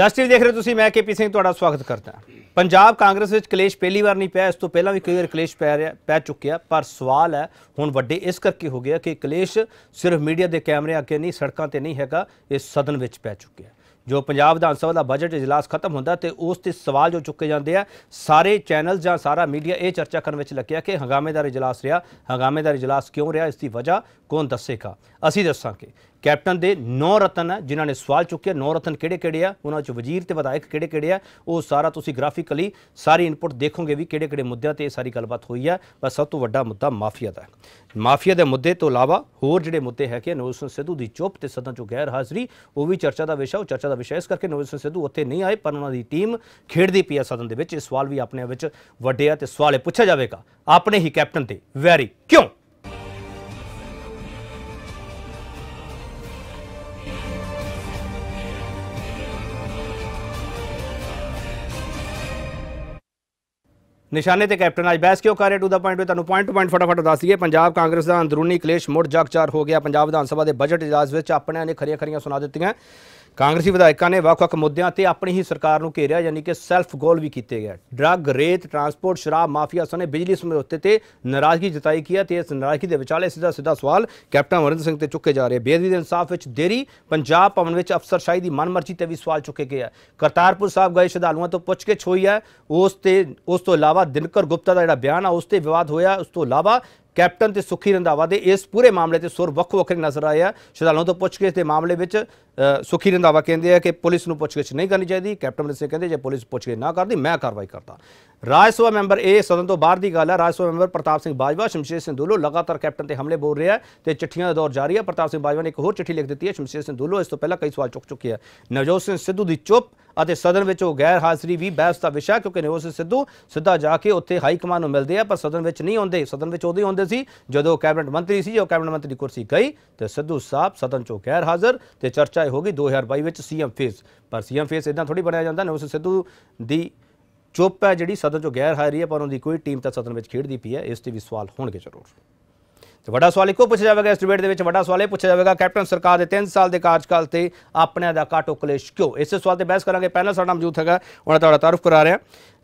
justice ਦੇਖ ਰਹੇ ਤੁਸੀਂ ਮੈਂ ਕੇਪੀ ਸਿੰਘ ਤੁਹਾਡਾ ਸਵਾਗਤ ਕਰਦਾ ਪੰਜਾਬ ਕਾਂਗਰਸ ਵਿੱਚ ਕਲੇਸ਼ ਪਹਿਲੀ ਵਾਰ ਨਹੀਂ ਪਿਆ ਇਸ ਤੋਂ ਪਹਿਲਾਂ ਵੀ ਕਈ ਵਾਰ ਕਲੇਸ਼ ਪੈ ਰਿਹਾ ਪੈ ਚੁੱਕਿਆ ਪਰ ਸਵਾਲ ਹੈ ਹੁਣ ਵੱਡੇ ਇਸ ਕਰਕੇ ਹੋ ਗਿਆ ਕਿ ਕਲੇਸ਼ ਸਿਰਫ ਮੀਡੀਆ ਦੇ ਕੈਮਰੇ ਅੱਗੇ ਨਹੀਂ ਸੜਕਾਂ ਤੇ ਨਹੀਂ ਹੈਗਾ ਇਹ ਸਦਨ ਵਿੱਚ ਪੈ ਚੁੱਕਿਆ ਜੋ ਪੰਜਾਬ ਵਿਧਾਨ ਸਭਾ ਦਾ ਬਜਟ اجلاس ਖਤਮ ਹੁੰਦਾ ਤੇ ਉਸ ਤੇ ਸਵਾਲ ਜੋ ਚੁੱਕੇ ਜਾਂਦੇ ਆ ਸਾਰੇ ਚੈਨਲ ਜਾਂ ਸਾਰਾ ਮੀਡੀਆ ਇਹ ਚਰਚਾ ਕਰਨ ਵਿੱਚ ਲੱਗਿਆ ਕਿ ਹੰਗਾਮੇਦਾਰ اجلاس ਰਿਹਾ ਹੰਗਾਮੇਦਾਰ اجلاس ਕਿਉਂ ਰਿਹਾ ਇਸ ਦੀ ਵਜ੍ਹਾ ਕੌਣ ਦੱਸੇਗਾ ਅਸੀਂ ਦੱਸਾਂਗੇ ਕੈਪਟਨ ਦੇ 9 ਰਤਨ ਹੈ ਜਿਨ੍ਹਾਂ ਨੇ ਸਵਾਲ ਚੁੱਕਿਆ 9 ਰਤਨ ਕਿਹੜੇ-ਕਿਹੜੇ ਆ ਉਹਨਾਂ ਚ ਵਜ਼ੀਰ ਤੇ ਵਿਧਾਇਕ ਕਿਹੜੇ-ਕਿਹੜੇ ਆ ਉਹ ਸਾਰਾ ਤੁਸੀਂ ਗ੍ਰਾਫਿਕਲੀ ਸਾਰੀ ਇਨਪੁਟ ਦੇਖੋਗੇ ਵੀ ਕਿਹੜੇ-ਕਿਹੜੇ ਮੁੱਦਿਆਂ ਤੇ ਇਹ ਸਾਰੀ ਗੱਲਬਾਤ ਹੋਈ ਆ ਪਰ ਸਭ ਤੋਂ ਵੱਡਾ ਮੁੱਦਾ ਮਾਫੀਆ ਦਾ ਮਾਫੀਆ ਦੇ ਮੁੱਦੇ ਤੋਂ ਇਲਾਵਾ ਹੋਰ ਜਿਹੜੇ ਮੁੱਦੇ ਹੈ ਕਿ ਨੋਰਸਨ ਸਿੱਧੂ ਦੀ ਚੁੱਪ ਤੇ ਸਦਨ ਚੋਂ ਗੈਰ ਹਾਜ਼ਰੀ ਉਹ ਵੀ ਚਰਚਾ ਦਾ ਵਿਸ਼ਾ ਉਹ ਚਰਚਾ ਦਾ ਵਿਸ਼ਾ ਇਸ ਕਰਕੇ ਨੋਰਸਨ ਸਿੱਧੂ ਉੱਥੇ ਨਹੀਂ ਆਏ ਪਰ ਉਹਨਾਂ ਦੀ ਟੀਮ ਖੇਡਦੀ ਪਈ ਆ ਸਦਨ ਦੇ ਵਿੱਚ ਇਹ ਸਵਾਲ ਵੀ ਆਪਣੇ ਵਿੱਚ ਵੱਡੇ ਆ ਤੇ ਸਵਾਲ ਇਹ ਪੁੱਛਿਆ ਜਾਵੇਗਾ ਆਪਣੇ ਹੀ ਕੈਪਟਨ ਤੇ ਵੈਰੀ ਨਿਸ਼ਾਨੇ ਤੇ ਕੈਪਟਨ ਅੱਜ ਬਹਿਸ ਕਿਉਂ ਕਰ ਰਿਹਾ ਟੂ ਦਾ ਪੁਆਇੰਟ ਤੁਹਾਨੂੰ ਪੁਆਇੰਟ ਟੂ ਪੁਆਇੰਟ ਫਟਾਫਟ ਦੱਸ ਦਈਏ ਪੰਜਾਬ ਕਾਂਗਰਸ ਦਾ ਅੰਦਰੂਨੀ ਕਲੇਸ਼ ਮੁੜ ਜਗਚਾਰ ਹੋ ਗਿਆ ਪੰਜਾਬ ਵਿਧਾਨ ਸਭਾ ਦੇ ਬਜਟ ਇਜਾਜ਼ ਵਿੱਚ ਆਪਣਿਆਂ ਨੇ ਖਰੀਆਂ ਖਰੀਆਂ ਸੁਣਾ ਦਿੱਤੀਆਂ ਕਾਂਗਰਸੀ ਵਿਧਾਇਕਾਂ ਨੇ ਵੱਖ-ਵੱਖ ਮੁੱਦਿਆਂ ਤੇ ਆਪਣੀ ਹੀ ਸਰਕਾਰ ਨੂੰ ਘੇਰਿਆ ਯਾਨੀ ਕਿ ਸੈਲਫ ਗੋਲ ਵੀ ਕੀਤੇ ਗਏ ਡਰੱਗ ਰੇਤ ਟਰਾਂਸਪੋਰਟ ਸ਼ਰਾਬ ਮਾਫੀਆ ਸਣੇ ਬਿਜਲੀ ਸਮਝੌਤੇ ਤੇ ਨਾਰਾਜ਼ਗੀ ਜਤਾਈ ਕੀਆ ਤੇ ਇਸ ਨਾਰਾਜ਼ਗੀ ਦੇ ਵਿਚਾਲੇ ਸਿੱਧਾ ਸਿੱਧਾ ਸਵਾਲ ਕੈਪਟਨ ਅਮਰਿੰਦਰ ਸਿੰਘ ਤੇ ਚੁੱਕੇ ਜਾ ਰਹੇ ਬੇਅਦਬੀ ਦੇ ਇਨਸਾਫ ਵਿੱਚ ਦੇਰੀ ਪੰਜਾਬ ਭਵਨ ਵਿੱਚ ਅਫਸਰਸ਼ਾਹੀ ਦੀ ਮਨਮਰਜ਼ੀ ਤੇ ਵੀ ਸਵਾਲ ਚੁੱਕੇ ਗਏ ਕਰਤਾਰਪੁਰ ਸਾਹਿਬ ਗਏ ਸ਼ਰਧਾਲੂਆਂ ਤੋਂ ਪੁੱਛ ਕੇ ਛੋਈ ਹੈ ਉਸ ਤੇ ਉਸ ਤੋਂ ਇਲਾਵਾ ਦਿਨਕਰ ਗੁਪਤਾ ਦਾ ਜਿਹੜਾ ਬਿਆਨ ਆ ਉਸ ਤੇ ਵਿਵਾਦ ਹੋਇਆ ਉਸ ਤੋਂ ਇਲਾਵਾ ਕੈਪਟਨ ਤੇ ਸੁਖੀ ਰੰਦਾਵਾ ਦੇ ਇਸ ਪੂਰੇ ਮਾਮਲੇ ਤੇ ਸੁਰ ਵੱਖ ਵੱਖਰੇ ਨਜ਼ਰ ਆ ਸ਼ਰਧਾਲੂਆਂ ਤੋਂ ਪੁੱਛ ਕੇ ਇਸ ਦੇ ਮਾਮਲੇ ਵਿੱਚ ਸੁਖੀ ਰੰਦਾਵਾ ਕਹਿੰਦੇ ਆ ਕਿ ਪੁਲਿਸ ਨੂੰ ਪੁੱਛਗਿੱਛ ਨਹੀਂ ਕਰਨੀ ਚਾਹੀਦੀ ਕੈਪਟਨ ਅਮਰਿੰਦਰ ਸਿੰਘ ਕਹਿੰਦੇ ਜੇ ਪੁਲਿਸ ਪੁੱਛਗਿੱਛ ਨਾ ਕਰਦੀ ਮੈਂ ਕਾਰਵਾਈ ਕਰਦਾ ਰਾਜ ਸਭਾ ਮੈਂਬਰ ਇਹ ਸਦਨ ਤੋਂ ਬਾਹਰ ਦੀ ਗੱਲ ਹੈ ਰਾਜ ਸਭਾ ਮੈਂਬਰ ਪ੍ਰਤਾਪ ਸਿੰਘ ਬਾਜਵਾ ਸ਼ਮਸ਼ੇਰ ਸਿੰਘ ਦੋਲੋ ਲਗਾਤਾਰ ਕੈਪਟਨ ਤੇ ਹਮਲੇ ਬੋਲ ਰਿਹਾ ਤੇ ਚਿੱਠੀਆਂ ਦਾ ਦੌਰ ਜਾਰੀ ਹੈ ਪ੍ਰਤਾਪ ਸਿੰਘ ਬਾਜਵਾ ਨੇ ਇੱਕ ਹੋਰ ਚਿੱਠੀ ਲਿਖ ਦਿੱਤੀ ਹੈ ਸ਼ਮਸ਼ੇਰ ਸਿੰਘ ਦੋਲੋ ਇਸ ਤੋਂ ਪਹਿਲਾਂ ਕਈ ਸਵਾਲ ਚੁੱਕ ਚੁੱਕੇ ਆ ਨਵਜੋਤ ਸਿੰਘ ਸਿੱਧੂ ਦੀ ਚੁੱਪ ਅਤੇ ਸਦਨ ਵਿੱਚ ਉਹ ਗੈਰ ਹਾਜ਼ਰੀ ਵੀ ਬਹਿਸ ਦਾ ਵਿਸ਼ਾ ਕਿਉਂਕਿ ਨਵਜੋਤ ਸਿੰਘ ਸਿੱਧੂ ਸਿੱਧਾ ਜਾ ਕੇ ਉੱਥੇ ਹਾਈ ਕਮਾਂਡ ਨੂੰ ਮਿਲਦੇ ਆ ਪਰ ਸਦਨ ਵਿੱਚ ਨਹੀਂ ਆਉਂਦੇ ਸਦਨ ਵਿੱਚ ਉਹਦੇ ਆਉਂਦੇ ਸੀ ਜਦੋਂ ਕੈਬਨਿਟ ਮੰਤਰੀ ਸੀ ਜਦੋਂ ਕੈਬਨਿਟ ਮੰਤਰੀ ਦੀ ਕੁਰਸੀ ਗਈ ਤੇ ਸਿੱਧੂ ਸਾਹਿਬ ਸਦਨ ਚੋਂ ਗੈਰ ਹਾਜ਼ਰ ਤੇ ਚਰਚਾ ਚਾਹੇ ਹੋ ਗਈ 2022 ਵਿੱਚ ਸੀਐਮ ਫੇਸ ਪਰ ਸੀਐਮ ਫੇਸ ਇਦਾਂ ਥੋੜੀ ਬਣਾਇਆ ਜਾਂਦਾ ਨਵਸ ਸਿੱਧੂ ਦੀ ਚੁੱਪ ਹੈ ਜਿਹੜੀ ਸਦਨ ਚੋਂ ਗੈਰ ਹਾਜ਼ਰੀ ਹੈ ਪਰ ਉਹਦੀ ਕੋਈ ਟੀਮ ਤਾਂ ਸਦਨ ਵਿੱਚ ਖੇਡਦੀ ਪਈ ਹੈ ਇਸ ਤੇ ਵੀ ਸਵਾਲ ਹੋਣਗੇ ਜ਼ਰੂਰ ਤੇ ਵੱਡਾ ਸਵਾਲ ਇੱਕੋ ਪੁੱਛਿਆ ਜਾਵੇਗਾ ਇਸ ਡਿਬੇਟ ਦੇ ਵਿੱਚ ਵੱਡਾ ਸਵਾਲ ਇਹ ਪੁੱਛਿਆ ਜਾਵੇਗਾ ਕੈਪਟਨ ਸਰਕਾਰ ਦੇ 3 ਸਾਲ ਦੇ ਕਾਰਜਕਾਲ ਤੇ ਆਪਣੇ ਦਾ ਕਾਟੋ ਕਲੇਸ਼ ਕਿਉਂ ਇਸੇ ਸਵਾਲ ਤੇ ਬਹਿਸ ਕਰਾਂਗੇ ਪਹਿਲਾਂ ਸਾਡਾ ਮੌਜੂਦ ਹੈਗਾ ਉਹਨਾਂ ਤੁਹਾਡਾ ਤਾਰਫ ਕਰਾ ਰਿਹਾ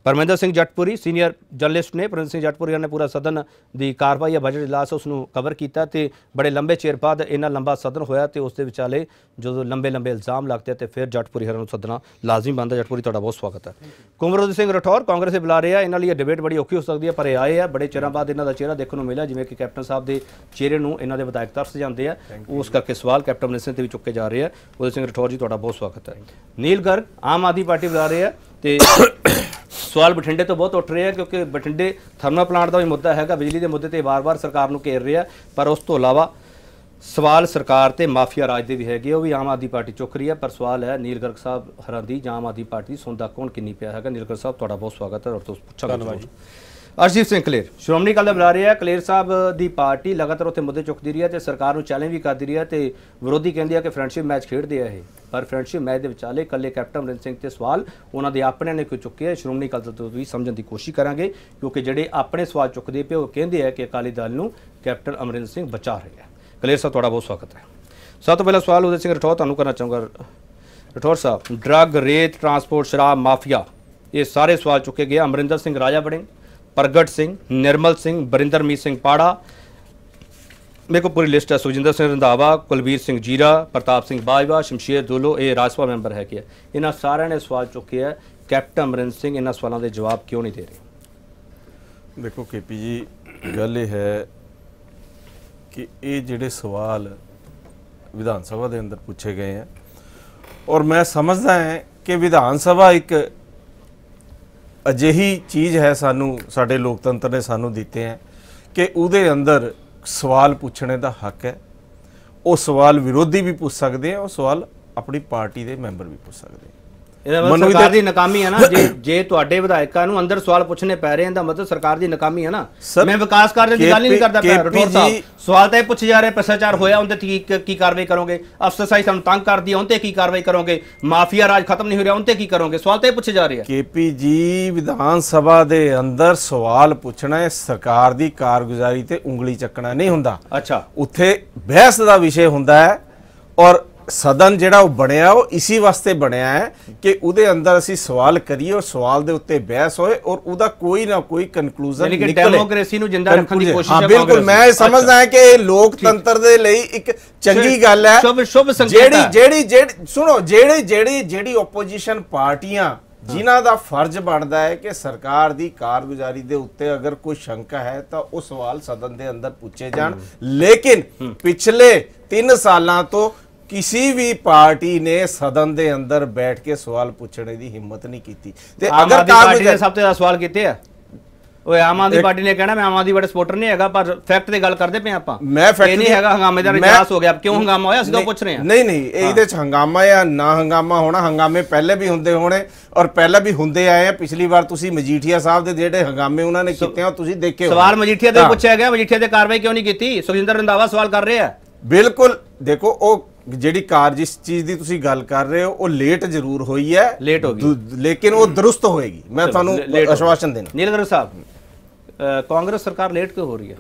ਪਰਮੇਂਦਰ ਸਿੰਘ ਜੱਟਪੁਰੀ ਸੀਨੀਅਰ ਜਰਨਲਿਸਟ ਨੇ ਪਰਮੇਂਦਰ ਸਿੰਘ ਜੱਟਪੁਰੀ ਨੇ ਪੂਰਾ ਸਦਨ ਦੀ ਕਾਰਵਾਈ ਆ ਬਜਟ ਇਜਲਾਸ ਉਸ ਨੂੰ ਕਵਰ ਕੀਤਾ ਤੇ ਬੜੇ ਲੰਬੇ ਚਿਰ ਬਾਅਦ ਇੰਨਾ ਲੰਬਾ ਸਦਨ ਹੋਇਆ ਤੇ ਉਸ ਦੇ ਵਿਚਾਲੇ ਜਦੋਂ ਲੰਬੇ ਲੰਬੇ ਇਲਜ਼ਾਮ ਲੱਗਦੇ ਤੇ ਫਿਰ ਜੱਟਪੁਰੀ ਹਰਨ ਨੂੰ ਸਦਨਾ ਲਾਜ਼ਮੀ ਬੰਦਾ ਜੱਟਪੁਰੀ ਤੁਹਾਡਾ ਬਹੁਤ ਸਵਾਗਤ ਹੈ ਕੁਮਰੋਦ ਸਿੰਘ ਰਠੌਰ ਕਾਂਗਰਸ ਦੇ ਬੁਲਾ ਰਹੇ ਆ ਇਹਨਾਂ ਲਈ ਇਹ ਡਿਬੇਟ ਬੜੀ ਔਖੀ ਹੋ ਸਕਦੀ ਹੈ ਪਰ ਇਹ ਆਏ ਆ ਬੜੇ ਚਿਰਾਂ ਬਾਅਦ ਇਹਨਾਂ ਦਾ ਚਿਹਰਾ ਦੇਖਣ ਨੂੰ ਮਿਲਿਆ ਜਿਵੇਂ ਕਿ ਕੈਪਟਨ ਸਾਹਿਬ ਦੇ ਚਿਹਰੇ ਨੂੰ ਇਹਨਾਂ ਦੇ ਵਿਧਾਇਕ ਤਰਸ ਜਾਂਦੇ ਆ ਉਸ ਕਰਕੇ ਸਵਾਲ ਕੈਪਟਨ ਮਨਿਸਟਰ ਤੇ ਵੀ ਚੁੱਕੇ ਜਾ ਰਹੇ ਆ ਉਦੈ ਸਿੰਘ ਰਠੌਰ ਜੀ ਤੁਹਾਡਾ ਬਹੁਤ ਸਵਾਗਤ ਹੈ ਨੀਲ ਗਰਗ ਆਮ ਆਦੀ ਪਾਰਟੀ ਬੁਲਾ ਰਹੇ ਆ ਤੇ ਸਵਾਲ ਬਠਿੰਡੇ ਤੋਂ ਬਹੁਤ ਉੱਠ ਰਿਹਾ ਕਿਉਂਕਿ ਬਠਿੰਡੇ ਥਰਮਲ ਪਲਾਂਟ ਦਾ ਵੀ ਮੁੱਦਾ ਹੈਗਾ ਬਿਜਲੀ ਦੇ ਮੁੱਦੇ ਤੇ ਵਾਰ-ਵਾਰ ਸਰਕਾਰ ਨੂੰ ਘੇਰ ਰਿਹਾ ਪਰ ਉਸ ਤੋਂ ਇਲਾਵਾ ਸਵਾਲ ਸਰਕਾਰ ਤੇ ਮਾਫੀਆ ਰਾਜ ਦੇ ਵੀ ਹੈਗੇ ਉਹ ਵੀ ਆਮ ਆਦੀ ਪਾਰਟੀ ਚੁੱਕ ਰਹੀ ਹੈ ਪਰ ਸਵਾਲ ਹੈ ਨੀਲ ਗਰਗ ਸਾਹਿਬ ਹਰਾਂਦੀ ਜਾਂ ਆਮ ਆਦੀ ਪਾਰਟੀ ਸੁਣਦਾ ਕੌਣ ਕਿੰਨੀ ਪਿਆ ਹੈਗਾ ਨੀਲ ਸਾਹਿਬ ਤੁਹਾਡਾ ਬਹੁਤ ਸਵਾਗਤ ਹੈ ਔਰ ਤੁਸੀਂ ਪੁੱਛਾਂਗੇ ਧੰਨਵਾਦ ਜੀ ਅਰਜੀਤ ਸਿੰਘ ਕਲੇਰ ਸ਼੍ਰੋਮਣੀ ਅਕਾਲੀ ਬੁਲਾ ਰਿਹਾ ਕਲੇਰ ਸਾਹਿਬ ਦੀ ਪਾਰਟੀ ਲਗਾਤਾਰ ਉੱਥੇ ਮੁੱਦੇ ਚੁੱਕਦੀ ਰਹੀ ਹੈ ਤੇ ਸਰਕਾਰ ਨੂੰ ਚੈਲੰਜ ਵੀ ਕਰਦੀ ਰਹੀ ਹੈ ਤੇ ਵਿਰੋਧੀ ਕਹਿੰਦੇ ਆ ਕਿ ਫਰੈਂਡਸ਼ਿਪ ਮੈਚ ਖੇਡਦੇ ਆ ਇਹ ਪਰ ਫਰੈਂਡਸ਼ਿਪ ਮੈਚ ਦੇ ਵਿਚਾਲੇ ਕੱਲੇ ਕੈਪਟਨ ਅਮਰਿੰਦਰ ਸਿੰਘ ਤੇ ਸਵਾਲ ਉਹਨਾਂ ਦੇ ਆਪਣੇ ਨੇ ਕੋਈ ਚੁੱਕੇ ਸ਼੍ਰੋਮਣੀ ਅਕਾਲੀ ਤੋਂ ਵੀ ਸਮਝਣ ਦੀ ਕੋਸ਼ਿਸ਼ ਕਰਾਂਗੇ ਕਿਉਂਕਿ ਜਿਹੜੇ ਆਪਣੇ ਸਵਾਲ ਚੁੱਕਦੇ ਪਏ ਉਹ ਕਹਿੰਦੇ ਆ ਕਿ ਅਕਾਲੀ ਦਲ ਨੂੰ ਕੈਪਟਨ ਅਮਰਿੰਦਰ ਸਿੰਘ ਬਚਾ ਰਿਹਾ ਹੈ ਕਲੇਰ ਸਾਹਿਬ ਤੁਹਾਡਾ ਬਹੁਤ ਸਵਾਗਤ ਹੈ ਸਭ ਤੋਂ ਪਹਿਲਾ ਸਵਾਲ ਉਹਦੇ ਸਿੰਘ ਰਠੌਰ ਤੁਹਾਨੂੰ ਕਰਨਾ ਚਾਹੁੰਗਾ ਰਠੌਰ ਸਾਹਿਬ ਡਰੱਗ ਰੇਤ ਟਰਾਂਸਪੋਰਟ ਸ਼ਰਾਬ ਮਾਫੀਆ ਇਹ ਸਾਰੇ ਸਵਾਲ ਚੁੱਕੇ ਗਏ ਅਮਰਿੰਦਰ ਸਿੰਘ ਰਾਜਾ ਬਣੇ ਪ੍ਰਗਟ ਸਿੰਘ ਨਿਰਮਲ ਸਿੰਘ ਬਰਿੰਦਰਮੀਤ ਸਿੰਘ ਪਾੜਾ ਮੇਰੇ ਕੋਲ ਪੂਰੀ ਲਿਸਟ ਹੈ ਸੁਜਿੰਦਰ ਸਿੰਘ ਰੰਧਾਵਾ ਕੁਲਵੀਰ ਸਿੰਘ ਜੀਰਾ ਪ੍ਰਤਾਪ ਸਿੰਘ ਬਾਜਵਾ ਸ਼ਮਸ਼ੀਰ ਦੋਲੋ ਇਹ ਰਾਜਸਭਾ ਮੈਂਬਰ ਹੈ ਕਿ ਇਹਨਾਂ ਸਾਰਿਆਂ ਨੇ ਸਵਾਲ ਚੁੱਕੇ ਹੈ ਕੈਪਟਨ ਅਮਰਿੰਦ ਸਿੰਘ ਇਹਨਾਂ ਸਵਾਲਾਂ ਦੇ ਜਵਾਬ ਕਿਉਂ ਨਹੀਂ ਦੇ ਰਹੇ ਦੇਖੋ ਕੇਪੀ ਜੀ ਗੱਲ ਇਹ ਹੈ ਕਿ ਇਹ ਜਿਹੜੇ ਸਵਾਲ ਵਿਧਾਨ ਸਭਾ ਦੇ ਅੰਦਰ ਪੁੱਛੇ ਗਏ ਆ ਔਰ ਮੈਂ ਸਮਝਦਾ ਹਾਂ ਕਿ ਵਿਧਾਨ ਸਭਾ ਇੱਕ ਅਜਿਹੀ ਚੀਜ਼ ਹੈ ਸਾਨੂੰ ਸਾਡੇ ਲੋਕਤੰਤਰ ਨੇ ਸਾਨੂੰ ਦਿੱਤੇ ਹੈ ਕਿ ਉਹਦੇ ਅੰਦਰ ਸਵਾਲ ਪੁੱਛਣੇ ਦਾ ਹੱਕ ਹੈ ਉਹ ਸਵਾਲ ਵਿਰੋਧੀ ਵੀ ਪੁੱਛ ਸਕਦੇ ਆ ਉਹ ਸਵਾਲ ਆਪਣੀ ਪਾਰਟੀ ਦੇ ਮੈਂਬਰ ਵੀ ਪੁੱਛ ਸਕਦੇ ਆ ਇਹਦਾ ਮਤਲਬ ਸਰਕਾਰ ਦੀ ਨਾਕਾਮੀ ਹੈ ਨਾ ਜੇ ਜੇ ਤੁਹਾਡੇ ਵਿਧਾਇਕਾਂ ਨੂੰ ਅੰਦਰ ਸਵਾਲ ਪੁੱਛਣੇ ਪੈ ਰਹੇ ਦਾ ਮਤਲਬ ਸਰਕਾਰ ਦੀ ਨਾਕਾਮੀ ਹੈ ਨਾ ਮੈਂ ਵਿਕਾਸ ਕਾਰਜ ਦੀ ਗੱਲ ਨਹੀਂ ਕਰਦਾ ਪਿਆ ਰਟੋਰ ਸਾਹਿਬ ਸਵਾਲ ਤਾਂ ਇਹ ਪੁੱਛੇ ਜਾ ਰਹੇ ਪਸਾਚਾਰ ਹੋਇਆ ਉਹਦੇ ਤੇ ਕੀ ਕਾਰਵਾਈ ਕਰੋਗੇ ਅਫਸਰ ਸਾਹਿਬ ਸਾਨੂੰ ਤੰਗ ਕਰਦੀ ਹੈ ਉਹਦੇ ਕੀ ਕਾਰਵਾਈ ਕਰੋਗੇ ਮਾਫੀਆ ਰਾਜ ਖਤਮ ਨਹੀਂ ਹੋ ਰਿਹਾ ਉਹਦੇ ਕੀ ਕਰੋਗੇ ਸਵਾਲ ਤਾਂ ਇਹ ਪੁੱਛੇ ਜਾ ਰਹੇ ਆ ਕੇਪੀ ਜੀ ਵਿਧਾਨ ਸਭਾ ਦੇ ਅੰਦਰ ਸਵਾਲ ਪੁੱਛਣਾ ਹੈ ਸਰਕਾਰ ਦੀ ਕਾਰਗੁਜ਼ਾਰੀ ਤੇ ਉਂਗਲੀ ਚੱਕਣਾ ਨਹੀਂ ਹੁੰਦਾ ਅੱਛਾ ਉੱਥੇ ਬਹਿਸ ਦਾ ਵਿਸ਼ੇ ਹੁੰਦਾ ਹੈ ਔਰ ਸਦਨ ਜਿਹੜਾ ਉਹ ਬਣਿਆ ਉਹ ਇਸੇ ਵਾਸਤੇ ਬਣਿਆ ਹੈ ਕਿ ਉਹਦੇ ਅੰਦਰ ਅਸੀਂ ਸਵਾਲ ਕਰੀਏ ਔਰ ਸਵਾਲ ਦੇ ਉੱਤੇ ਬਹਿਸ ਹੋਏ ਔਰ ਉਹਦਾ ਕੋਈ ਨਾ ਕੋਈ ਕਨਕਲੂਜ਼ਨ ਨਿਕਲੇ ਡੈਮੋਕ੍ਰੇਸੀ ਨੂੰ ਜਿੰਦਾ ਰੱਖਣ ਦੀ ਕੋਸ਼ਿਸ਼ ਹੈ ਬਿਲਕੁਲ ਮੈਂ ਸਮਝਦਾ ਹਾਂ ਕਿ ਇਹ ਲੋਕਤੰਤਰ ਦੇ ਲਈ ਇੱਕ ਚੰਗੀ ਗੱਲ ਹੈ ਜਿਹੜੀ ਜਿਹੜੀ ਜਿਹੜੀ ਸੁਣੋ ਜਿਹੜੀ ਜਿਹੜੀ ਜਿਹੜੀ ਆਪੋਜੀਸ਼ਨ ਪਾਰਟੀਆਂ ਜਿਨ੍ਹਾਂ ਦਾ ਫਰਜ਼ ਬਣਦਾ ਹੈ ਕਿ ਸਰਕਾਰ ਦੀ ਕਾਰਗੁਜ਼ਾਰੀ ਦੇ ਉੱਤੇ ਅਗਰ ਕੋਈ ਸ਼ੰਕਾ ਹੈ ਤਾਂ ਉਹ ਸਵਾਲ ਸਦਨ ਦੇ ਅੰਦਰ ਪੁੱਛੇ ਜਾਣ ਲੇਕਿਨ ਪਿਛਲੇ 3 ਸਾਲਾਂ ਤੋਂ ਕਿਸੇ ਵੀ ਪਾਰਟੀ ਨੇ ਸਦਨ ਦੇ ਅੰਦਰ ਬੈਠ ਕੇ ਸਵਾਲ ਪੁੱਛਣ ਦੀ ਹਿੰਮਤ ਨਹੀਂ ਕੀਤੀ ਤੇ ਅਗਰ ਪਾਰਟੀ ਨੇ ਸਭ ਤੋਂ ਜ਼ਿਆਦਾ ਸਵਾਲ ਕੀਤੇ ਆ ਓਏ ਆਮ ਆਦਮੀ ਪਾਰਟੀ ਨੇ ਕਹਿਣਾ ਮੈਂ ਆਮ ਆਦਮੀ ਪਾਰਟੀ ਸਪੋਰਟਰ ਨਹੀਂ ਹੈਗਾ ਪਰ ਫੈਕਟ ਤੇ ਗੱਲ ਕਰਦੇ ਪਏ ਆਪਾਂ ਮੈਂ ਫੈਕਟ ਨਹੀਂ ਹੈਗਾ ਹੰਗਾਮੇ ਦਾ ਇਤਿਹਾਸ ਹੋ ਗਿਆ ਕਿਉਂ ਹੰਗਾਮਾ ਹੋਇਆ ਅਸੀਂ ਤਾਂ ਪੁੱਛ ਰਹੇ ਹਾਂ ਨਹੀਂ ਨਹੀਂ ਇਹਦੇ ਚ ਹੰਗਾਮਾ ਆ ਨਾ ਹੰਗਾਮਾ ਹੋਣਾ ਹੰਗਾਮੇ ਪਹਿਲੇ ਵੀ ਹੁੰਦੇ ਹੋਣੇ ਔਰ ਪਹਿਲਾਂ ਵੀ ਹੁੰਦੇ ਆਏ ਆ ਪਿਛਲੀ ਵਾਰ ਤੁਸੀਂ ਮਜੀਠੀਆ ਸਾਹਿਬ ਦੇ ਜਿਹੜੇ ਹੰਗਾਮੇ ਉਹਨਾਂ ਨੇ ਕੀਤੇ ਆ ਤੁਸੀਂ ਦੇਖੇ ਹੋ ਸਵਾਲ ਮਜੀਠੀਆ ਦੇ ਪੁੱਛਿਆ ਗਿਆ ਮਜੀਠੀਆ ਤੇ ਕਾਰਵਾਈ ਕਿਉਂ ਨਹੀਂ ਕੀਤੀ ਸੁਖਿੰਦਰ ਰੰਦਾਵਾ ਸਵਾਲ ਕਰ ਰਿਹਾ ਬਿਲਕੁਲ ਦੇਖੋ ਉਹ ਜਿਹੜੀ ਕਾਰ ਜਿਸ ਚੀਜ਼ ਦੀ ਤੁਸੀਂ ਗੱਲ ਕਰ ਰਹੇ ਹੋ ਉਹ ਲੇਟ ਜ਼ਰੂਰ ਹੋਈ ਹੈ ਲੇਟ ਹੋ ਗਈ ਲੇਕਿਨ ਉਹ ਦਰੁਸਤ ਹੋਏਗੀ ਮੈਂ ਤੁਹਾਨੂੰ ਅਸ਼ਵਾਸਨ ਦੇਣਾ ਨੀਲਗਰ ਸਾਹਿਬ ਕਾਂਗਰਸ ਸਰਕਾਰ ਲੇਟ ਕਿਉਂ ਹੋ ਰਹੀ ਹੈ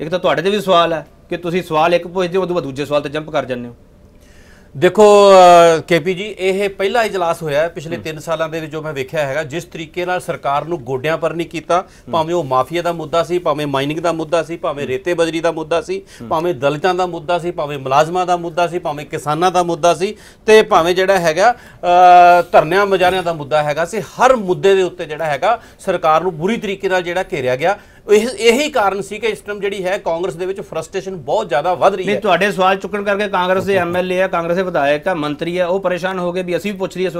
ਇੱਕ ਤਾਂ ਤੁਹਾਡੇ ਤੇ ਵੀ ਸਵਾਲ ਹੈ ਕਿ ਤੁਸੀਂ ਸਵਾਲ ਇੱਕ ਪੁੱਛਦੇ ਹੋ ਉਦੋਂ ਦੂਜੇ ਸਵਾਲ ਤੇ ਜੰਪ ਕਰ ਜਾਂਦੇ ਹੋ ਦੇਖੋ ਕੇਪੀ ਜੀ ਇਹ ਪਹਿਲਾ ਇਜਲਾਸ ਹੋਇਆ ਪਿਛਲੇ 3 ਸਾਲਾਂ ਦੇ ਵਿੱਚ ਜੋ ਮੈਂ ਵੇਖਿਆ ਹੈਗਾ ਜਿਸ ਤਰੀਕੇ ਨਾਲ ਸਰਕਾਰ ਨੂੰ ਗੋਡਿਆਂ ਪਰ ਨਹੀਂ ਕੀਤਾ ਭਾਵੇਂ ਉਹ ਮਾਫੀਆ ਦਾ ਮੁੱਦਾ ਸੀ ਭਾਵੇਂ ਮਾਈਨਿੰਗ ਦਾ ਮੁੱਦਾ ਸੀ ਭਾਵੇਂ ਰੇਤੇ ਬਜਰੀ ਦਾ ਮੁੱਦਾ ਸੀ ਭਾਵੇਂ ਦਲਿਤਾਂ ਦਾ ਮੁੱਦਾ ਸੀ ਭਾਵੇਂ ਮੁਲਾਜ਼ਮਾਂ ਦਾ ਮੁੱਦਾ ਸੀ ਭਾਵੇਂ ਕਿਸਾਨਾਂ ਦਾ ਮੁੱਦਾ ਸੀ ਤੇ ਭਾਵੇਂ ਜਿਹੜਾ ਹੈਗਾ ਧਰਨਿਆਂ ਮਜਾਰਿਆਂ ਦਾ ਮੁੱਦਾ ਹੈਗਾ ਸੀ ਹਰ ਮੁੱਦੇ ਦੇ ਉੱਤੇ ਜਿਹੜਾ ਹੈਗਾ ਸਰਕਾਰ ਨੂੰ ਬੁਰੀ ਤਰੀਕੇ ਨਾਲ ਜਿਹੜਾ ਘੇਰਿਆ ਗਿਆ ਇਹ ਇਹੀ ਕਾਰਨ ਸੀ ਕਿ ਇਸ ਟਾਈਮ ਜਿਹੜੀ ਹੈ ਕਾਂਗਰਸ ਦੇ ਵਿੱਚ ਫਰਸਟ੍ਰੇਸ਼ਨ ਬਹੁਤ ਜ਼ਿਆਦਾ ਵੱਧ ਰਹੀ ਹੈ ਨਹੀਂ ਤੁਹਾਡੇ ਸਵਾਲ ਚੁੱਕਣ ਕਰਕੇ ਕਾਂਗਰਸ ਦੇ ਐਮਐਲਏ ਆ ਕਾਂਗਰਸ ਦੇ ਵਿਧਾਇਕ ਆ ਮੰਤਰੀ ਆ ਉਹ ਪਰੇਸ਼ਾਨ ਹੋ ਗਏ ਵੀ ਅਸੀਂ ਵੀ ਪੁੱਛ ਲਈਏ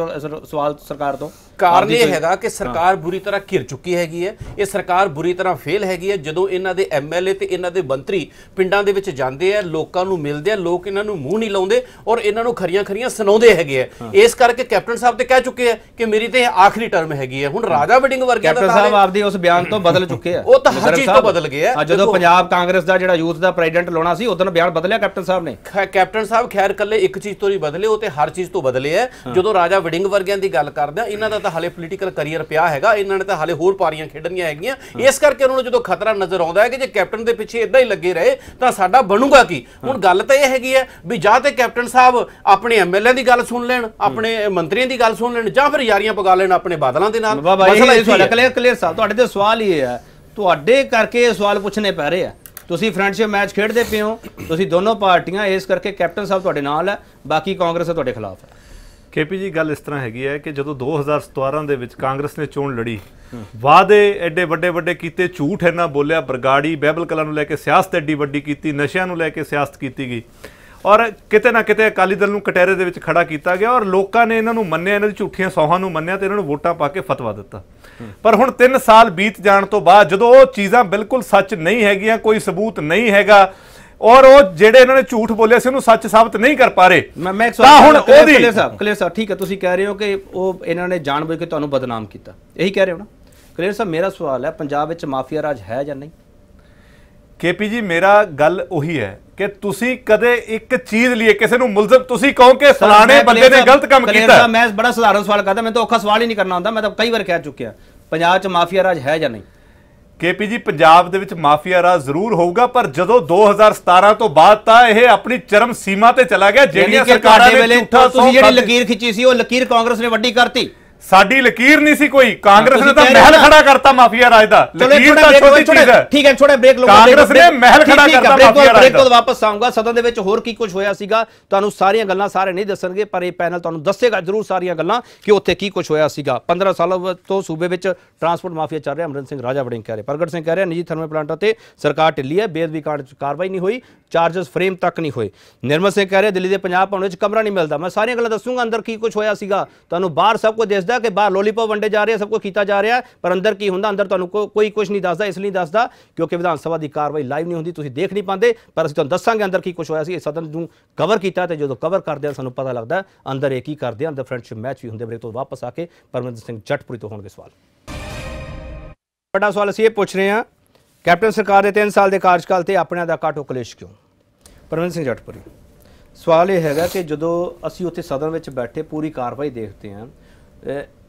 ਸਵਾਲ ਸਰਕਾਰ ਤੋਂ ਕਾਰਨ ਇਹ ਹੈਗਾ ਕਿ ਸਰਕਾਰ ਬੁਰੀ ਤਰ੍ਹਾਂ ਘਿਰ ਚੁੱਕੀ ਹੈਗੀ ਹੈ ਇਹ ਸਰਕਾਰ ਬੁਰੀ ਤਰ੍ਹਾਂ ਫੇਲ ਹੈਗੀ ਹੈ ਜਦੋਂ ਇਹਨਾਂ ਦੇ ਐਮਐਲਏ ਤੇ ਇਹਨਾਂ ਦੇ ਮੰਤਰੀ ਪਿੰਡਾਂ ਦੇ ਵਿੱਚ ਜਾਂਦੇ ਆ ਲੋਕਾਂ ਨੂੰ ਮਿਲਦੇ ਆ ਲੋਕ ਇਹਨਾਂ ਨੂੰ ਮੂੰਹ ਨਹੀਂ ਲਾਉਂਦੇ ਔਰ ਇਹਨਾਂ ਨੂੰ ਖਰੀਆਂ-ਖਰੀਆਂ ਸੁਣਾਉਂਦੇ ਹੈਗੇ ਆ ਇਸ ਕਰਕੇ ਕੈਪਟਨ ਸਾਹਿਬ ਤੇ ਕਹਿ ਚੁੱਕੇ ਆ ਕਿ ਮੇਰੀ ਤੇ ਆਖਰੀ ਟਰਮ ਹੈਗੀ ਹੈ ਹੁਣ ਰਾਜਾ ਵਡਿੰਗ ਵਰਗੇ ਦਾ ਕੈਪਟਨ ਸਾਹਿਬ ਆਪਦੇ ਉਸ ਬਿਆਨ ਤੋਂ ਬਦਲ ਚੁੱਕੇ ਆ ਉਹ ਤਾਂ ਹਰ ਚੀਜ਼ ਬਦਲ ਗਿਆ ਆ ਜਦੋਂ ਪੰਜਾਬ ਕਾਂਗਰਸ ਦਾ ਜਿਹੜਾ ਯੂਥ ਦਾ ਪ੍ਰੈਜ਼ੀਡੈਂਟ ਲਾਉਣਾ ਸੀ ਉਦੋਂ ਬਿਆਨ ਬਦਲਿਆ ਕੈਪਟਨ ਸਾਹਿਬ ਨੇ ਕੈਪਟਨ ਸਾਹਿਬ ਖੈਰ ਕੱਲੇ ਇੱਕ ਚੀਜ਼ ਤੋਂ ਹੀ ਬਦਲੇ ਉਹ ਤੇ ਹਰ ਚੀਜ਼ ਤੋਂ ਬਦਲੇ ਆ ਜਦੋਂ ਰਾਜਾ ਵਿਡਿੰਗ ਵਰਗਿਆਂ ਦੀ ਗੱਲ ਕਰਦੇ ਆ ਇਹਨਾਂ ਦਾ ਤਾਂ ਹਾਲੇ ਪੋਲੀਟੀਕਲ ਕੈਰੀਅਰ ਪਿਆ ਹੈਗਾ ਇਹਨਾਂ ਨੇ ਤਾਂ ਹਾਲੇ ਹੋਰ ਪਾਰੀਆਂ ਖੇਡਣੀਆਂ ਹੈਗੀਆਂ ਇਸ ਕਰਕੇ ਉਹਨਾਂ ਨੂੰ ਜਦੋਂ ਖਤਰਾ ਨਜ਼ਰ ਆਉਂਦਾ ਹੈ ਕਿ ਜੇ ਕੈਪਟਨ ਦੇ ਪਿੱਛੇ ਇਦਾਂ ਹੀ ਲੱਗੇ ਰਹੇ ਤਾਂ ਸਾਡਾ ਬਣੂਗਾ ਕੀ ਹੁਣ ਗੱਲ ਤਾਂ ਇਹ ਹੈਗੀ ਹੈ ਵੀ ਜਾਂ ਤੇ ਕੈਪਟਨ ਸਾਹਿਬ ਆਪਣੇ ਐਮਐਲਏ ਦੀ ਗੱਲ ਸੁਣ ਲੈਣ ਆਪਣੇ ਮੰਤਰੀਆਂ ਦੀ ਗੱਲ ਸੁਣ ਲੈਣ ਜਾਂ ਫਿਰ ਯਾਰੀਆਂ ਪਗਾ ਲੈਣ ਆਪਣੇ ਬਾਦਲਾਂ ਦੇ ਨਾਲ ਮਸਲਾ ਇਹ ਤੁਹਾਡਾ ਕਲੀਅਰ ਕਲੀਅਰ ਸਾਹਿਬ ਤੁਹਾਡੇ ਤੇ ਸਵਾਲ ਹੀ ਹੈ ਤੁਹਾਡੇ ਕਰਕੇ ਇਹ ਸਵਾਲ ਪੁੱਛਨੇ ਪੈ ਰਹੇ ਆ ਤੁਸੀਂ ਫਰੈਂਡਸ਼ਿਪ ਮੈਚ ਖੇਡਦੇ ਪਏ ਹੋ ਤੁਸੀਂ ਦੋਨੋਂ ਪਾਰਟੀਆਂ ਇਸ ਕਰਕੇ ਕੈਪਟਨ ਸਾਹਿਬ ਤੁਹਾਡੇ ਨਾਲ ਹੈ ਬਾਕੀ ਕਾਂਗਰਸ ਤੁਹਾਡੇ ਖਿਲਾਫ ਹੈ ਕੇਪੀ ਜੀ ਗੱਲ ਇਸ ਤਰ੍ਹਾਂ ਹੈਗੀ ਹੈ ਕਿ ਜਦੋਂ 2017 ਦੇ ਵਿੱਚ ਕਾਂਗਰਸ ਨੇ ਚੋਣ ਲੜੀ ਵਾਅਦੇ ਐਡੇ ਵੱਡੇ ਵੱਡੇ ਕੀਤੇ ਝੂਠ ਇਹਨਾਂ ਬੋਲਿਆ ਬਰਗਾੜੀ ਬੈਬਲ ਕਲਾ ਨੂੰ ਲੈ ਕੇ ਸਿਆਸਤ ਐਡੀ ਵੱਡੀ ਕੀਤੀ ਨਸ਼ਿਆਂ ਨੂੰ ਲੈ ਕੇ ਸਿਆਸਤ ਕੀਤੀ ਗਈ ਔਰ ਕਿਤੇ ਨਾ ਕਿਤੇ ਅਕਾਲੀ ਦਲ ਨੂੰ ਕਟਹਿਰੇ ਦੇ ਵਿੱਚ ਖੜਾ ਕੀਤਾ ਗਿਆ ਔਰ ਲੋਕਾਂ ਨੇ ਇਹਨਾਂ ਨੂੰ ਮੰਨਿਆ ਇਹਨਾਂ ਦੀ ਝੂਠੀਆਂ ਸੌਹਾਂ ਨੂੰ ਮੰਨਿਆ ਤੇ ਇਹਨਾਂ ਨੂੰ ਵੋਟਾਂ ਪਾ ਕੇ ਫਤਵਾ ਦਿੱਤਾ ਪਰ ਹੁਣ 3 ਸਾਲ ਬੀਤ ਜਾਣ ਤੋਂ ਬਾਅਦ ਜਦੋਂ ਉਹ ਚੀਜ਼ਾਂ ਬਿਲਕੁਲ ਸੱਚ ਨਹੀਂ ਹੈਗੀਆਂ ਕੋਈ ਸਬੂਤ ਨਹੀਂ ਹੈਗਾ ਔਰ ਉਹ ਜਿਹੜੇ ਇਹਨਾਂ ਨੇ ਝੂਠ ਬੋਲਿਆ ਸੀ ਉਹਨੂੰ ਸੱਚ ਸਾਬਤ ਨਹੀਂ ਕਰ ਪਾ ਰਹੇ ਮੈਂ ਤਾਂ ਹੁਣ ਉਹਦੀ ਕਲੀਅਰ ਸਾਹਿਬ ਕਲੀਅਰ ਸਾਹਿਬ ਠੀਕ ਹੈ ਤੁਸੀਂ ਕਹਿ ਰਹੇ ਹੋ ਕਿ ਉਹ ਇਹਨਾਂ ਨੇ ਜਾਣ ਬੁੱਝ ਕੇ ਤੁਹਾਨੂੰ ਬਦਨਾਮ ਕੀਤਾ ਇਹੀ ਕਹਿ ਰਹੇ ਹੋ ਨਾ ਕਲੀਅਰ ਸਾਹਿਬ ਮੇਰਾ ਸਵਾਲ ਹੈ ਪੰਜਾਬ ਵਿੱਚ ਮਾਫੀਆ ਰਾਜ ਹੈ ਜਾਂ ਨਹੀਂ ਕੇਪੀ ਜੀ ਮੇਰਾ ਗੱਲ ਉਹੀ ਹੈ ਕਿ ਤੁਸੀਂ ਕਦੇ ਇੱਕ ਚੀਜ਼ ਲਈ ਕਿਸੇ ਨੂੰ ਮੁਲਜ਼ਮ ਤੁਸੀਂ ਕਹੋ ਕਿ ਫਲਾਣੇ ਬੰਦੇ ਨੇ ਗਲਤ ਕੰਮ ਕੀਤਾ ਮੈਂ ਬੜਾ ਸਧਾਰਨ ਸਵਾਲ ਕਰਦਾ ਮੈਂ ਤਾਂ ਔਖਾ ਸਵਾਲ ਹੀ ਨਹੀਂ ਕਰਨਾ ਹੁੰਦਾ ਮੈਂ ਤਾਂ ਕਈ ਵਾਰ ਕਹਿ ਚੁੱਕਿਆ ਪੰਜਾਬ 'ਚ ਮਾਫੀਆ ਰਾਜ ਹੈ ਜਾਂ ਨਹੀਂ ਕੇਪੀ ਜੀ ਪੰਜਾਬ ਦੇ ਵਿੱਚ ਮਾਫੀਆ ਰਾਜ ਜ਼ਰੂਰ ਹੋਊਗਾ ਪਰ ਜਦੋਂ 2017 ਤੋਂ ਬਾਅਦ ਤਾਂ ਇਹ ਆਪਣੀ ਚਰਮ ਸੀਮਾ ਤੇ ਚਲਾ ਗਿਆ ਜਿਹੜੀਆਂ ਸਰਕਾਰਾਂ ਨੇ ਝੂਠਾ ਤੁਸੀਂ ਜਿਹੜੀ ਲਕੀਰ ਖਿੱਚੀ ਸੀ ਉਹ ਲਕੀਰ ਕਾਂਗਰਸ ਨੇ ਵੱਡੀ ਕਰਤੀ ਸਾਡੀ ਲਕੀਰ ਨਹੀਂ ਸੀ ਕੋਈ ਕਾਂਗਰਸ ਨੇ ਤਾਂ ਮਹਿਲ ਖੜਾ ਕਰਤਾ ਮਾਫੀਆ ਰਾਜ ਦਾ ਲਕੀਰ ਤਾਂ ਛੋਟੀ ਚੀਜ਼ ਹੈ ਠੀਕ ਹੈ ਥੋੜਾ ਬ੍ਰੇਕ ਲਓ ਕਾਂਗਰਸ ਨੇ ਮਹਿਲ ਖੜਾ ਕਰਤਾ ਮਾਫੀਆ ਰਾਜ ਦਾ ਬ੍ਰੇਕ ਤੋਂ ਵਾਪਸ ਆਉਂਗਾ ਸਦਨ ਦੇ ਵਿੱਚ ਹੋਰ ਕੀ ਕੁਝ ਹੋਇਆ ਸੀਗਾ ਤੁਹਾਨੂੰ ਸਾਰੀਆਂ ਗੱਲਾਂ ਸਾਰੇ ਨਹੀਂ ਦੱਸਣਗੇ ਪਰ ਇਹ ਪੈਨਲ ਤੁਹਾਨੂੰ ਦੱਸੇਗਾ ਜ਼ਰੂਰ ਸਾਰੀਆਂ ਗੱਲਾਂ ਕਿ ਉੱਥੇ ਕੀ ਕੁਝ ਹੋਇਆ ਸੀਗਾ 15 ਸਾਲ ਤੋਂ ਸੂਬੇ ਵਿੱਚ ਟਰਾਂਸਪੋਰਟ ਮਾਫੀਆ ਚੱਲ ਰਿਹਾ ਅਮਰਿੰਦਰ ਸਿੰਘ ਰਾਜਾ ਵੜਿੰਗ ਕਹਿ ਰਹੇ ਪ੍ਰਗਟ ਸਿੰਘ ਕਹਿ ਰਿਹਾ ਨਿੱਜੀ ਥਰਮਲ ਪਲਾਂਟਾਂ ਤੇ ਸਰਕਾਰ ਢਿੱਲੀ ਹੈ ਬੇਅਦਬੀ ਕਾਂਡ ਚ ਕਾਰਵਾਈ ਨਹੀਂ ਹੋਈ ਚਾਰजेस ਫਰੇਮ ਤੱਕ ਨਹੀਂ ਹੋਏ ਨਿਰਮਲ ਸਿੰਘ ਕਹਿ ਰਿਹਾ ਦਿੱਲੀ ਦੇ ਪੰਜਾਬ ਭਵਨ ਵਿੱਚ ਕਮਰਾ ਨਹੀਂ ਮਿਲਦਾ ਮੈਂ ਸਾਰੀਆਂ ਗੱਲਾਂ ਦੱਸੂਗਾ ਅੰਦਰ ਕੀ ਕੁਝ ਹੋਇਆ ਸੀਗਾ ਤੁਹਾਨੂੰ ਬਾਹਰ ਸਭ ਕੁਝ ਦੇਸ਼ ਦੱਸਦਾ ਕਿ ਬਾਹਰ ਲੋਲੀਪੌਪ ਵੰਡੇ ਜਾ ਰਹੇ ਸਭ ਕੁਝ ਕੀਤਾ ਜਾ ਰਿਹਾ ਪਰ ਅੰਦਰ ਕੀ ਹੁੰਦਾ ਅੰਦਰ ਤੁਹਾਨੂੰ ਕੋਈ ਕੁਝ ਨਹੀਂ ਦੱਸਦਾ ਇਸ ਲਈ ਦੱਸਦਾ ਕਿਉਂਕਿ ਵਿਧਾਨ ਸਭਾ ਦੀ ਕਾਰਵਾਈ ਲਾਈਵ ਨਹੀਂ ਹੁੰਦੀ ਤੁਸੀਂ ਦੇਖ ਨਹੀਂ ਪਾਉਂਦੇ ਪਰ ਅਸੀਂ ਤੁਹਾਨੂੰ ਦੱਸਾਂਗੇ ਅੰਦਰ ਕੀ ਕੁਝ ਹੋਇਆ ਸੀ ਇਹ ਸਦਨ ਨੂੰ ਕਵਰ ਕੀਤਾ ਤੇ ਜਦੋਂ ਕਵਰ ਕਰਦੇ ਆ ਸਾਨੂੰ ਪਤਾ ਲੱਗਦਾ ਅੰਦਰ ਇਹ ਕੀ ਕਰਦੇ ਆ ਅੰਦਰ ਫਰੈਂਡਸ਼ਿਪ ਮੈਚ ਵੀ ਹੁੰਦੇ ਬ੍ਰੇਕ ਤੋਂ ਵਾਪਸ ਆ ਕੇ ਪਰਮਿੰਦਰ ਸਿੰਘ ਜੱਟਪੁਰੀ ਤੋਂ ਹੋਣਗੇ ਸਵਾਲ ਵੱਡਾ ਸਵਾਲ ਅਸੀਂ ਇਹ ਪੁੱਛ ਰਹੇ ਹਾਂ ਕੈਪਟਨ ਸਰਕਾਰ ਦੇ 3 ਸਾਲ ਦੇ ਕਾਰਜਕਾਲ ਤੇ ਆਪਣਾ ਦਾ ਕਾਟੋ ਕਲੇਸ਼ ਕਿਉਂ ਪਰਮਿੰਦਰ ਸਿੰਘ ਜੱਟਪੁਰੀ ਸਵਾਲ ਇਹ ਹੈਗਾ ਕਿ ਜਦੋਂ ਅਸੀਂ ਉੱਥੇ ਸਦਨ ਵਿੱਚ ਬੈਠੇ ਪੂਰੀ ਕਾਰਵਾਈ ਦੇਖਦੇ ਹਾਂ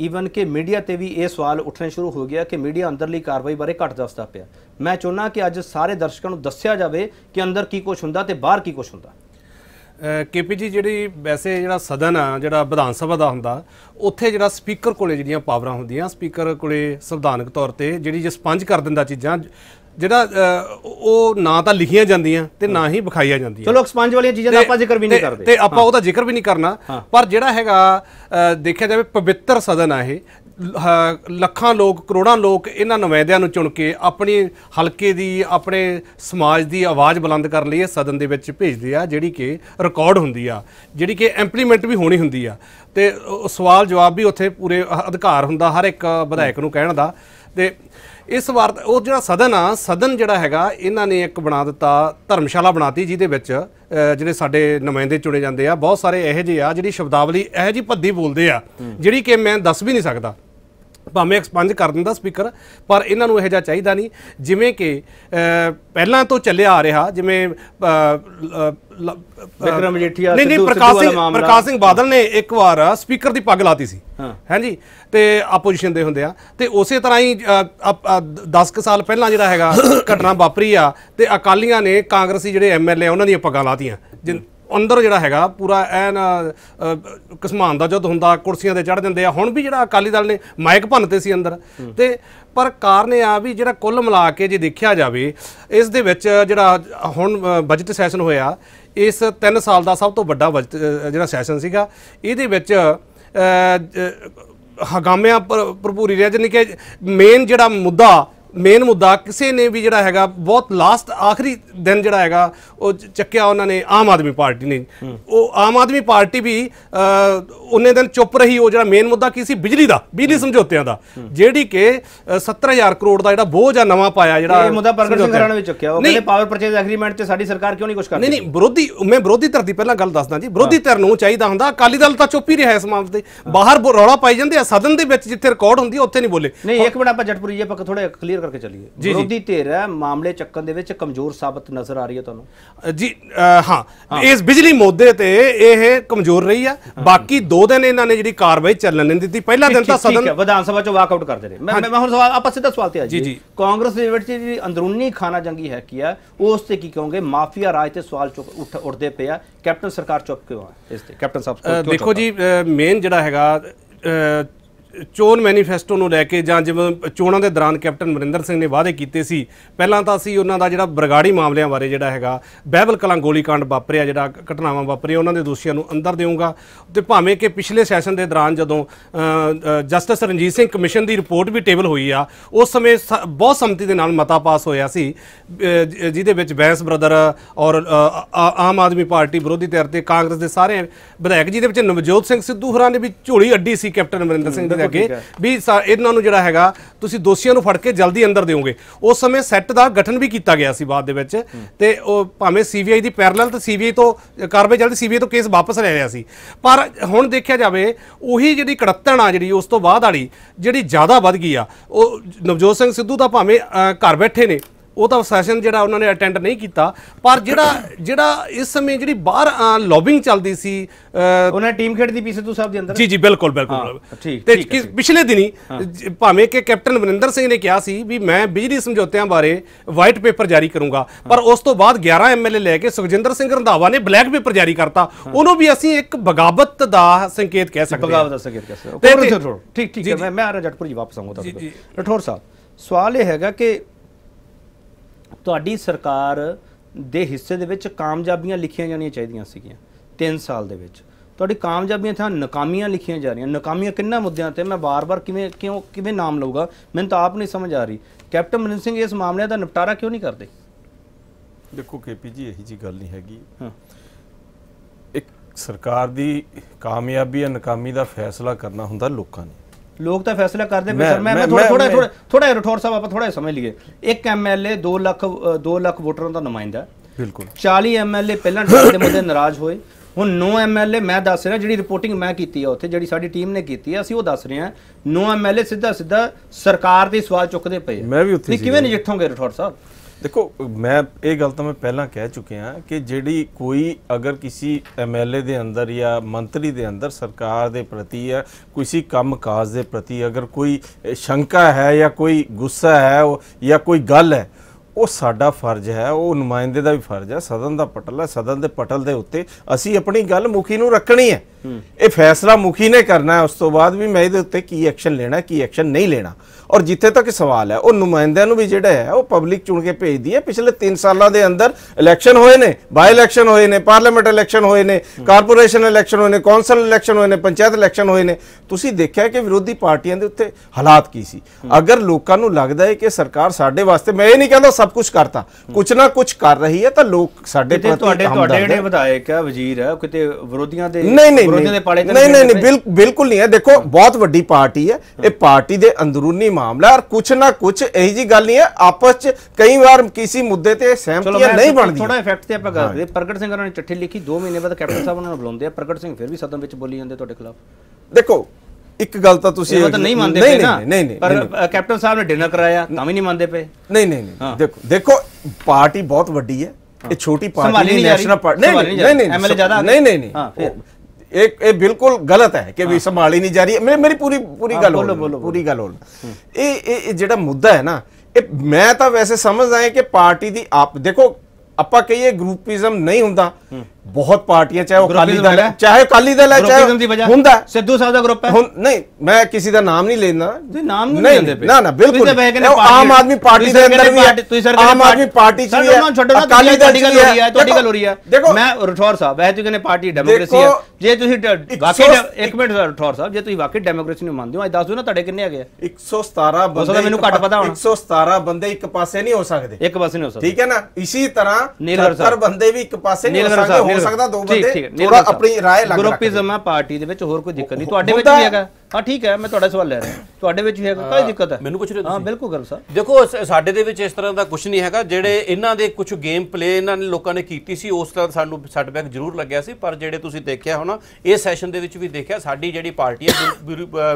ਈਵਨ ਕਿ ਮੀਡੀਆ ਤੇ ਵੀ ਇਹ ਸਵਾਲ ਉੱਠਣੇ ਸ਼ੁਰੂ ਹੋ ਗਿਆ ਕਿ ਮੀਡੀਆ ਅੰਦਰਲੀ ਕਾਰਵਾਈ ਬਾਰੇ ਘੱਟ ਦੱਸਦਾ ਪਿਆ ਮੈਂ ਚਾਹੁੰਦਾ ਕਿ ਅੱਜ ਸਾਰੇ ਦਰਸ਼ਕਾਂ ਨੂੰ ਦੱਸਿਆ ਜਾਵੇ ਕਿ ਅੰਦਰ ਕੀ ਕੁਝ ਹੁੰਦਾ ਤੇ ਬਾਹਰ ਕੀ ਕੁਝ ਹੁੰਦਾ ਕੇਪੀ ਜੀ ਜਿਹੜੀ ਵੈਸੇ ਜਿਹੜਾ ਸਦਨ ਆ ਜਿਹੜਾ ਵਿਧਾਨ ਸਭਾ ਦਾ ਹੁੰਦਾ ਉੱਥੇ ਜਿਹੜਾ ਸਪੀਕਰ ਕੋਲੇ ਜਿਹੜੀਆਂ ਪਾਵਰਾਂ ਹੁੰਦੀਆਂ ਸਪੀਕਰ ਕੋਲੇ ਸੰਵਿਧਾਨਕ ਤੌਰ ਤੇ ਜਿਹੜੀ ਜੇ ਸਪੰਜ ਕਰ ਦਿੰਦਾ ਚੀਜ਼ਾਂ ਜਿਹੜਾ ਉਹ ਨਾ ਤਾਂ ਲਿਖੀਆਂ ਜਾਂਦੀਆਂ ਤੇ ਨਾ ਹੀ ਵਿਖਾਈਆਂ ਜਾਂਦੀਆਂ ਚਲੋ ਐਕਸਪੰਜ ਵਾਲੀਆਂ ਚੀਜ਼ਾਂ ਦਾ ਆਪਾਂ ਜ਼ਿਕਰ ਵੀ ਨਹੀਂ ਕਰਦੇ ਤੇ ਆਪਾਂ ਉਹਦਾ ਜ਼ਿਕਰ ਵੀ ਨਹੀਂ ਕਰਨਾ ਪਰ ਜਿਹੜਾ ਹੈਗਾ ਦੇਖਿਆ ਜਾਵੇ ਪਵਿੱਤਰ ਸਦਨ ਆ ਇਹ ਲੱਖਾਂ ਲੋਕ ਕਰੋੜਾਂ ਲੋਕ ਇਹਨਾਂ ਨੁਮਾਇੰਦਿਆਂ ਨੂੰ ਚੁਣ ਕੇ ਆਪਣੀ ਹਲਕੇ ਦੀ ਆਪਣੇ ਸਮਾਜ ਦੀ ਆਵਾਜ਼ ਬੁਲੰਦ ਕਰਨ ਲਈ ਇਹ ਸਦਨ ਦੇ ਵਿੱਚ ਭੇਜਦੇ ਆ ਜਿਹੜੀ ਕਿ ਰਿਕਾਰਡ ਹੁੰਦੀ ਆ ਜਿਹੜੀ ਕਿ ਇੰਪਲੀਮੈਂਟ ਵੀ ਹੋਣੀ ਹੁੰਦੀ ਆ ਤੇ ਸਵਾਲ ਜਵਾਬ ਵੀ ਉੱਥੇ ਪੂਰੇ ਅਧਿਕਾਰ ਹੁੰਦਾ ਹਰ ਇੱਕ ਵਿਧਾਇਕ ਨੂੰ ਕਹਿਣ ਦਾ ਤੇ ਇਸ ਵਾਰ ਉਹ ਜਿਹੜਾ ਸਦਨ ਆ ਸਦਨ ਜਿਹੜਾ ਹੈਗਾ ਇਹਨਾਂ ਨੇ ਇੱਕ ਬਣਾ ਦਿੱਤਾ ਧਰਮਸ਼ਾਲਾ ਬਣਾਤੀ ਜਿਹਦੇ ਵਿੱਚ ਜਿਹੜੇ ਸਾਡੇ ਨੁਮਾਇੰਦੇ ਚੁਣੇ ਜਾਂਦੇ ਆ ਬਹੁਤ ਸਾਰੇ ਇਹੋ ਜਿਹੇ ਆ ਜਿਹੜੀ ਸ਼ਬਦਾਵਲੀ ਇਹੋ ਜਿਹੀ ਭੱਦੀ ਬੋਲਦੇ ਆ ਜਿਹੜੀ ਕਿ ਮੈਂ ਦੱਸ ਵੀ ਨਹੀਂ ਸਕਦਾ ਭਾਵੇਂ ਐਕਸਪੰਜ ਕਰ ਦਿੰਦਾ ਸਪੀਕਰ ਪਰ ਇਹਨਾਂ ਨੂੰ ਇਹੋ ਜਿਹਾ ਚਾਹੀਦਾ ਨਹੀਂ ਜਿਵੇਂ ਕਿ ਪਹਿਲਾਂ ਤੋਂ ਚੱਲਿਆ ਆ ਰਿਹਾ ਜਿਵੇਂ ਵਿਕਰਮ ਜੇਠੀਆ ਨਹੀਂ ਨਹੀਂ ਪ੍ਰਕਾਸ਼ ਸਿੰਘ ਪ੍ਰਕਾਸ਼ ਸਿੰਘ ਬਾਦਲ ਨੇ ਇੱਕ ਵਾਰ ਸਪੀਕਰ ਦੀ ਪੱਗ ਲਾਤੀ ਸੀ ਹਾਂਜੀ ਤੇ ਆਪੋਜੀਸ਼ਨ ਦੇ ਹੁੰਦੇ ਆ ਤੇ ਉਸੇ ਤਰ੍ਹਾਂ ਹੀ 10 ਸਾਲ ਪਹਿਲਾਂ ਜਿਹੜਾ ਹੈਗਾ ਘਟਨਾ ਵਾਪਰੀ ਆ ਤੇ ਅਕਾਲੀਆਂ ਨੇ ਕਾਂਗਰਸੀ ਜਿਹੜੇ ਐਮਐਲਏ ਉਹਨਾਂ ਦੀਆਂ ਪੱਗਾਂ ਲਾਤੀਆਂ ਅੰਦਰ ਜਿਹੜਾ ਹੈਗਾ ਪੂਰਾ ਐਨ ਕਿਸਮਾਨ ਦਾ ਜਦ ਹੁੰਦਾ ਕੁਰਸੀਆਂ ਤੇ ਚੜ ਜਾਂਦੇ ਆ ਹੁਣ ਵੀ ਜਿਹੜਾ ਅਕਾਲੀ ਦਲ ਨੇ ਮਾਈਕ ਭੰਨਤੇ ਸੀ ਅੰਦਰ ਤੇ ਪਰ ਕਾਰਨ ਇਹ ਆ ਵੀ ਜਿਹੜਾ ਕੁੱਲ ਮਿਲਾ ਕੇ ਜੇ ਦੇਖਿਆ ਜਾਵੇ ਇਸ ਦੇ ਵਿੱਚ ਜਿਹੜਾ ਹੁਣ ਬਜਟ ਸੈਸ਼ਨ ਹੋਇਆ ਇਸ 3 ਸਾਲ ਦਾ ਸਭ ਤੋਂ ਵੱਡਾ ਬਜਟ ਜਿਹੜਾ ਸੈਸ਼ਨ ਸੀਗਾ ਇਹਦੇ ਵਿੱਚ ਹਗਾਮਿਆਂ ਭਰਪੂਰੀ ਰਿਹਾ ਜਾਨੀ ਕਿ ਮੇਨ ਜਿਹੜਾ ਮੁੱਦਾ ਮੇਨ ਮੁੱਦਾ ਕਿਸੇ ਨੇ ਵੀ ਜਿਹੜਾ ਹੈਗਾ ਬਹੁਤ ਲਾਸਟ ਆਖਰੀ ਦਿਨ ਜਿਹੜਾ ਹੈਗਾ ਉਹ ਚੱਕਿਆ ਉਹਨਾਂ ਨੇ ਆਮ ਆਦਮੀ ਪਾਰਟੀ ਨੇ ਉਹ ਆਮ ਆਦਮੀ ਪਾਰਟੀ ਵੀ ਉਹਨੇ ਦਿਨ ਚੁੱਪ ਰਹੀ ਉਹ ਜਿਹੜਾ ਮੇਨ ਮੁੱਦਾ ਕੀ ਸੀ ਬਿਜਲੀ ਦਾ ਬਿਜਲੀ ਸਮਝੌਤਿਆਂ ਦਾ ਜਿਹੜੀ ਕਿ 70000 ਕਰੋੜ ਦਾ ਜਿਹੜਾ ਬੋਝ ਆ ਨਵਾਂ ਪਾਇਆ ਜਿਹੜਾ ਇਹ ਮੁੱਦਾ ਪ੍ਰਗਟ ਸਿੰਘ ਵਿੱਚ ਚੱਕਿਆ ਉਹ ਕਹਿੰਦੇ ਪਾਵਰ ਪਰਚੇਜ਼ ਐਗਰੀਮੈਂਟ ਤੇ ਸਾਡੀ ਸਰਕਾਰ ਕਿਉਂ ਨਹੀਂ ਕੁਝ ਕਰਦੀ ਨਹੀਂ ਨਹੀਂ ਵਿਰੋਧੀ ਮੈਂ ਵਿਰੋਧੀ ਧਿਰ ਦੀ ਪਹਿਲਾਂ ਗੱਲ ਦੱਸਦਾ ਜੀ ਵਿਰੋਧੀ ਧਿਰ ਨੂੰ ਚਾਹੀਦਾ ਹੁੰਦਾ ਅਕਾਲੀ ਦਲ ਤਾਂ ਚੁੱਪ ਹੀ ਰਿਹਾ ਇਸ ਮਾਮਲੇ ਤੇ ਬਾਹਰ ਰੌਲਾ ਪਾਈ ਜਾਂਦੇ ਆ ਸਦਨ ਦੇ ਵਿੱਚ ਜਿੱਥੇ ਰਿਕਾਰਡ ਹੁੰਦੀ ਉੱਥੇ ਨਹੀਂ ਬੋਲੇ ਨਹੀਂ ਇੱਕ ਮਿੰਟ ਆਪਾਂ ਜਟਪੁਰੀ ਜੀ ਆਪਾਂ ਥੋੜਾ ਕਲੀਅਰ ਕਲੀਅਰ ਕਰਕੇ ਚੱਲੀਏ ਜੀ ਵਿਰੋਧੀ ਧਿਰ ਹੈ ਮਾਮਲੇ ਚੱਕਣ ਦੇ ਵਿੱਚ ਕਮਜ਼ੋਰ ਸਾਬਤ ਨਜ਼ਰ ਆ ਰਹੀ ਹੈ ਤੁਹਾਨੂੰ ਜੀ ਹਾਂ ਇਸ ਬਿਜਲੀ ਮੋਦੇ ਤੇ ਇਹ ਕਮਜ਼ੋਰ ਰਹੀ ਆ ਬਾਕੀ ਦੋ ਦਿਨ ਇਹਨਾਂ ਨੇ ਜਿਹੜੀ ਕਾਰਵਾਈ ਚੱਲਣ ਨਹੀਂ ਦਿੱਤੀ ਪਹਿਲਾ ਦਿਨ ਤਾਂ ਸਦਨ ਵਿਧਾਨ ਸਭਾ ਚੋਂ ਵਾਕਆਊਟ ਕਰਦੇ ਰਹੇ ਮੈਂ ਮੈਂ ਹੁਣ ਸਵਾਲ ਆਪਾਂ ਸਿੱਧਾ ਸਵਾਲ ਤੇ ਆ ਜੀ ਕਾਂਗਰਸ ਦੇ ਵਿੱਚ ਜਿਹੜੀ ਅੰਦਰੂਨੀ ਖਾਨਾ ਜੰਗੀ ਹੈ ਕੀ ਆ ਉਸ ਤੇ ਕੀ ਕਹੋਗੇ ਮਾਫੀਆ ਰਾਜ ਤੇ ਸਵਾਲ ਉੱਠ ਉੱਠਦੇ ਪਿਆ ਕੈਪਟਨ ਸਰਕਾਰ ਚੁੱਪ ਕਿਉਂ ਆ ਇਸ ਤੇ ਕੈਪਟਨ ਸਾਹਿਬ ਦੇਖੋ ਜੀ ਮੇਨ ਜਿਹੜਾ ਹੈਗਾ ਚੋਣ ਮੈਨੀਫੈਸਟੋ ਨੂੰ ਲੈ ਕੇ ਜਾਂ ਜਿਵੇਂ ਚੋਣਾਂ ਦੇ ਦੌਰਾਨ ਕੈਪਟਨ ਮਰਿੰਦਰ ਸਿੰਘ ਨੇ ਵਾਅਦੇ ਕੀਤੇ ਸੀ ਪਹਿਲਾਂ ਤਾਂ ਅਸੀਂ ਉਹਨਾਂ ਦਾ ਜਿਹੜਾ ਬਰਗਾੜੀ ਮਾਮਲਿਆਂ ਬਾਰੇ ਜਿਹੜਾ ਹੈਗਾ ਬਹਿਬਲ ਕਲਾਂ ਗੋਲੀकांड ਵਾਪਰਿਆ ਜਿਹੜਾ ਘਟਨਾਵਾਂ ਵਾਪਰੀਆਂ ਉਹਨਾਂ ਦੇ ਦੋਸ਼ੀਆਂ ਨੂੰ ਅੰਦਰ ਦੇਵਾਂਗਾ ਤੇ ਭਾਵੇਂ ਕਿ ਪਿਛਲੇ ਸੈਸ਼ਨ ਦੇ ਦੌਰਾਨ ਜਦੋਂ ਜਸਟਿਸ ਰਣਜੀਤ ਸਿੰਘ ਕਮਿਸ਼ਨ ਦੀ ਰਿਪੋਰਟ ਵੀ ਟੇਬਲ ਹੋਈ ਆ ਉਸ ਸਮੇਂ ਬਹੁਤ ਸੰਮਤੀ ਦੇ ਨਾਲ ਮਤਾ ਪਾਸ ਹੋਇਆ ਸੀ ਜਿਹਦੇ ਵਿੱਚ ਬੈਂਸ ਬ੍ਰਦਰ ਔਰ ਆਮ ਆਦਮੀ ਪਾਰਟੀ ਵਿਰੋਧੀ ਧਿਰ ਤੇ ਕਾਂਗਰਸ ਦੇ ਸਾਰੇ ਵਿਧਾਇਕ ਜਿਹਦੇ ਵਿੱਚ ਨਵਜੋਤ ਸਿੰਘ ਸਿੱਧੂ ਹੋਰਾਂ ਨੇ ਵੀ ਝੋਲੀ ਅੱਡੀ ਸੀ ਕੈਪਟਨ ਮਰਿੰਦਰ ਸਿੰਘ ਦੇ ਦੇ ਅੱਗੇ ਵੀ ਇਹਨਾਂ ਨੂੰ ਜਿਹੜਾ ਹੈਗਾ ਤੁਸੀਂ ਦੋਸ਼ੀਆਂ ਨੂੰ ਫੜ ਕੇ ਜਲਦੀ ਅੰਦਰ ਦਿਓਗੇ ਉਸ ਸਮੇਂ ਸੈੱਟ ਦਾ ਗਠਨ ਵੀ ਕੀਤਾ ਗਿਆ ਸੀ ਬਾਅਦ ਦੇ ਵਿੱਚ ਤੇ ਉਹ ਭਾਵੇਂ ਸੀਬੀਆਈ ਦੀ ਪੈਰਲਲ ਤੇ ਸੀਬੀਆਈ ਤੋਂ ਕਾਰਵਾਈ ਜਲਦੀ ਸੀਬੀਆਈ ਤੋਂ ਕੇਸ ਵਾਪਸ ਲੈ ਲਿਆ ਸੀ ਪਰ ਹੁਣ ਦੇਖਿਆ ਜਾਵੇ ਉਹੀ ਜਿਹੜੀ ਕੜੱਤਣ ਆ ਜਿਹੜੀ ਉਸ ਤੋਂ ਬਾਅਦ ਵਾਲੀ ਜਿਹੜੀ ਜ਼ਿਆਦਾ ਵੱਧ ਗਈ ਆ ਉਹ ਨਵਜੋਤ ਸਿੰਘ ਸਿੱਧੂ ਦਾ ਭਾਵੇਂ ਘਰ ਬੈਠੇ ਨੇ ਉਹ ਤਾਂ ਸੈਸ਼ਨ ਜਿਹੜਾ ਉਹਨਾਂ ਨੇ ਅਟੈਂਡ ਨਹੀਂ ਕੀਤਾ ਪਰ ਜਿਹੜਾ ਜਿਹੜਾ ਇਸ ਸਮੇਂ ਜਿਹੜੀ ਬਾਹਰ ਲੌਬਿੰਗ ਚੱਲਦੀ ਸੀ ਉਹਨਾਂ ਟੀਮ ਖੇਡਦੀ ਪੀਸੇ ਤੋਂ ਸਾਹਿਬ ਦੇ ਅੰਦਰ ਜੀ ਜੀ ਬਿਲਕੁਲ ਬਿਲਕੁਲ ਠੀਕ ਤੇ ਪਿਛਲੇ ਦਿਨੀ ਭਾਵੇਂ ਕਿ ਕੈਪਟਨ ਵਨਿੰਦਰ ਸਿੰਘ ਨੇ ਕਿਹਾ ਸੀ ਵੀ ਮੈਂ ਬਿਜਲੀ ਸਮਝੌਤਿਆਂ ਬਾਰੇ ਵਾਈਟ ਪੇਪਰ ਜਾਰੀ ਕਰੂੰਗਾ ਪਰ ਉਸ ਤੋਂ ਬਾਅਦ 11 ਐਮਐਲਏ ਲੈ ਕੇ ਸੁਖਜਿੰਦਰ ਸਿੰਘ ਰੰਧਾਵਾ ਨੇ ਬਲੈਕ ਪੇਪਰ ਜਾਰੀ ਕਰਤਾ ਉਹਨੂੰ ਵੀ ਅਸੀਂ ਇੱਕ ਬਗਾਵਤ ਦਾ ਸੰਕੇਤ ਕਹਿ ਸਕਦੇ ਹਾਂ ਬਗਾਵਤ ਦਾ ਸੰਕੇਤ ਕਹਿ ਸਕਦੇ ਹਾਂ ਠੀਕ ਠੀਕ ਮੈਂ ਮੈਂ ਆ ਰਿਹਾ ਜਟਪੁਰ ਜੀ ਵਾਪਸ ਆਉਂਗਾ ਤੁਹਾਡੇ ਕੋਲ ਰਠੋਰ ਸਾਹਿਬ ਸਵਾਲ ਇਹ ਹੈਗਾ ਕਿ ਤੁਹਾਡੀ ਸਰਕਾਰ ਦੇ ਹਿੱਸੇ ਦੇ ਵਿੱਚ ਕਾਮਯਾਬੀਆਂ ਲਿਖੀਆਂ ਜਾਣੀਆਂ ਚਾਹੀਦੀਆਂ ਸੀਗੀਆਂ 3 ਸਾਲ ਦੇ ਵਿੱਚ ਤੁਹਾਡੀ ਕਾਮਯਾਬੀਆਂ ਥਾਂ ਨਕਾਮੀਆਂ ਲਿਖੀਆਂ ਜਾ ਰਹੀਆਂ ਨਕਾਮੀਆਂ ਕਿੰਨਾ ਮੁੱਦਿਆਂ ਤੇ ਮੈਂ ਬਾਰ-ਬਾਰ ਕਿਵੇਂ ਕਿਉਂ ਕਿਵੇਂ ਨਾਮ ਲਊਗਾ ਮੈਨੂੰ ਤਾਂ ਆਪ ਨਹੀਂ ਸਮਝ ਆ ਰਹੀ ਕੈਪਟਨ ਮਨਿੰਦਰ ਸਿੰਘ ਇਸ ਮਾਮਲੇ ਦਾ ਨਿਪਟਾਰਾ ਕਿਉਂ ਨਹੀਂ ਕਰਦੇ ਦੇਖੋ ਕੇਪੀ ਜੀ ਇਹੀ ਜੀ ਗੱਲ ਨਹੀਂ ਹੈਗੀ ਇੱਕ ਸਰਕਾਰ ਦੀ ਕਾਮਯਾਬੀ ਜਾਂ ਨਾਕਾਮੀ ਦਾ ਫੈਸਲਾ ਕਰਨਾ ਹੁੰਦਾ ਲੋਕਾਂ ਨੇ ਲੋਕ ਤਾਂ ਫੈਸਲਾ ਕਰਦੇ ਪਰ ਸਰ ਮੈਂ ਥੋੜਾ ਥੋੜਾ ਥੋੜਾ ਥੋੜਾ ਰਠੌਰ ਸਾਹਿਬ ਆਪਾਂ ਥੋੜਾ ਸਮਝ ਲਈਏ ਇੱਕ ਐਮਐਲਏ 2 ਲੱਖ 2 ਲੱਖ ਵੋਟਰਾਂ ਦਾ ਨੁਮਾਇੰਦਾ ਬਿਲਕੁਲ 40 ਐਮਐਲਏ ਪਹਿਲਾਂ ਡਰ ਦੇ ਮੁੱਦੇ ਨਾਰਾਜ਼ ਹੋਏ ਹੁਣ 9 ਐਮਐਲਏ ਮੈਂ ਦੱਸ ਰਿਹਾ ਜਿਹੜੀ ਰਿਪੋਰਟਿੰਗ ਮੈਂ ਕੀਤੀ ਆ ਉੱਥੇ ਜਿਹੜੀ ਸਾਡੀ ਟੀਮ ਨੇ ਕੀਤੀ ਆ ਅਸੀਂ ਉਹ ਦੱਸ ਰਹੇ ਆ 9 ਐਮਐਲਏ ਸਿੱਧਾ ਸਿੱਧਾ ਸਰਕਾਰ ਦੇ ਸਵਾਲ ਚੁੱਕਦੇ ਪਏ ਮੈਂ ਵੀ ਉੱਥੇ ਕਿਵੇਂ ਨਜਿੱਠੋਗੇ ਰਠੌਰ ਸਾਹਿਬ ਦੇਖੋ ਮੈਂ ਇਹ ਗੱਲ ਤਾਂ ਮੈਂ ਪਹਿਲਾਂ ਕਹਿ ਚੁੱਕਿਆ ਕਿ ਜਿਹੜੀ ਕੋਈ ਅਗਰ ਕਿਸੇ ਐਮਐਲਏ ਦੇ ਅੰਦਰ ਜਾਂ ਮੰਤਰੀ ਦੇ ਅੰਦਰ ਸਰਕਾਰ ਦੇ ਪ੍ਰਤੀ ਜਾਂ ਕਿਸੇ ਕੰਮਕਾਜ ਦੇ ਪ੍ਰਤੀ ਅਗਰ ਕੋਈ ਸ਼ੰਕਾ ਹੈ ਜਾਂ ਕੋਈ ਗੁੱਸਾ ਹੈ ਜਾਂ ਕੋਈ ਗੱਲ ਹੈ ਉਹ ਸਾਡਾ ਫਰਜ਼ ਹੈ ਉਹ ਨੁਮਾਇੰਦੇ ਦਾ ਵੀ ਫਰਜ਼ ਹੈ ਸਦਨ ਦਾ ਪਟਲ ਹੈ ਸਦਨ ਦੇ ਪਟਲ ਦੇ ਉੱਤੇ ਅਸੀਂ ਆਪਣੀ ਗੱਲ ਮੁਖੀ ਨੂੰ ਰੱਖਣੀ ਹੈ ਇਹ ਫੈਸਲਾ ਮੁਖੀ ਨੇ ਕਰਨਾ ਹੈ ਉਸ ਤੋਂ ਬਾਅਦ ਵੀ ਮੈਂ ਇਹਦੇ ਉੱਤੇ ਕੀ ਐਕਸ਼ਨ ਲੈਣਾ ਕੀ ਐਕਸ਼ਨ ਨਹੀਂ ਲੈਣਾ ਔਰ ਜਿੱਥੇ ਤੱਕ ਸਵਾਲ ਹੈ ਉਹ ਨੁਮਾਇੰਦਿਆਂ ਨੂੰ ਵੀ ਜਿਹੜਾ ਹੈ ਉਹ ਪਬਲਿਕ ਚੁਣ ਕੇ ਭੇਜਦੀ ਹੈ ਪਿਛਲੇ 3 ਸਾਲਾਂ ਦੇ ਅੰਦਰ ਇਲੈਕਸ਼ਨ ਹੋਏ ਨੇ ਬਾਈ ਇਲੈਕਸ਼ਨ ਹੋਏ ਨੇ ਪਾਰਲੀਮੈਂਟ ਇਲੈਕਸ਼ਨ ਹੋਏ ਨੇ ਕਾਰਪੋਰੇਸ਼ਨ ਇਲੈਕਸ਼ਨ ਹੋਏ ਨੇ ਕੌਂਸਲ ਇਲੈਕਸ਼ਨ ਹੋਏ ਨੇ ਪੰਚਾਇਤ ਇਲੈਕਸ਼ਨ ਹੋਏ ਨੇ ਤੁਸੀਂ ਦੇਖਿਆ ਕਿ ਵਿਰੋਧੀ ਪਾਰਟੀਆਂ ਦੇ ਉੱਤੇ ਹਾਲਾਤ ਕੀ ਸੀ ਅਗਰ ਲੋਕਾਂ ਨੂੰ ਲੱਗਦਾ ਹੈ ਕਿ ਸਰਕਾਰ ਸਾਡੇ ਵਾਸਤੇ ਮੈਂ ਇਹ ਨਹੀਂ ਕਹਿੰਦਾ ਸਭ ਕੁਝ ਕਰਤਾ ਕੁਝ ਨਾ ਕੁਝ ਕਰ ਰਹੀ ਹੈ ਤਾਂ ਲੋਕ ਸਾਡੇ ਪ੍ਰਤੀ ਤੁਹਾਡੇ ਤੁਹਾਡੇ ਜਿਹੜੇ ਵਿਧਾਇਕ ਹੈ ਵਜ਼ੀਰ ਹੈ ਕਿਤੇ ਵਿਰੋਧੀਆਂ ਦੇ ਵਿਰੋਧੀਆਂ ਦੇ ਪਾਲੇ ਨਹੀਂ ਨਹੀਂ ਨਹੀਂ ਬਿਲਕੁਲ ਨਹੀਂ ਹੈ ਦੇਖੋ ਬਹੁਤ ਵੱਡੀ ਪਾਰਟੀ ਹੈ ਇਹ ਪਾਰਟੀ ਦੇ ਅੰਦਰੂਨੀ ਮਾਮਲਾ ਔਰ ਕੁਝ ਨਾ ਕੁਝ ਇਹ ਜੀ ਗੱਲ ਨਹੀਂ ਹੈ ਆਪਸ ਚ ਕਈ ਵਾਰ ਕਿਸੇ ਮੁੱਦੇ ਤੇ ਸਹਿਮਤੀਆਂ ਨਹੀਂ ਬਣਦੀ ਥੋੜਾ ਇਫੈਕਟ ਤੇ ਆਪਾਂ ਗੱਲ ਕਰਦੇ ਪ੍ਰਗਟ ਸਿੰਘ ਉਹਨਾਂ ਨੇ ਚਿੱਠੀ ਲਿਖੀ 2 ਮਹੀਨੇ ਬਾਅਦ ਕੈਪਟਨ ਸਾਹਿਬ ਉਹਨਾਂ ਨੂੰ ਬੁਲਾਉਂਦੇ ਆ ਪ੍ਰਗਟ ਸਿੰਘ ਫਿਰ ਵੀ ਸਦਨ ਵਿੱਚ ਬੋਲੀ ਜਾਂਦੇ ਤੁਹਾਡੇ ਖਿਲਾਫ ਦੇਖੋ ਇੱਕ ਗੱਲ ਤਾਂ ਤੁਸੀਂ ਇਹ ਤਾਂ ਨਹੀਂ ਮੰਨਦੇ ਪਏ ਨਾ ਨਹੀਂ ਨਹੀਂ ਪਰ ਕੈਪਟਨ ਸਾਹਿਬ ਨੇ ਡਿਨਰ ਕਰਾਇਆ ਤਾਂ ਵੀ ਨਹੀਂ ਮੰਨਦੇ ਪਏ ਨਹੀਂ ਨਹੀਂ ਨਹੀਂ ਦੇਖੋ ਦੇਖੋ ਪਾਰਟੀ ਬਹੁਤ ਵੱਡੀ ਹੈ ਇਹ ਛੋਟੀ ਪਾਰਟੀ ਨਹੀਂ ਨੈਸ਼ਨਲ ਪਾਰਟੀ ਨਹੀਂ ਨਹੀਂ ਨਹੀਂ ਐਮਐਲਏ ਜ਼ਿਆਦਾ ਨਹੀਂ ਨਹੀਂ ਨਹੀਂ ਇਹ ਇਹ ਬਿਲਕੁਲ ਗਲਤ ਹੈ ਕਿ ਵੀ ਸੰਭਾਲੀ ਨਹੀਂ ਜਾ ਰਹੀ ਮੇਰੀ ਮੇਰੀ ਪੂਰੀ ਪੂਰੀ ਗੱਲ ਪੂਰੀ ਗੱਲ ਹੋਣ ਇਹ ਇਹ ਜਿਹੜਾ ਮੁੱਦਾ ਹੈ ਨਾ ਇਹ ਮੈਂ ਤਾਂ ਵੈਸੇ ਸਮਝਦਾ ਹਾਂ ਕਿ ਪਾਰਟੀ ਦੀ ਆਪ ਦੇਖੋ ਆਪਾਂ ਕਹੀਏ ਗਰੁੱਪਿਜ਼ਮ ਨਹੀਂ ਹੁੰਦਾ ਬਹੁਤ ਪਾਰਟੀਆਂ ਚਾਹੇ ਉਹ ਕਾਲੀ ਦਲ ਹੈ ਚਾਹੇ ਕਾਲੀ ਦਲ ਹੈ ਚਾਹੇ ਹੁੰਦਾ ਸਿੱਧੂ ਸਾਹਿਬ ਦਾ ਗਰੁੱਪ ਹੈ ਹੁਣ ਨਹੀਂ ਮੈਂ ਕਿਸੇ ਦਾ ਨਾਮ ਨਹੀਂ ਲੈਣਾ ਜੀ ਨਾਮ ਨਹੀਂ ਲੈਂਦੇ ਪਏ ਨਾ ਨਾ ਬਿਲਕੁਲ ਆਮ ਆਦਮੀ ਪਾਰਟੀ ਦੇ ਅੰਦਰ ਵੀ ਸਰ ਆਮ ਆਦਮੀ ਪਾਰਟੀ ਚ ਵੀ ਹੈ ਕਾਲੀ ਦਲ ਦੀ ਗੱਲ ਹੋ ਰਹੀ ਹੈ ਤੁਹਾਡੀ ਗੱਲ ਹੋ ਰਹੀ ਹੈ ਮੈਂ ਰਠੌਰ ਸਾਹਿਬ ਵੈਸੇ ਤੁਸੀਂ ਕਹਿੰਦੇ ਪਾਰਟੀ ਡੈਮੋਕ੍ਰੇਸੀ ਹੈ ਜੇ ਤੁਸੀਂ ਵਾਕਈ ਇੱਕ ਮਿੰਟ ਰਠੌਰ ਸਾਹਿਬ ਜੇ ਤੁਸੀਂ ਵਾਕਈ ਡੈਮੋਕ੍ਰੇਸੀ ਨੂੰ ਮੰਨਦੇ ਹੋ ਅੱਜ ਦੱਸ ਦਿਓ ਨਾ ਤੁਹਾਡੇ ਕਿੰਨੇ ਆ ਗਏ 117 ਬੰਦੇ ਮੈਨੂੰ ਘੱਟ ਪਤਾ ਹੋਣਾ 117 ਬੰਦੇ ਇੱਕ ਪਾਸੇ ਨਹੀਂ ਹੋ ਸਕਦੇ ਇੱਕ ਪਾਸੇ ਨਹੀਂ ਹੋ ਸਕਦੇ ਠੀਕ ਹੈ ਨਾ ਇਸੇ ਤਰ੍ਹਾਂ 70 ਬੰਦੇ ਵੀ ਇੱਕ ਪਾਸੇ ਨਹੀਂ ਹੋ ਸਕਦੇ ਹੋ ਸਕਦਾ ਦੋ ਬੰਦੇ ਥੋੜਾ ਆਪਣੀ رائے ਲੱਗ ਰੱਖਦੇ ਗਰੁੱਪਿਜ਼ਮ ਆ ਪਾਰਟੀ ਦੇ ਵਿੱਚ ਹੋਰ ਕੋਈ ਦਿੱਕਤ ਨਹੀਂ ਤੁਹਾਡੇ ਵਿੱਚ ਵੀ ਹੈਗਾ ਹਾਂ ਠੀਕ ਹੈ ਮੈਂ ਤੁਹਾਡਾ ਸਵਾਲ ਲੈ ਰਿਹਾ ਤੁਹਾਡੇ ਵਿੱਚ ਹੈ ਕੋਈ ਦਿੱਕਤ ਹੈ ਮੈਨੂੰ ਪੁੱਛ ਰਹੇ ਤੁਸੀਂ ਹਾਂ ਬਿਲਕੁਲ ਗਰਮ ਸਰ ਦੇਖੋ ਸਾਡੇ ਦੇ ਵਿੱਚ ਇਸ ਤਰ੍ਹਾਂ ਦਾ ਕੁਝ ਨਹੀਂ ਹੈਗਾ ਜਿਹੜੇ ਇਹਨਾਂ ਦੇ ਕੁਝ ਗੇਮ ਪਲੇ ਇਹਨਾਂ ਨੇ ਲੋਕਾਂ ਨੇ ਕੀਤੀ ਸੀ ਉਸ ਤਰ੍ਹਾਂ ਸਾਨੂੰ ਸੈਟਬੈਕ ਜ਼ਰੂਰ ਲੱਗਿਆ ਸੀ ਪਰ ਜਿਹੜੇ ਤੁਸੀਂ ਦੇਖਿਆ ਹੋਣਾ ਇਹ ਸੈਸ਼ਨ ਦੇ ਵਿੱਚ ਵੀ ਦੇਖਿਆ ਸਾਡੀ ਜਿਹੜੀ ਪਾਰਟੀ ਹੈ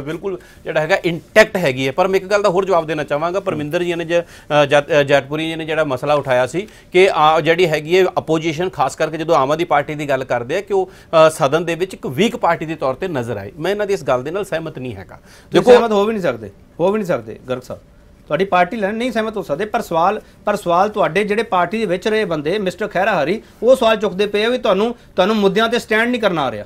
ਬਿਲਕੁਲ ਜਿਹੜਾ ਹੈਗਾ ਇੰਟੈਕਟ ਹੈਗੀ ਹੈ ਪਰ ਮੈਂ ਇੱਕ ਗੱਲ ਦਾ ਹੋਰ ਜਵਾਬ ਦੇਣਾ ਚਾਹਾਂਗਾ ਪਰਮਿੰਦਰ ਜੀ ਨੇ ਜੈਟਪੁਰੀ ਜੀ ਨੇ ਜਿਹੜਾ ਮਸਲਾ ਉਠਾਇਆ ਸੀ ਕਿ ਜਿਹੜੀ ਹੈਗੀ ਹੈ ਆਪੋਜੀਸ਼ਨ ਖਾਸ ਕਰਕੇ ਜਦੋਂ ਆਮ ਆਦਮੀ ਪਾਰਟੀ ਦੀ ਗੱਲ ਕਰਦੇ ਆ ਕਿ ਉਹ ਸਦਨ ਦੇ ਵਿੱਚ ਇੱਕ ਵੀਕ ਪਾਰਟੀ ਦੇ ਤੌਰ ਤੇ ਨਜ਼ਰ ਆਈ ਮੈਂ ਇਹਨਾਂ ਦੀ ਇਸ ਗੱਲ ਦੇ ਨਾਲ ਸਹਿ ਸਹਿਮਤ ਨਹੀਂ ਹੈਗਾ ਦੇਖੋ ਸਹਿਮਤ ਹੋ ਵੀ ਨਹੀਂ ਸਕਦੇ ਹੋ ਵੀ ਨਹੀਂ ਸਕਦੇ ਗਰਗ ਸਾਹਿਬ ਤੁਹਾਡੀ ਪਾਰਟੀ ਲੈਣ ਨਹੀਂ ਸਹਿਮਤ ਹੋ ਸਕਦੇ ਪਰ ਸਵਾਲ ਪਰ ਸਵਾਲ ਤੁਹਾਡੇ ਜਿਹੜੇ ਪਾਰਟੀ ਦੇ ਵਿੱਚ ਰਹੇ ਬੰਦੇ ਮਿਸਟਰ ਖੈਰਾ ਹਰੀ ਉਹ ਸਵਾਲ ਚੁੱਕਦੇ ਪਏ ਆ ਵੀ ਤੁਹਾਨੂੰ ਤੁਹਾਨੂੰ ਮੁੱਦਿਆਂ ਤੇ ਸਟੈਂਡ ਨਹੀਂ ਕਰਨਾ ਆ ਰਿਹਾ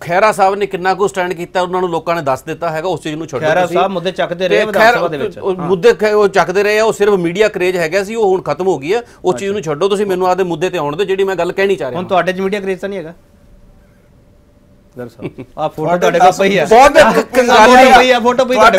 ਖੈਰਾ ਸਾਹਿਬ ਨੇ ਕਿੰਨਾ ਕੁ ਸਟੈਂਡ ਕੀਤਾ ਉਹਨਾਂ ਨੂੰ ਲੋਕਾਂ ਨੇ ਦੱਸ ਦਿੱਤਾ ਹੈਗਾ ਉਸ ਚੀਜ਼ ਨੂੰ ਛੱਡੋ ਖੈਰਾ ਸਾਹਿਬ ਮੁੱਦੇ ਚੱਕਦੇ ਰਹੇ ਵਿਧਾਨ ਸਭਾ ਦੇ ਵਿੱਚ ਮੁੱਦੇ ਉਹ ਚੱਕਦੇ ਰਹੇ ਆ ਉਹ ਸਿਰਫ ਮੀਡੀਆ ਕਰੇਜ ਹੈਗਾ ਸੀ ਉਹ ਹੁਣ ਖਤਮ ਹੋ ਗਈ ਹੈ ਉਸ ਚੀਜ਼ ਨੂੰ ਛੱਡੋ ਤੁਸੀਂ ਮੈਨੂੰ ਆਦੇ ਮੁੱਦੇ ਤੇ ਆਉਣ ਦੇ ਜਿਹੜੀ ਮੈਂ ਗੱਲ ਕਹਿਣੀ ਚਾਹ ਰਿਹਾ ਹੁਣ ਤੁਹਾਡੇ ਚ ਮੀਡੀਆ ਕਰੇਜ ਤਾਂ ਨਹੀਂ ਹੈਗਾ ਗਰ ਆ ਫੋਟੋ ਤੁਹਾਡੇ ਕੋਲ ਪਈ ਬਹੁਤ ਕੰਗਾਲੀ ਫੋਟੋ ਤੁਹਾਡੇ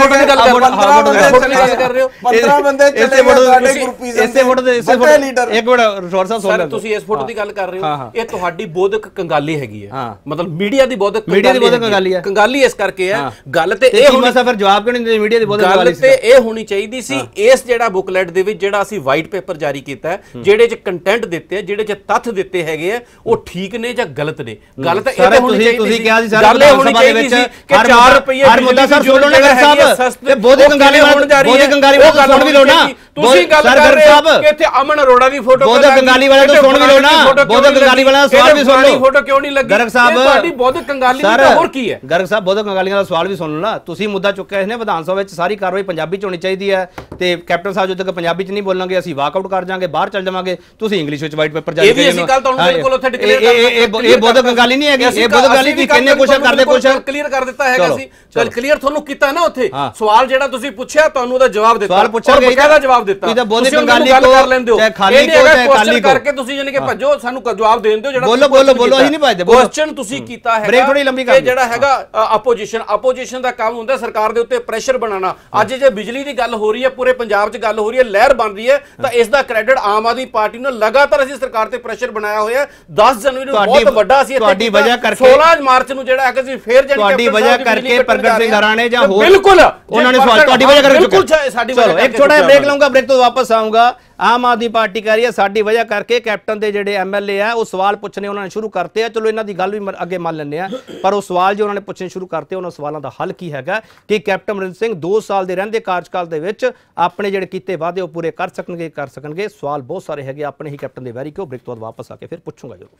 ਫੋਟੋ ਦੀ ਗੱਲ ਕਰ ਰਹੇ ਹੋ 15 ਬੰਦੇ ਚਲੇ ਇਸੇ ਫੋਟੋ ਦੇ ਇਸੇ ਫੋਟੋ ਇੱਕ ਤੁਸੀਂ ਇਸ ਫੋਟੋ ਦੀ ਗੱਲ ਕਰ ਰਹੇ ਹੋ ਇਹ ਤੁਹਾਡੀ ਬੋਧਕ ਕੰਗਾਲੀ ਹੈਗੀ ਮਤਲਬ ਦੀ ਬੋਧਕ ਕੰਗਾਲੀ ਹੈ ਕੰਗਾਲੀ ਇਸ ਕਰਕੇ ਗੱਲ ਤੇ ਇਹ ਜਵਾਬ ਕਿਉਂ ਨਹੀਂ ਦੀ ਬੋਧਕ ਗੱਲ ਇਹ ਹੋਣੀ ਚਾਹੀਦੀ ਸੀ ਇਸ ਜਿਹੜਾ ਬੁਕਲੈਟ ਦੇ ਵਿੱਚ ਜਿਹੜਾ ਅਸੀਂ ਵਾਈਟ ਪੇਪਰ ਜਾਰੀ ਕੀਤਾ ਹੈ ਜਿਹੜੇ ਚ ਕੰਟੈਂਟ ਦਿੱਤੇ ਜਿਹੜੇ ਚ ਤੱਥ ਦਿੱਤੇ ਹੈਗੇ ਆ ਉਹ ਠੀਕ ਨੇ ਜਾਂ ਗਲਤ ਨੇ ਗੱਲ ਗੱਲ ਤਾਂ ਇਹ ਹੋਣੀ ਚਾਹੀਦੀ ਤੁਸੀਂ ਕਿਹਾ ਸੀ ਸਰ ਹੋਣੀ ਚਾਹੀਦੀ ਵਿੱਚ ਕਿ 4 ਰੁਪਏ ਹਰ ਮੁੱਦਾ ਸਰ ਸੋਲੋ ਨਗਰ ਸਾਹਿਬ ਤੇ ਬੋਧੇ ਗੰਗਾਲੀ ਵਾਲਾ ਬੋਧੇ ਗੰਗਾਲੀ ਵਾਲਾ ਸੁਣ ਵੀ ਲੋਣਾ ਤੁਸੀਂ ਗੱਲ ਕਰ ਰਹੇ ਹੋ ਕਿ ਇੱਥੇ ਅਮਨ ਅਰੋੜਾ ਦੀ ਫੋਟੋ ਬੋਧੇ ਗੰਗਾਲੀ ਵਾਲਾ ਤੋਂ ਸੁਣ ਵੀ ਲੋਣਾ ਬੋਧੇ ਗੰਗਾਲੀ ਵਾਲਾ ਸਵਾਲ ਵੀ ਸੁਣ ਲਓ ਫੋਟੋ ਕਿਉਂ ਨਹੀਂ ਲੱਗੀ ਗਰਗ ਸਾਹਿਬ ਤੁਹਾਡੀ ਬੋਧੇ ਗੰਗਾਲੀ ਦੀ ਹੋਰ ਕੀ ਹੈ ਗਰਗ ਸਾਹਿਬ ਬੋਧੇ ਗੰਗਾਲੀ ਦਾ ਸਵਾਲ ਵੀ ਸੁਣ ਲਓ ਤੁਸੀਂ ਮੁੱਦਾ ਚੁੱਕਿਆ ਇਸ ਨੇ ਵਿਧਾਨ ਸਭਾ ਵਿੱਚ ਸਾਰੀ ਕਾਰਵਾਈ ਪੰਜਾਬੀ ਚ ਹੋਣੀ ਚਾਹੀਦੀ ਹੈ ਤੇ ਕੈਪਟਨ ਸਾਹਿਬ ਜਦੋਂ ਤੱਕ ਪੰਜਾਬੀ ਚ ਨਹੀਂ ਬੋਲਾਂਗੇ ਅਸੀਂ ਵਾਕਆਊਟ ਕਰ ਜਾਾਂਗੇ ਬਾਹਰ ਚੱਲ ਜਾਵਾਂਗੇ ਤੁਸੀਂ ਇੰਗਲਿਸ਼ ਵਿੱਚ ਵਾਈਟ ਪੇਪਰ ਜਾਰੀ ਕਰੋ ਇਹ ਵੀ ਅਸੀਂ ਕੱਲ ਤੁਹਾਨੂੰ ਬਿਲਕੁਲ ਉੱਥੇ ਡਿਕਲੇਅਰ ਕਰਾਂਗੇ ਇਹ ਬੋਧੇ ਗੰਗਾਲੀ ਨਹੀਂ ਹੈਗੀ ਇਹ ਬਦਲ ਗੱਲ ਕਿ ਕਿੰਨੇ ਕੁਛ ਕਰਦੇ ਕੁਛ ਕਲੀਅਰ ਕਰ ਦਿੱਤਾ ਹੈਗਾ ਸੀ ਚਲ ਕਲੀਅਰ ਤੁਹਾਨੂੰ ਕੀਤਾ ਨਾ ਉੱਥੇ ਸਵਾਲ ਜਿਹੜਾ ਤੁਸੀਂ ਪੁੱਛਿਆ ਤੁਹਾਨੂੰ ਉਹਦਾ ਜਵਾਬ ਦਿੱਤਾ ਸਵਾਲ ਪੁੱਛਿਆ ਗਿਆ ਦਾ ਜਵਾਬ ਦਿੱਤਾ ਤੁਸੀਂ ਤਾਂ ਬੋਲੇ ਬੰਗਾਲੀ ਕੋ ਕਰ ਲੈਂਦੇ ਹੋ ਇਹ ਖਾਲੀ ਕੋ ਚਾਹੇ ਕੋ ਕਰਕੇ ਤੁਸੀਂ ਯਾਨੀ ਕਿ ਭੱਜੋ ਸਾਨੂੰ ਜਵਾਬ ਦੇਣ ਦਿਓ ਜਿਹੜਾ ਬੋਲੋ ਬੋਲੋ ਬੋਲੋ ਅਸੀਂ ਨਹੀਂ ਭੱਜਦੇ ਕੁਐਸਚਨ ਤੁਸੀਂ ਕੀਤਾ ਹੈਗਾ ਬ੍ਰੇਕ ਥੋੜੀ ਲੰਬੀ ਕਰ ਜਿਹੜਾ ਹੈਗਾ ਆਪੋਜੀਸ਼ਨ ਆਪੋਜੀਸ਼ਨ ਦਾ ਕੰਮ ਹੁੰਦਾ ਸਰਕਾਰ ਦੇ ਉੱਤੇ ਪ੍ਰੈਸ਼ਰ ਬਣਾਉਣਾ ਅੱਜ ਜੇ ਬਿਜਲੀ ਦੀ ਗੱਲ ਹੋ ਰਹੀ ਹੈ ਪੂਰੇ ਪੰਜਾਬ 'ਚ ਗੱਲ ਹੋ ਰਹੀ ਹੈ ਲਹਿਰ ਬਣ ਰਹੀ ਹੈ ਤਾਂ ਇਸ ਦਾ ਕ੍ਰੈਡਿਟ ਆਮ ਆਦਮੀ ਪਾਰਟੀ ਨੂੰ ਲਗਾਤਾਰ ਅਸੀਂ ਸਰਕਾਰ ਤੇ ਪ੍ਰੈਸ਼ਰ ਬਣਾਇਆ ਹੋਇਆ 10 ਜਨਵਰੀ ਨੂੰ ਬਹੁਤ ਵੱਡਾ ਅਸੀਂ ਇੱਥੇ ਵਜ੍ਹਾ ਕਰਕੇ 16 ਮਾਰਚ ਨੂੰ ਜਿਹੜਾ ਹੈ ਕਿ ਅਸੀਂ ਫੇਰ ਜਿਹੜੀ ਤੁਹਾਡੀ ਵਜ੍ਹਾ ਕਰਕੇ ਪ੍ਰਗਟ ਸਿੰਘ ਹਰਾਣੇ ਜਾਂ ਹੋਰ ਬਿਲਕੁਲ ਉਹਨਾਂ ਨੇ ਸਵਾਲ ਤੁਹਾਡੀ ਵਜ੍ਹਾ ਕਰਕੇ ਬਿਲਕੁਲ ਸਾਡੀ ਵਜ੍ਹਾ ਇੱਕ ਛੋਟਾ ਜਿਹਾ ਬ੍ਰੇਕ ਲਾਉਂਗਾ ਬ੍ਰੇਕ ਤੋਂ ਵਾਪਸ ਆਉਂਗਾ ਆਮ ਆਦਮੀ ਪਾਰਟੀ ਕਹ ਰਹੀ ਹੈ ਸਾਡੀ ਵਜ੍ਹਾ ਕਰਕੇ ਕੈਪਟਨ ਦੇ ਜਿਹੜੇ ਐਮਐਲਏ ਆ ਉਹ ਸਵਾਲ ਪੁੱਛਣੇ ਉਹਨਾਂ ਨੇ ਸ਼ੁਰੂ ਕਰਤੇ ਆ ਚਲੋ ਇਹਨਾਂ ਦੀ ਗੱਲ ਵੀ ਅੱਗੇ ਮੰਨ ਲੈਂਦੇ ਆ ਪਰ ਉਹ ਸਵਾਲ ਜੋ ਉਹਨਾਂ ਨੇ ਪੁੱਛਣੇ ਸ਼ੁਰੂ ਕਰਤੇ ਉਹਨਾਂ ਸਵਾਲਾਂ ਦਾ ਹੱਲ ਕੀ ਹੈਗਾ ਕਿ ਕੈਪਟਨ ਅਮਰਿੰਦਰ ਸਿੰਘ 2 ਸਾਲ ਦੇ ਰਹਿੰਦੇ ਕਾਰਜਕਾਲ ਦੇ ਵਿੱਚ ਆਪਣੇ ਜਿਹੜੇ ਕੀਤੇ ਵਾਅਦੇ ਉਹ ਪੂਰੇ ਕਰ ਸਕਣਗੇ ਕਰ ਸਕਣਗੇ ਸਵਾਲ ਬਹੁਤ ਸਾਰੇ ਹੈਗੇ ਆਪਣੇ ਹੀ ਕੈਪਟਨ ਦੇ ਵੈਰੀ ਕਿਉਂ ਬ੍ਰੇਕ ਤੋਂ ਬਾਅਦ ਵਾਪਸ ਆ ਕੇ ਫਿਰ ਪੁੱਛੂਗਾ ਜਰੂਰ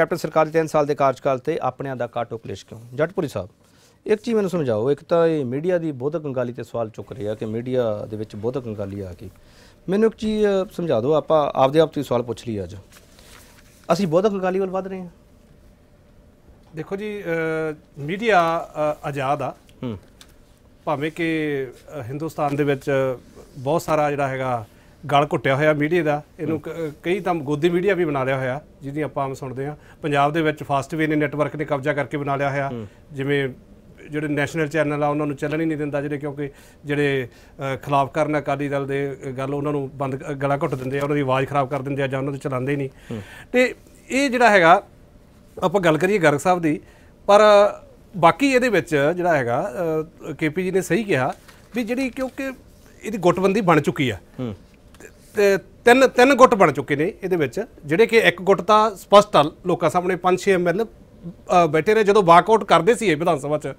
ਕੈਪਟਨ ਸਰਕਾਰ ਦੇ 3 ਸਾਲ ਦੇ ਕਾਰਜਕਾਲ ਤੇ ਆਪਣਿਆਂ ਦਾ ਕਾਟੋ ਕਲੇਸ਼ ਕਿਉਂ ਜਟਪੁਰੀ ਸਾਹਿਬ ਇੱਕ ਚੀਜ਼ ਮੈਨੂੰ ਸਮਝਾਓ ਇੱਕ ਤਾਂ ਇਹ ਮੀਡੀਆ ਦੀ ਬੋਧਕ ਗੰਗਾਲੀ ਤੇ ਸਵਾਲ ਚੁੱਕ ਰਿਹਾ ਕਿ ਮੀਡੀਆ ਦੇ ਵਿੱਚ ਬੋਧਕ ਗੰਗਾਲੀ ਆ ਗਈ ਮੈਨੂੰ ਇੱਕ ਚੀਜ਼ ਸਮਝਾ ਦਿਓ ਆਪਾਂ ਆਪਦੇ ਆਪ ਤੋਂ ਸਵਾਲ ਪੁੱਛ ਲਈ ਅੱਜ ਅਸੀਂ ਬੋਧਕ ਗੰਗਾਲੀ ਵੱਲ ਵਧ ਰਹੇ ਹਾਂ ਦੇਖੋ ਜੀ ਮੀਡੀਆ ਆਜ਼ਾਦ ਆ ਭਾਵੇਂ ਕਿ ਹਿੰਦੁਸਤਾਨ ਦੇ ਵਿੱਚ ਬਹੁਤ ਸਾਰਾ ਜਿਹੜਾ ਹੈਗਾ ਗਲ ਘੁੱਟਿਆ ਹੋਇਆ মিডিਆ ਦਾ ਇਹਨੂੰ ਕਈ ਤਾਂ ਗੋਦੀ মিডিਆ ਵੀ ਬਣਾ ਲਿਆ ਹੋਇਆ ਜਿਹਦੀ ਆਪਾਂ ਆਮ ਸੁਣਦੇ ਆ ਪੰਜਾਬ ਦੇ ਵਿੱਚ ਫਾਸਟਵੇ ਨੇ ਨੈਟਵਰਕ ਨੇ ਕਬਜ਼ਾ ਕਰਕੇ ਬਣਾ ਲਿਆ ਹੋਇਆ ਜਿਵੇਂ ਜਿਹੜੇ ਨੈਸ਼ਨਲ ਚੈਨਲ ਆ ਉਹਨਾਂ ਨੂੰ ਚੱਲਣ ਹੀ ਨਹੀਂ ਦਿੰਦਾ ਜਿਹੜੇ ਕਿਉਂਕਿ ਜਿਹੜੇ ਖਿਲਾਫ ਕਰਨ ਅਕਾਲੀ ਦਲ ਦੇ ਗੱਲ ਉਹਨਾਂ ਨੂੰ ਬੰਦ ਗਲਾ ਘੁੱਟ ਦਿੰਦੇ ਆ ਉਹਨਾਂ ਦੀ ਆਵਾਜ਼ ਖਰਾਬ ਕਰ ਦਿੰਦੇ ਆ ਜਾਂ ਉਹਨਾਂ ਨੂੰ ਚਲਾਉਂਦੇ ਹੀ ਨਹੀਂ ਤੇ ਇਹ ਜਿਹੜਾ ਹੈਗਾ ਆਪਾਂ ਗੱਲ ਕਰੀਏ ਗਰਗ ਸਾਹਿਬ ਦੀ ਪਰ ਬਾਕੀ ਇਹਦੇ ਵਿੱਚ ਜਿਹੜਾ ਹੈਗਾ ਕੇਪੀ ਜੀ ਨੇ ਸਹੀ ਕਿਹਾ ਵੀ ਜਿਹੜੀ ਕਿਉਂਕਿ ਇਹਦੀ ਗੁੱਟਬੰਦੀ ਬਣ ਚੁੱਕੀ ਆ ਤਿੰਨ ਤਿੰਨ ਗੁੱਟ ਬਣ ਚੁੱਕੇ ਨੇ ਇਹਦੇ ਵਿੱਚ ਜਿਹੜੇ ਕਿ ਇੱਕ ਗੁੱਟ ਤਾਂ ਸਪਸ਼ਟ ਆ ਲੋਕਾਂ ਸਾਹਮਣੇ 5-6 ਐਮਐਲ ਬੈਠੇ ਰਹੇ ਜਦੋਂ ਵਾਕਆਊਟ ਕਰਦੇ ਸੀ ਇਹ ਵਿਧਾਨ ਸਭਾ 'ਚ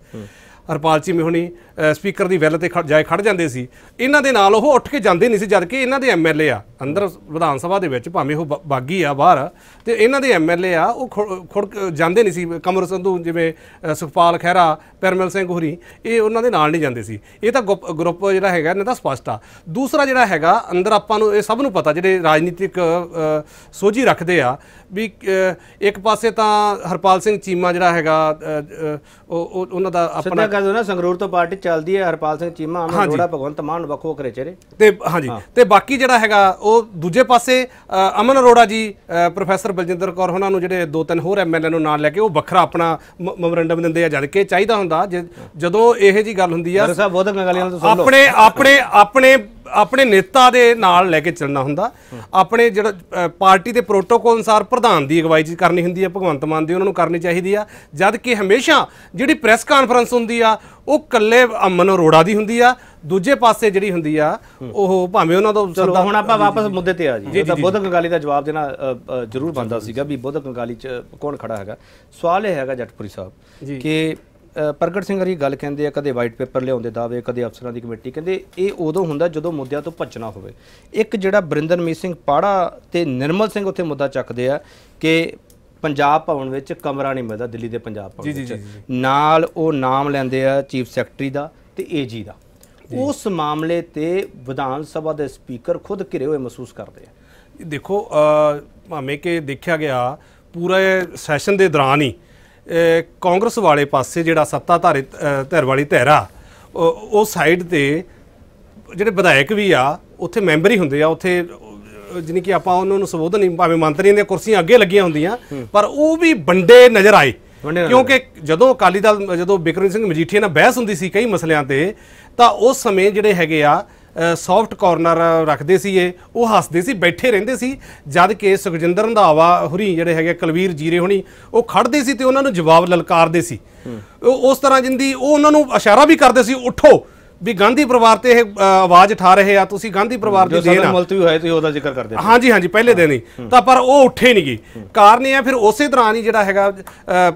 ਹਰਪਾਲ ਸਿੰਘ ਮਿਹਣੀ ਸਪੀਕਰ ਦੀ ਵੈਲ ਤੇ ਜਾਏ ਖੜ ਜਾਂਦੇ ਸੀ ਇਹਨਾਂ ਦੇ ਨਾਲ ਉਹ ਉੱਠ ਕੇ ਜਾਂਦੇ ਨਹੀਂ ਸੀ ਜਦ ਕਿ ਇਹਨਾਂ ਦੇ ਐਮਐਲਏ ਆ ਅੰਦਰ ਵਿਧਾਨ ਸਭਾ ਦੇ ਵਿੱਚ ਭਾਵੇਂ ਉਹ ਬਾਗੀ ਆ ਬਾਹਰ ਤੇ ਇਹਨਾਂ ਦੇ ਐਮਐਲਏ ਆ ਉਹ ਖੁੜ ਜਾਂਦੇ ਨਹੀਂ ਸੀ ਕਮਰ ਸੰਧੂ ਜਿਵੇਂ ਸੁਖਪਾਲ ਖਹਿਰਾ ਪਰਮਲ ਸਿੰਘ ਹੋਰੀ ਇਹ ਉਹਨਾਂ ਦੇ ਨਾਲ ਨਹੀਂ ਜਾਂਦੇ ਸੀ ਇਹ ਤਾਂ ਗਰੁੱਪ ਜਿਹੜਾ ਹੈਗਾ ਇਹਨਾਂ ਦਾ ਸਪਸ਼ਟ ਆ ਦੂਸਰਾ ਜਿਹੜਾ ਹੈਗਾ ਅੰਦਰ ਆਪਾਂ ਨੂੰ ਇਹ ਸਭ ਨੂੰ ਪਤਾ ਜਿਹੜੇ ਰਾਜਨੀਤਿਕ ਸੋਝੀ ਰੱਖਦੇ ਆ ਵੀ ਇੱਕ ਪਾਸੇ ਤਾਂ ਹਰਪਾਲ ਸਿੰਘ ਚੀਮਾ ਜਿਹੜਾ ਹੈਗਾ ਉਹ ਉਹਨਾਂ ਦਾ ਆਪਣਾ ਲੱਗਾ ਜੋ ਨਾ ਸੰਗਰੂਰ ਤੋਂ ਪਾਰਟੀ ਚੱਲਦੀ ਹੈ ਹਰਪਾਲ ਸਿੰਘ ਚੀਮਾ ਅਮਨ ਅਰੋੜਾ ਭਗਵੰਤ ਮਾਨ ਵੱਖੋ ਕਰੇ ਚਰੇ ਤੇ ਹਾਂਜੀ ਤੇ ਬਾਕੀ ਜਿਹੜਾ ਹੈਗਾ ਉਹ ਦੂਜੇ ਪਾਸੇ ਅਮਨ ਅਰੋੜਾ ਜੀ ਪ੍ਰੋਫੈਸਰ ਬਲਜਿੰਦਰ ਕੌਰ ਉਹਨਾਂ ਨੂੰ ਜਿਹੜੇ ਦੋ ਤਿੰਨ ਹੋਰ ਐਮਐਲਏ ਨੂੰ ਨਾਲ ਲੈ ਕੇ ਉਹ ਵੱਖਰਾ ਆਪਣਾ ਮੈਮੋਰੈਂਡਮ ਦਿੰਦੇ ਆ ਜਦ ਕਿ ਚਾਹੀਦਾ ਹੁੰਦਾ ਜਦੋਂ ਇਹੋ ਜੀ ਗੱਲ ਹੁੰਦੀ ਆ ਸਰ ਸਾਹਿਬ ਆਪਣੇ ਆਪਣੇ ਆਪਣੇ ਆਪਣੇ ਨੇਤਾ ਦੇ ਨਾਲ ਲੈ ਕੇ ਚੱਲਣਾ ਹੁੰਦਾ ਆਪਣੇ ਜਿਹੜਾ ਪਾਰਟੀ ਦੇ ਪ੍ਰੋਟੋਕੋਲ ਅਨਸਾਰ ਪ੍ਰਧਾਨ ਦੀ ਅਗਵਾਈ ਜੀ ਕਰਨੀ ਹੁੰਦੀ ਹੈ ਭਗਵੰਤ ਮਾਨ ਦੀ ਉਹਨਾਂ ਨੂੰ ਕਰਨੀ ਚਾਹੀਦੀ ਆ ਜਦ ਕਿ ਹਮੇਸ਼ਾ ਜਿਹੜੀ ਪ੍ਰੈਸ ਕਾਨਫਰੰਸ ਹੁੰਦੀ ਆ ਉਹ ਕੱਲੇ ਅਮਨ ਅਰੋੜਾ ਦੀ ਹੁੰਦੀ ਆ ਦੂਜੇ ਪਾਸੇ ਜਿਹੜੀ ਹੁੰਦੀ ਆ ਉਹ ਭਾਵੇਂ ਉਹਨਾਂ ਦਾ ਚਲੋ ਹੁਣ ਆਪਾਂ ਵਾਪਸ ਮੁੱਦੇ ਤੇ ਆ ਜੀ ਤਾਂ ਬੁੱਧ ਕੰਗਾਲੀ ਦਾ ਜਵਾਬ ਦੇਣਾ ਜ਼ਰੂਰ ਬੰਦਾ ਸੀਗਾ ਵੀ ਬੁੱਧ ਕੰਗਾਲੀ ਚ ਕੌਣ ਖੜਾ ਹੈਗਾ ਸਵਾਲ ਇਹ ਹੈਗਾ ਜੱਟਪੁਰੀ ਸਾਹਿਬ ਕਿ ਪ੍ਰਗਟ ਸਿੰਘ ਜੀ ਗੱਲ ਕਹਿੰਦੇ ਆ ਕਦੇ ਵਾਈਟ ਪੇਪਰ ਲਿਆਉਂਦੇ ਦਾਵੇ ਕਦੇ ਅਫਸਰਾਂ ਦੀ ਕਮੇਟੀ ਕਹਿੰਦੇ ਇਹ ਉਦੋਂ ਹੁੰਦਾ ਜਦੋਂ ਮੁੱਦਿਆਂ ਤੋਂ ਭੱਜਣਾ ਹੋਵੇ ਇੱਕ ਜਿਹੜਾ ਬਰਿੰਦਰ ਮੀਤ ਸਿੰਘ ਪਾੜਾ ਤੇ ਨਿਰਮਲ ਸਿੰਘ ਉੱਥੇ ਮੁੱਦਾ ਚੱਕਦੇ ਆ ਕਿ ਪੰਜਾਬ ਭਵਨ ਵਿੱਚ ਕਮਰਾ ਨਹੀਂ ਮਿਲਦਾ ਦਿੱਲੀ ਦੇ ਪੰਜਾਬ ਭਵਨ ਵਿੱਚ ਨਾਲ ਉਹ ਨਾਮ ਲੈਂਦੇ ਆ ਚੀਫ ਸੈਕਟਰੀ ਦਾ ਤੇ ਏਜੀ ਦਾ ਉਸ ਮਾਮਲੇ ਤੇ ਵਿਧਾਨ ਸਭਾ ਦੇ ਸਪੀਕਰ ਖੁਦ ਘਿਰੇ ਹੋਏ ਮਹਿਸੂਸ ਕਰਦੇ ਆ ਦੇਖੋ ਭਾਵੇਂ ਕਿ ਦੇਖਿਆ ਗਿਆ ਪੂਰੇ ਸੈਸ਼ਨ ਦੇ ਦੌਰਾਨ ਹੀ ਕਾਂਗਰਸ ਵਾਲੇ ਪਾਸੇ ਜਿਹੜਾ ਸੱਤਾਧਾਰੀ ਧਿਰ ਵਾਲੀ ਧਿਰਾ ਉਹ ਸਾਈਡ ਤੇ ਜਿਹੜੇ ਵਿਧਾਇਕ ਵੀ ਆ ਉੱਥੇ ਮੈਂਬਰ ਹੀ ਹੁੰਦੇ ਆ ਉੱਥੇ ਜਿਨੀ ਕਿ ਆਪਾਂ ਉਹਨਾਂ ਨੂੰ ਸੰਬੋਧਨ ਨਹੀਂ ਭਾਵੇਂ ਮੰਤਰੀਆਂ ਦੀਆਂ ਕੁਰਸੀਆਂ ਅੱਗੇ ਲੱਗੀਆਂ ਹੁੰਦੀਆਂ ਪਰ ਉਹ ਵੀ ਵੰਡੇ ਨਜ਼ਰ ਆਏ ਕਿਉਂਕਿ ਜਦੋਂ ਅਕਾਲੀ ਦਲ ਜਦੋਂ ਬਿਕਰਮ ਸਿੰਘ ਮਜੀਠੀਆ ਨਾਲ ਬਹਿਸ ਹੁੰਦੀ ਸੀ ਕਈ ਮਸਲਿਆਂ ਤੇ ਤਾਂ ਉਸ ਸਮੇਂ ਜਿਹੜੇ ਹੈਗੇ ਆ ਸੌਫਟ ਕਾਰਨਰ ਰੱਖਦੇ ਸੀ ਇਹ ਉਹ ਹੱਸਦੇ ਸੀ ਬੈਠੇ ਰਹਿੰਦੇ ਸੀ ਜਦ ਕਿ ਸੁਖਜਿੰਦਰ ਰੰਧਾਵਾ ਹੁਰੀ ਜਿਹੜੇ ਹੈਗੇ ਕਲਵੀਰ ਜੀਰੇ ਹੁਣੀ ਉਹ ਖੜਦੇ ਸੀ ਤੇ ਉਹਨਾਂ ਨੂੰ ਜਵਾਬ ਲਲਕਾਰਦੇ ਸੀ ਉਸ ਤਰ੍ਹਾਂ ਜਿੰਦੀ ਉਹ ਉਹਨਾਂ ਨੂੰ ਇਸ਼ਾਰਾ ਵੀ ਕਰਦੇ ਸੀ ਉਠੋ ਵੀ ਗਾਂਧੀ ਪਰਿਵਾਰ ਤੇ ਇਹ ਆਵਾਜ਼ ਉਠਾ ਰਹੇ ਆ ਤੁਸੀਂ ਗਾਂਧੀ ਪਰਿਵਾਰ ਦੇ ਦੇਣ ਆ ਮਲਤਵੀ ਹੋਏ ਤੁਸੀਂ ਉਹਦਾ ਜ਼ਿਕਰ ਕਰਦੇ ਹਾਂਜੀ ਹਾਂਜੀ ਪਹਿਲੇ ਦਿਨ ਹੀ ਤਾਂ ਪਰ ਉਹ ਉੱਠੇ ਨਹੀਂ ਗਏ ਕਾਰਨ ਇਹ ਆ ਫਿਰ ਉਸੇ ਤਰ੍ਹਾਂ ਨਹੀਂ ਜਿਹੜਾ ਹੈਗਾ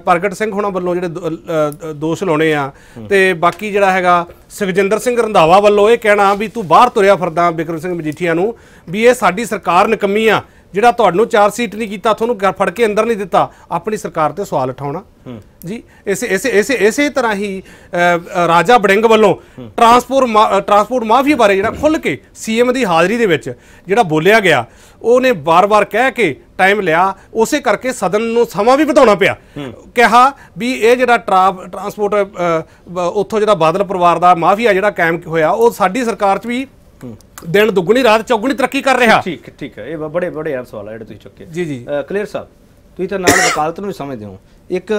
ਪ੍ਰਗਟ ਸਿੰਘ ਹੋਣਾ ਵੱਲੋਂ ਜਿਹੜੇ ਦੋਸ਼ ਲਾਉਣੇ ਆ ਤੇ ਬਾਕੀ ਜਿਹੜਾ ਹੈਗਾ ਸੁਖਜਿੰਦਰ ਸਿੰਘ ਰੰਧਾਵਾ ਵੱਲੋਂ ਇਹ ਕਹਿਣਾ ਵੀ ਤੂੰ ਬਾਹਰ ਤੁਰਿਆ ਫਿਰਦਾ ਬਿਕਰਮ ਸਿੰਘ ਮਜੀਠੀਆ ਨੂੰ ਵੀ ਇਹ ਸਾਡੀ ਸਰਕਾਰ ਨਕਮੀ ਆ ਜਿਹੜਾ ਤੁਹਾਨੂੰ ਚਾਰ ਸੀਟ ਨਹੀਂ ਕੀਤਾ ਤੁਹਾਨੂੰ ਫੜ ਕੇ ਅੰਦਰ ਨਹੀਂ ਦਿੱਤਾ ਆਪਣੀ ਸਰਕਾਰ ਤੇ ਸਵਾਲ ਉਠਾਉਣਾ ਜੀ ਇਸੇ ਇਸੇ ਇਸੇ ਇਸੇ ਤਰ੍ਹਾਂ ਹੀ ਰਾਜਾ ਬੜਿੰਗ ਵੱਲੋਂ ਟਰਾਂਸਪੋਰਟ ਟਰਾਂਸਪੋਰਟ ਮਾਫੀਆ ਬਾਰੇ ਜਿਹੜਾ ਖੁੱਲ ਕੇ ਸੀਐਮ ਦੀ ਹਾਜ਼ਰੀ ਦੇ ਵਿੱਚ ਜਿਹੜਾ ਬੋਲਿਆ ਗਿਆ ਉਹਨੇ ਬਾਰ-ਬਾਰ ਕਹਿ ਕੇ ਟਾਈਮ ਲਿਆ ਉਸੇ ਕਰਕੇ ਸਦਨ ਨੂੰ ਸਮਾਂ ਵੀ ਵਧਾਉਣਾ ਪਿਆ ਕਿਹਾ ਵੀ ਇਹ ਜਿਹੜਾ ਟਰਾਂਸਪੋਰਟ ਉੱਥੋਂ ਜਿਹੜਾ ਬਾਦਲ ਪਰਿਵਾਰ ਦਾ ਮਾਫੀਆ ਜਿਹੜਾ ਕਾਇਮ ਹੋਇਆ ਉਹ ਸਾਡੀ ਸਰਕਾਰ 'ਚ ਵੀ ਦਿਨ ਦੁੱਗਣੀ ਰਾਤ ਚੌਗਣੀ ਤਰੱਕੀ ਕਰ ਰਿਹਾ ਠੀਕ ਠੀਕ ਹੈ ਇਹ ਬੜੇ ਬੜੇ ਯਾਰ ਸਵਾਲ ਹੈ ਜਿਹੜੇ ਤੁਸੀਂ ਚੁੱਕੇ ਜੀ ਜੀ ਕਲੀਅਰ ਸਾਹਿਬ ਤੁਸੀਂ ਤਾਂ ਨਾਲ ਵਕਾਲਤ ਨੂੰ ਵੀ ਸਮਝਦੇ ਹੋ ਇੱਕ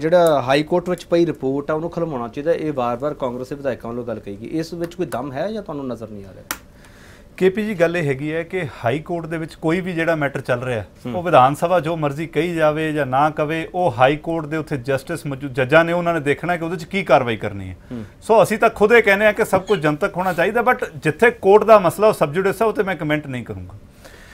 ਜਿਹੜਾ ਹਾਈ ਕੋਰਟ ਵਿੱਚ ਪਈ ਰਿਪੋਰਟ ਆ ਉਹਨੂੰ ਖਲਮਾਉਣਾ ਚਾਹੀਦਾ ਇਹ ਵਾਰ-ਵਾਰ ਕਾਂਗਰਸ ਦੇ ਵਿਧਾਇਕਾਂ ਵੱਲੋਂ ਗੱਲ ਕਹੀ ਗਈ ਇਸ ਵਿੱਚ ਕੋਈ ਦਮ ਹੈ ਜਾਂ ਤੁਹਾਨੂੰ ਨਜ਼ਰ ਨਹੀਂ ਆ ਰਿਹਾ ਕੇਪੀ ਜੀ ਗੱਲ ਇਹ ਹੈਗੀ ਹੈ ਕਿ ਹਾਈ ਕੋਰਟ ਦੇ ਵਿੱਚ ਕੋਈ ਵੀ ਜਿਹੜਾ ਮੈਟਰ ਚੱਲ ਰਿਹਾ ਉਹ ਵਿਧਾਨ ਸਭਾ ਜੋ ਮਰਜ਼ੀ ਕਹੀ ਜਾਵੇ ਜਾਂ ਨਾ ਕਵੇ ਉਹ ਹਾਈ ਕੋਰਟ ਦੇ ਉੱਥੇ ਜਸਟਿਸ ਜੱਜਾਂ ਨੇ ਉਹਨਾਂ ਨੇ ਦੇਖਣਾ ਕਿ ਉਹਦੇ ਵਿੱਚ ਕੀ ਕਾਰਵਾਈ ਕਰਨੀ ਹੈ ਸੋ ਅਸੀਂ ਤਾਂ ਖੁਦ ਇਹ ਕਹਿੰਦੇ ਆ ਕਿ ਸਭ ਕੁਝ ਜਨਤਕ ਹੋਣਾ ਚਾਹੀਦਾ ਬਟ ਜਿੱਥੇ ਕੋਰਟ ਦਾ ਮਸਲਾ ਉਹ ਸਬਜੂਡਿਸ ਹੈ ਉਹ ਤੇ ਮੈਂ ਕਮੈਂਟ ਨਹੀਂ ਕਰੂੰਗਾ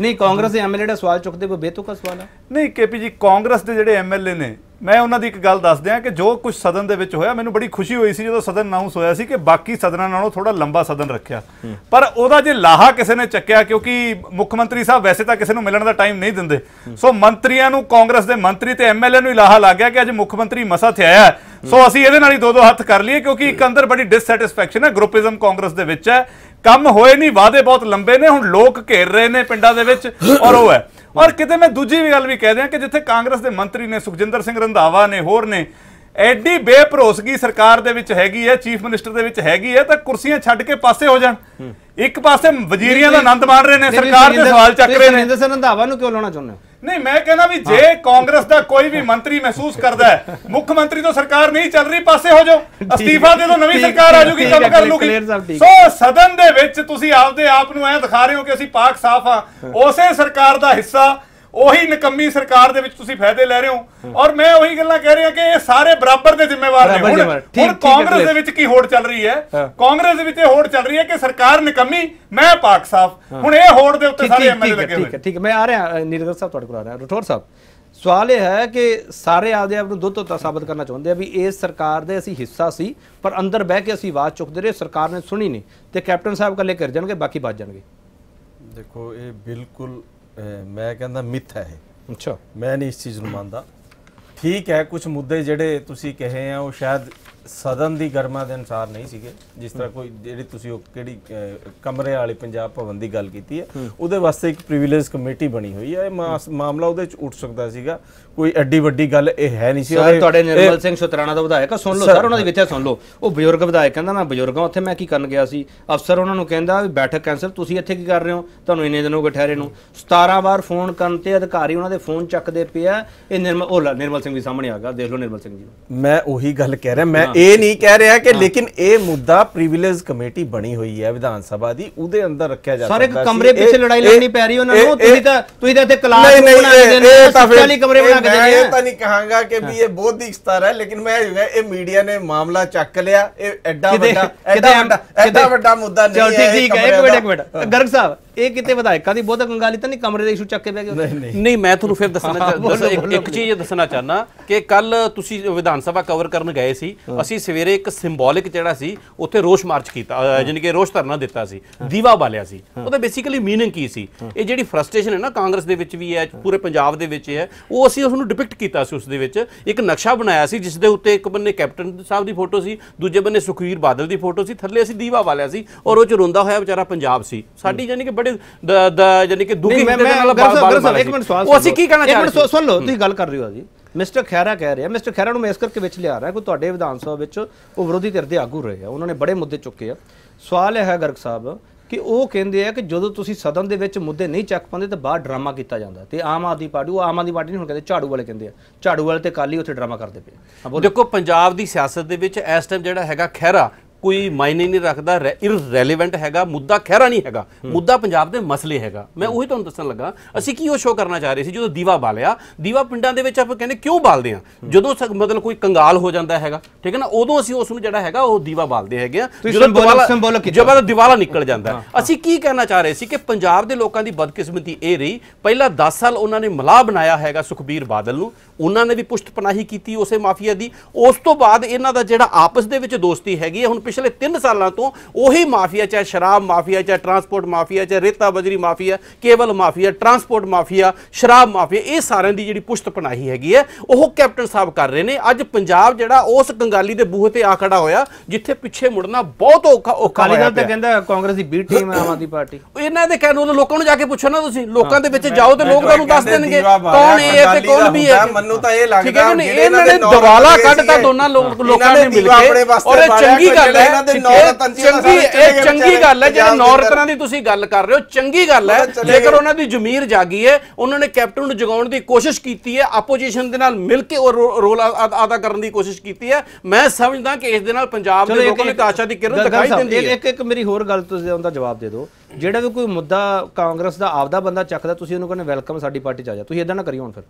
ਨਹੀਂ ਕਾਂਗਰਸ ਦੇ ਐਮਐਲਏ ਦਾ ਸਵਾਲ ਚੁੱਕਦੇ ਕੋ ਬੇਤੁਕਾ ਸਵਾਲ ਹੈ ਨਹੀਂ ਕੇਪੀ ਜੀ ਕਾਂਗਰਸ ਦੇ ਜਿਹੜੇ ਐਮਐਲਏ ਨੇ ਮੈਂ ਉਹਨਾਂ ਦੀ ਇੱਕ ਗੱਲ ਦੱਸ ਦਿਆਂ ਕਿ ਜੋ ਕੁਝ ਸਦਨ ਦੇ ਵਿੱਚ ਹੋਇਆ ਮੈਨੂੰ ਬੜੀ ਖੁਸ਼ੀ ਹੋਈ ਸੀ ਜਦੋਂ ਸਦਨ ਅਨਾਉਂਸ ਹੋਇਆ ਸੀ ਕਿ ਬਾਕੀ ਸਦਨਾਂ ਨਾਲੋਂ ਥੋੜਾ ਲੰਬਾ ਸਦਨ ਰੱਖਿਆ ਪਰ ਉਹਦਾ ਜੇ ਲਾਹਾ ਕਿਸੇ ਨੇ ਚੱਕਿਆ ਕਿਉਂਕਿ ਮੁੱਖ ਮੰਤਰੀ ਸਾਹਿਬ ਵੈਸੇ ਤਾਂ ਕਿਸੇ ਨੂੰ ਮਿਲਣ ਦਾ ਟਾਈਮ ਨਹੀਂ ਦਿੰਦੇ ਸੋ ਮੰਤਰੀਆਂ ਨੂੰ ਕਾਂਗਰਸ ਦੇ ਮੰਤਰੀ ਤੇ ਐਮਐਲਏ ਨੂੰ ਲਾਹਾ ਲੱਗ ਗਿਆ ਕਿ ਅੱਜ ਮੁੱਖ ਮੰਤਰੀ ਮਸਾ ਤੇ ਆਇਆ ਸੋ ਅਸੀਂ ਇਹਦੇ ਨਾਲ ਹੀ ਦੋ ਦੋ ਹੱਥ ਕਰ ਲਈਏ ਕਿਉਂਕਿ ਇੱਕ ਅੰਦਰ ਬੜੀ ਡਿਸਸੈਟੀਸਫੈਕਸ਼ਨ ਹੈ ਗਰੁੱਪਿਜ਼ਮ ਕਾਂਗਰਸ ਦੇ ਵਿੱਚ ਹੈ ਕੰਮ ਹੋਏ ਨਹੀਂ ਵਾਅਦੇ ਬਹੁਤ ਲੰਬੇ ਨੇ ਹੁਣ ਲੋਕ ਘੇਰ ਰਹੇ ਨੇ ਪਿੰਡਾਂ ਦੇ ਵਿੱਚ ਔਰ ਉਹ ਹੈ ਔਰ ਕਿਤੇ ਮੈਂ ਦੂਜੀ ਵੀ ਗੱਲ ਵੀ ਕਹਿ ਦਿਆਂ ਕਿ ਜਿੱਥੇ ਕਾਂਗਰਸ ਦੇ ਮੰਤਰੀ ਨੇ ਸੁਖਜਿੰਦਰ ਸਿੰਘ ਰੰਧਾਵਾ ਨੇ ਹੋਰ ਨੇ ਐਡੀ ਬੇਭਰੋਸਗੀ ਸਰਕਾਰ ਦੇ ਵਿੱਚ ਹੈਗੀ ਹੈ ਚੀਫ ਮਿਨਿਸਟਰ ਦੇ ਵਿੱਚ ਹੈਗੀ ਹੈ ਤਾਂ ਕੁਰਸੀਆਂ ਛੱਡ ਕੇ ਪਾਸੇ ਹੋ ਜਾਣ ਇੱਕ ਪਾਸੇ ਵਜ਼ੀਰੀਆਂ ਦਾ ਆਨੰਦ ਮਾਣ ਰਹੇ ਨੇ ਸਰਕਾਰ ਦੇ ਸਵਾਲ ਚੱਕ ਰਹੇ ਨੇ ਸੁਖਜਿੰਦਰ ਸਿੰਘ ਰੰਧਾਵਾ ਨੂੰ ਕਿਉਂ ਲਾਉਣਾ ਚਾਹੁੰਦੇ ਹੋ ਨਹੀਂ ਮੈਂ ਕਹਿੰਦਾ ਵੀ ਜੇ ਕਾਂਗਰਸ ਦਾ ਕੋਈ ਵੀ ਮੰਤਰੀ ਮਹਿਸੂਸ ਕਰਦਾ ਹੈ ਮੁੱਖ ਮੰਤਰੀ ਤੋਂ ਸਰਕਾਰ ਨਹੀਂ ਚੱਲ ਰਹੀ ਪਾਸੇ ਹੋ ਜਾਓ ਅਸਤੀਫਾ ਦੇ ਦਿਓ ਨਵੀਂ ਸਰਕਾਰ ਆ ਜੂਗੀ ਕੰਮ ਕਰ ਲੂਗੀ ਸੋ ਸਦਨ ਦੇ ਵਿੱਚ ਤੁਸੀਂ ਆਪਦੇ ਆਪ ਨੂੰ ਐ ਦਿਖਾ ਰਹੇ ਹੋ ਕਿ ਅਸੀਂ ਪਾਕ ਸਾਫ ਆ ਉਸੇ ਸਰਕਾਰ ਦਾ ਹਿੱਸਾ ਉਹੀ ਨਕੰਮੀ ਸਰਕਾਰ ਦੇ ਵਿੱਚ ਤੁਸੀਂ ਫਾਇਦੇ ਲੈ ਰਹੇ ਹੋ ਔਰ ਮੈਂ ਉਹੀ ਗੱਲਾਂ ਕਹਿ ਰਿਹਾ ਕਿ ਇਹ ਸਾਰੇ ਬਰਾਬਰ ਦੇ ਜ਼ਿੰਮੇਵਾਰ ਨੇ ਹੁਣ ਕਾਂਗਰਸ ਦੇ ਵਿੱਚ ਕੀ ਹੋੜ ਚੱਲ ਰਹੀ ਹੈ ਕਾਂਗਰਸ ਦੇ ਵਿੱਚ ਇਹ ਹੋੜ ਚੱਲ ਰਹੀ ਹੈ ਕਿ ਸਰਕਾਰ ਨਕੰਮੀ ਮੈਂ ਪਾਕ ਸਾਫ ਹੁਣ ਇਹ ਹੋੜ ਦੇ ਉੱਤੇ ਸਾਰੇ ਐਮਐਲਏ ਲੱਗੇ ਹੋਏ ਠੀਕ ਹੈ ਠੀਕ ਮੈਂ ਆ ਰਿਹਾ ਨੀਰਦਰ ਸਾਹਿਬ ਤੁਹਾਡੇ ਕੋਲ ਆ ਰਿਹਾ ਰਠੌਰ ਸਾਹਿਬ ਸਵਾਲ ਇਹ ਹੈ ਕਿ ਸਾਰੇ ਆਦੇ ਆਪ ਨੂੰ ਦੁੱਧ ਤੋਂ ਸਾਬਤ ਕਰਨਾ ਚਾਹੁੰਦੇ ਆ ਵੀ ਇਸ ਸਰਕਾਰ ਦੇ ਅਸੀਂ ਹਿੱਸਾ ਸੀ ਪਰ ਅੰਦਰ ਬਹਿ ਕੇ ਅਸੀਂ ਆਵਾਜ਼ ਚੁੱਕਦੇ ਰਹੇ ਸਰਕਾਰ ਨੇ ਸੁਣੀ ਨਹੀਂ ਤੇ ਕੈਪਟਨ ਸਾਹਿਬ ਕੱਲੇ ਕਰ ਜਾਣਗੇ ਬਾਕੀ ਬਚ ਜਾਣਗੇ ਦੇਖੋ ਇਹ ਬਿਲਕੁਲ ਮੈਂ ਕਹਿੰਦਾ ਮਿੱਥ ਹੈ ਇਹ ਅੱਛਾ ਮੈਂ ਨਹੀਂ ਇਸ ਚੀਜ਼ ਨੂੰ ਮੰਨਦਾ ਠੀਕ ਹੈ ਕੁਝ ਮੁੱਦੇ ਜਿਹੜੇ ਤੁਸੀਂ ਕਹੇ ਆ ਉਹ ਸ਼ਾਇਦ ਸਦਨ ਦੀ ਗਰਮਾ ਦੇ ਅਨਸਾਰ ਨਹੀਂ ਸੀਗੇ ਜਿਸ ਤਰ੍ਹਾਂ ਕੋਈ ਜਿਹੜੀ ਤੁਸੀਂ ਉਹ ਕਿਹੜੀ ਕਮਰੇ ਵਾਲੀ ਪੰਜਾਬ ਭਵਨ ਦੀ ਗੱਲ ਕੀਤੀ ਹੈ ਉਹਦੇ ਵਾਸਤੇ ਇੱਕ ਪ੍ਰਿਵਿਲੇਜ ਕਮੇਟੀ ਬਣੀ ਹੋਈ ਹੈ ਇਹ ਮਾਮਲਾ ਉਹਦੇ ਚ ਉੱਠ ਸਕਦਾ ਸੀਗਾ ਕੋਈ ਐਡੀ ਵੱਡੀ ਗੱਲ ਇਹ ਹੈ ਨਹੀਂ ਸੀ ਸਰ ਤੁਹਾਡੇ ਨਿਰਮਲ ਸਿੰਘ ਸੁਤਰਾਣਾ ਦਾ ਵਿਧਾਇਕ ਸੁਣ ਲਓ ਸਰ ਉਹਨਾਂ ਦੀ ਵਿਥਿਆ ਸੁਣ ਲਓ ਉਹ ਬਜ਼ੁਰਗ ਵਿਧਾਇਕ ਕਹਿੰਦਾ ਮੈਂ ਬਜ਼ੁਰਗਾਂ ਉੱਥੇ ਮੈਂ ਕੀ ਕਰਨ ਗਿਆ ਸੀ ਅਫਸਰ ਉਹਨਾਂ ਨੂੰ ਕਹਿੰਦਾ ਵੀ ਬੈਠਕ ਕੈਂਸਲ ਤੁਸੀਂ ਇੱਥੇ ਕੀ ਕਰ ਰਹੇ ਹੋ ਤੁਹਾਨੂੰ ਇੰਨੇ ਦਿਨ ਹੋ ਗਏ ਠਹਿਰੇ ਨੂੰ 17 ਵਾਰ ਫੋਨ ਕਰਨ ਤੇ ਅਧਿਕਾਰੀ ਉਹਨਾਂ ਦੇ ਫੋਨ ਚੱਕਦੇ ਪਿਆ ਇਹ ਨਿਰਮਲ ਉਹ ਨਿਰਮਲ ਸਿੰਘ ਵੀ ਸਾਹਮਣੇ ਆ ਗਿਆ ਦੇਖ ਲਓ ਨਿਰਮਲ ਸਿੰਘ ਜੀ ਮੈਂ ਉਹੀ ਗੱਲ ਕਹਿ ਰਿਹਾ ਮੈਂ ਇਹ ਨਹੀਂ ਕਹਿ ਰਿਹਾ ਕਿ ਲੇਕਿਨ ਇਹ ਮੁੱਦਾ ਪ੍ਰਿਵਿਲੇਜ ਕਮੇਟੀ ਬਣੀ ਹੋਈ ਹੈ ਵਿਧਾਨ ਸਭਾ ਦੀ ਉਹਦੇ ਅੰਦਰ ਰੱਖਿਆ ਜਾ ਸਕਦਾ ਸਰ ਇੱਕ ਕਮਰੇ ਪਿੱਛੇ ਲੜਾਈ ਲੜਨੀ ਪੈ ਰਹੀ ਉਹਨਾਂ ਨੂੰ ਤੁਸੀਂ ਤਾਂ ਤੁਸੀਂ ਤਾਂ ਇੱਥੇ ਕਲਾਸ ਬਣਾਉਂਦੇ ਨੇ 40 ਕਮਰੇ ਬਣਾ ਕੇ ਮੈਂ ਇਹ ਤਾਂ ਨਹੀਂ ਕਹਾਂਗਾ ਕਿ ਵੀ ਇਹ ਬਹੁਤ ਹੀ ਸਤਰ ਹੈ ਲੇਕਿਨ ਮੈਂ ਇਹ ਮੀਡੀਆ ਨੇ ਮਾਮਲਾ ਚੱਕ ਲਿਆ ਇਹ ਐਡਾ ਵੱਡਾ ਐਡਾ ਵੱਡਾ ਮੁੱਦਾ ਨਹੀਂ ਹੈ ਚਲੋ ਠੀਕ ਠੀਕ ਹੈ ਇੱਕ ਮਿੰਟ ਇੱਕ ਮਿੰਟ ਗਰਗ ਸਾਹਿਬ ਇਹ ਕਿਤੇ ਵਿਧਾਇਕਾਂ ਦੀ ਬੋਧ ਗੰਗਾਲੀ ਤਾਂ ਨਹੀਂ ਕਮਰੇ ਦੇ ਇਸ਼ੂ ਚੱਕ ਕੇ ਬਹਿ ਗਏ ਨਹੀਂ ਮੈਂ ਤੁਹਾਨੂੰ ਫਿਰ ਦੱਸਣਾ ਚਾਹੁੰਦਾ ਇੱਕ ਚੀਜ਼ ਦੱਸਣਾ ਚਾਹਨਾ ਕਿ ਕੱਲ ਤੁਸੀਂ ਵਿਧਾਨ ਸਭਾ ਕਵਰ ਕਰਨ ਗਏ ਸੀ ਅਸੀਂ ਸਵੇਰੇ ਇੱਕ ਸਿੰਬੋਲਿਕ ਜਿਹੜਾ ਸੀ ਉੱਥੇ ਰੋਸ਼ ਮਾਰਚ ਕੀਤਾ ਯਾਨੀ ਕਿ ਰੋਸ਼ ਧਰਨਾ ਦਿੱਤਾ ਸੀ ਦੀਵਾ ਬਾਲਿਆ ਸੀ ਉਹਦਾ ਬੇਸਿਕਲੀ ਮੀਨਿੰਗ ਕੀ ਸੀ ਇਹ ਜਿਹੜੀ ਫਰਸਟ੍ਰੇਸ਼ਨ ਹੈ ਨਾ ਕਾਂਗਰਸ ਦੇ ਵਿੱਚ ਵੀ ਹੈ ਪੂਰੇ ਪੰਜਾਬ ਦੇ ਵਿੱਚ ਹੈ ਉਹ ਅਸੀਂ ਉਸ ਨੂੰ ਡਿਪਿਕਟ ਕੀਤਾ ਸੀ ਉਸ ਦੇ ਵਿੱਚ ਇੱਕ ਨਕਸ਼ਾ ਬਣਾਇਆ ਸੀ ਜਿਸ ਦੇ ਉੱਤੇ ਇੱਕ ਬੰਨੇ ਕੈਪਟਨ ਸਾਹਿਬ ਦੀ ਫੋਟੋ ਸੀ ਦੂਜੇ ਬੰਨੇ ਸੁਖਵੀਰ ਬਾਦਲ ਦੀ ਫੋਟੋ ਸੀ ਥੱਲੇ ਅਸੀਂ ਦੀਵਾ ਬਾਲਿਆ ਸੀ ਔਰ ਉਹ ਚ ਰੋਂਦਾ ਹੋਇਆ ਵਿਚਾਰਾ ਪੰਜਾਬ ਸੀ ਸਾਡੀ ਯਾਨੀ ਕਿ ਜਿਹੜੇ ਦਾ ਯਾਨੀ ਕਿ ਦੁਖੀ ਹਿੰਦੇ ਨਾਲ ਬਾਰ ਬਾਰ ਇੱਕ ਮਿੰਟ ਸਵਾਲ ਉਹ ਅਸੀਂ ਕੀ ਕਹਿਣਾ ਚਾਹ ਰਹੇ ਸੁਣ ਲਓ ਤੁਸੀਂ ਗੱਲ ਕਰ ਰਹੇ ਹੋ ਜੀ ਮਿਸਟਰ ਖੈਰਾ ਕਹਿ ਰਿਹਾ ਮਿਸਟਰ ਖੈਰਾ ਨੂੰ ਮੈਂ ਇਸ ਕਰਕੇ ਵਿੱਚ ਲਿਆ ਰਿਹਾ ਕਿ ਤੁਹਾਡੇ ਵਿਧਾਨ ਸਭਾ ਵਿੱਚ ਉਹ ਵਿਰੋਧੀ ਧਿਰ ਦੇ ਆਗੂ ਰਹੇ ਆ ਉਹਨਾਂ ਨੇ ਬੜੇ ਮੁੱਦੇ ਚੁੱਕੇ ਆ ਸਵਾਲ ਇਹ ਹੈ ਗਰਗ ਸਾਹਿਬ ਕਿ ਉਹ ਕਹਿੰਦੇ ਆ ਕਿ ਜਦੋਂ ਤੁਸੀਂ ਸਦਨ ਦੇ ਵਿੱਚ ਮੁੱਦੇ ਨਹੀਂ ਚੱਕ ਪਾਉਂਦੇ ਤਾਂ ਬਾਹਰ ਡਰਾਮਾ ਕੀਤਾ ਜਾਂਦਾ ਤੇ ਆਮ ਆਦੀ ਪਾਰਟੀ ਉਹ ਆਮ ਆਦੀ ਪਾਰਟੀ ਨਹੀਂ ਹੁਣ ਕਹਿੰਦੇ ਝਾੜੂ ਵਾਲੇ ਕਹਿੰਦੇ ਆ ਝਾੜੂ ਵਾਲੇ ਤੇ ਕਾਲੀ ਉੱਥੇ ਡਰਾਮਾ ਕਰਦੇ ਪਏ ਦੇਖੋ ਪੰਜਾਬ ਦੀ ਸਿਆਸਤ ਦੇ ਵਿੱਚ ਇਸ ਟਾਈਮ ਜਿਹੜਾ ਹੈਗਾ ਖਹਿਰਾ ਕੋਈ ਮਾਇਨੇ ਨਹੀਂ ਰੱਖਦਾ ਇਰਰੈਲੇਵੈਂਟ ਹੈਗਾ ਮੁੱਦਾ ਖਹਿਰਾ ਨਹੀਂ ਹੈਗਾ ਮੁੱਦਾ ਪੰਜਾਬ ਦੇ ਮਸਲੇ ਹੈਗਾ ਮੈਂ ਉਹੀ ਤੁਹਾਨੂੰ ਦੱਸਣ ਲੱਗਾ ਅਸੀਂ ਕੀ ਉਹ ਸ਼ੋਅ ਕਰਨਾ ਚਾਹ ਰਹੇ ਸੀ ਜਦੋਂ ਦੀਵਾ ਬਾਲਿਆ ਦੀਵਾ ਪਿੰਡਾਂ ਦੇ ਵਿੱਚ ਆਪਾਂ ਕਹਿੰਦੇ ਕਿਉਂ ਬਾਲਦੇ ਆ ਜਦੋਂ ਮਤਲਬ ਕੋਈ ਕੰਗਾਲ ਹੋ ਜਾਂਦਾ ਹੈਗਾ ਠੀਕ ਹੈ ਨਾ ਉਦੋਂ ਅਸੀਂ ਉਸ ਨੂੰ ਜਿਹੜਾ ਹੈਗਾ ਉਹ ਦੀਵਾ ਬਾਲਦੇ ਹੈਗੇ ਆ ਜਦੋਂ ਜਦੋਂ ਦੀਵਾਲਾ ਨਿਕਲ ਜਾਂਦਾ ਅਸੀਂ ਕੀ ਕਹਿਣਾ ਚਾਹ ਰਹੇ ਸੀ ਕਿ ਪੰਜਾਬ ਦੇ ਲੋਕਾਂ ਦੀ ਬਦਕਿਸਮਤੀ ਇਹ ਰਹੀ ਪਹਿਲਾ 10 ਸਾਲ ਉਹਨਾਂ ਨੇ ਮਲਾਹ ਬਣਾਇਆ ਹੈਗਾ ਸੁਖਬੀਰ ਬਾਦਲ ਨੂੰ ਉਹਨਾਂ ਨੇ ਵੀ ਪੁਸ਼ਤਪਨਾਹੀ ਕੀਤੀ ਉਸੇ ਮਾਫੀਆ ਦੀ ਉਸ ਤੋਂ ਬਾਅਦ ਇਹਨਾਂ ਦਾ ਜਿਹੜਾ ਆਪਸ ਦੇ ਵਿੱਚ ਦੋਸਤੀ ਹੈਗੀ ਹੁਣ ਪਿਛਲੇ 3 ਸਾਲਾਂ ਤੋਂ ਉਹੀ ਮਾਫੀਆ ਚਾਹੇ ਸ਼ਰਾਬ ਮਾਫੀਆ ਚਾਹੇ ਟਰਾਂਸਪੋਰਟ ਮਾਫੀਆ ਚਾਹੇ ਰੇਤਾ ਬਜਰੀ mafia cable mafia transport mafia ਸ਼ਰਾਬ ਮਾਫੀਆ ਇਹ ਸਾਰਿਆਂ ਦੀ ਜਿਹੜੀ ਪੁਸ਼ਤਪਨਾਹੀ ਹੈਗੀ ਹੈ ਉਹ ਕੈਪਟਨ ਸਾਹਿਬ ਕਰ ਰਹੇ ਨੇ ਅੱਜ ਪੰਜਾਬ ਜਿਹੜਾ ਉਸ ਕੰਗਾਲੀ ਦੇ ਬੂਹੇ ਤੇ ਆ ਖੜਾ ਹੋਇਆ ਜਿੱਥੇ ਪਿੱਛੇ ਮੁੜਨਾ ਬਹੁਤ ਔਖਾ ਔਖਾ ਹੈ ਕਾਲੀ ਤਾਂ ਕਹਿੰਦਾ ਕਾਂਗਰਸ ਦੀ B team Aam Aadmi party ਇਹਨਾਂ ਦੇ ਕਹਿਣ ਉਹਨਾਂ ਲੋਕਾਂ ਨੂੰ ਜਾ ਕੇ ਪੁੱਛੋ ਨਾ ਤੁਸੀਂ ਲੋਕਾਂ ਦੇ ਵਿੱਚ ਜਾਓ ਤੇ ਲੋਕ ਤੁਹਾਨੂੰ ਦੱਸ ਦੇਣਗੇ ਕੌਣ ਇਹ ਤੇ ਕੌਣ ਵੀ ਹੈ ਮੈਨੂੰ ਤਾਂ ਇਹ ਲੱਗਦਾ ਕਿ ਇਹਨਾਂ ਨੇ ਦਿਵਾਲਾ ਕੱਢਤਾ ਦੋਨਾਂ ਲੋਕਾਂ ਨੇ ਮਿਲ ਕੇ ਔਰ ਇਹ ਚੰਗੀ ਗੱਲ ਹੈ ਚੰਗੀ ਇਹ ਚੰਗੀ ਗੱਲ ਹੈ ਜਿਹੜੇ ਨੌ ਰਤਨਾਂ ਦੀ ਤੁਸੀਂ ਗੱਲ ਕਰ ਰਹੇ ਹੋ ਚੰਗੀ ਗੱਲ ਹੈ ਜੇਕਰ ਉਹਨਾਂ ਦੀ ਜ਼ਮੀਰ ਜਾਗੀ ਹੈ ਉਹਨਾਂ ਨੇ ਕੈਪਟਨ ਨੂੰ ਜਗਾਉਣ ਦੀ ਕੋਸ਼ਿਸ਼ ਕੀਤੀ ਹੈ ਆਪੋਜੀਸ਼ਨ ਦੇ ਨਾਲ ਮਿਲ ਕੇ ਉਹ ਰੋਲ ਆਦਾ ਕਰਨ ਦੀ ਕੋਸ਼ਿਸ਼ ਕੀਤੀ ਹੈ ਮੈਂ ਸਮਝਦਾ ਕਿ ਇਸ ਦੇ ਨਾਲ ਪੰਜਾਬ ਦੇ ਲੋਕਾਂ ਨੂੰ ਆਸ਼ਾ ਦੀ ਕਿਰਨ ਦਿਖਾਈ ਦਿੰਦੀ ਹੈ ਇੱਕ ਇੱਕ ਮੇਰੀ ਹੋਰ ਗੱਲ ਤੁਸੀਂ ਉਹਦਾ ਜਵਾਬ ਦੇ ਦਿਓ ਜਿਹੜਾ ਵੀ ਕੋਈ ਮੁੱਦਾ ਕਾਂਗਰਸ ਦਾ ਆਪਦਾ ਬੰਦਾ ਚੱਕਦਾ ਤੁਸੀਂ ਉਹਨੂੰ ਕਹਿੰਦੇ ਵੈਲਕਮ ਸਾਡੀ ਪਾਰਟੀ ਚ ਆ ਜਾ ਤੁਸੀਂ ਇਦਾਂ ਨਾ ਕਰਿਓ ਹੁਣ ਫਿਰ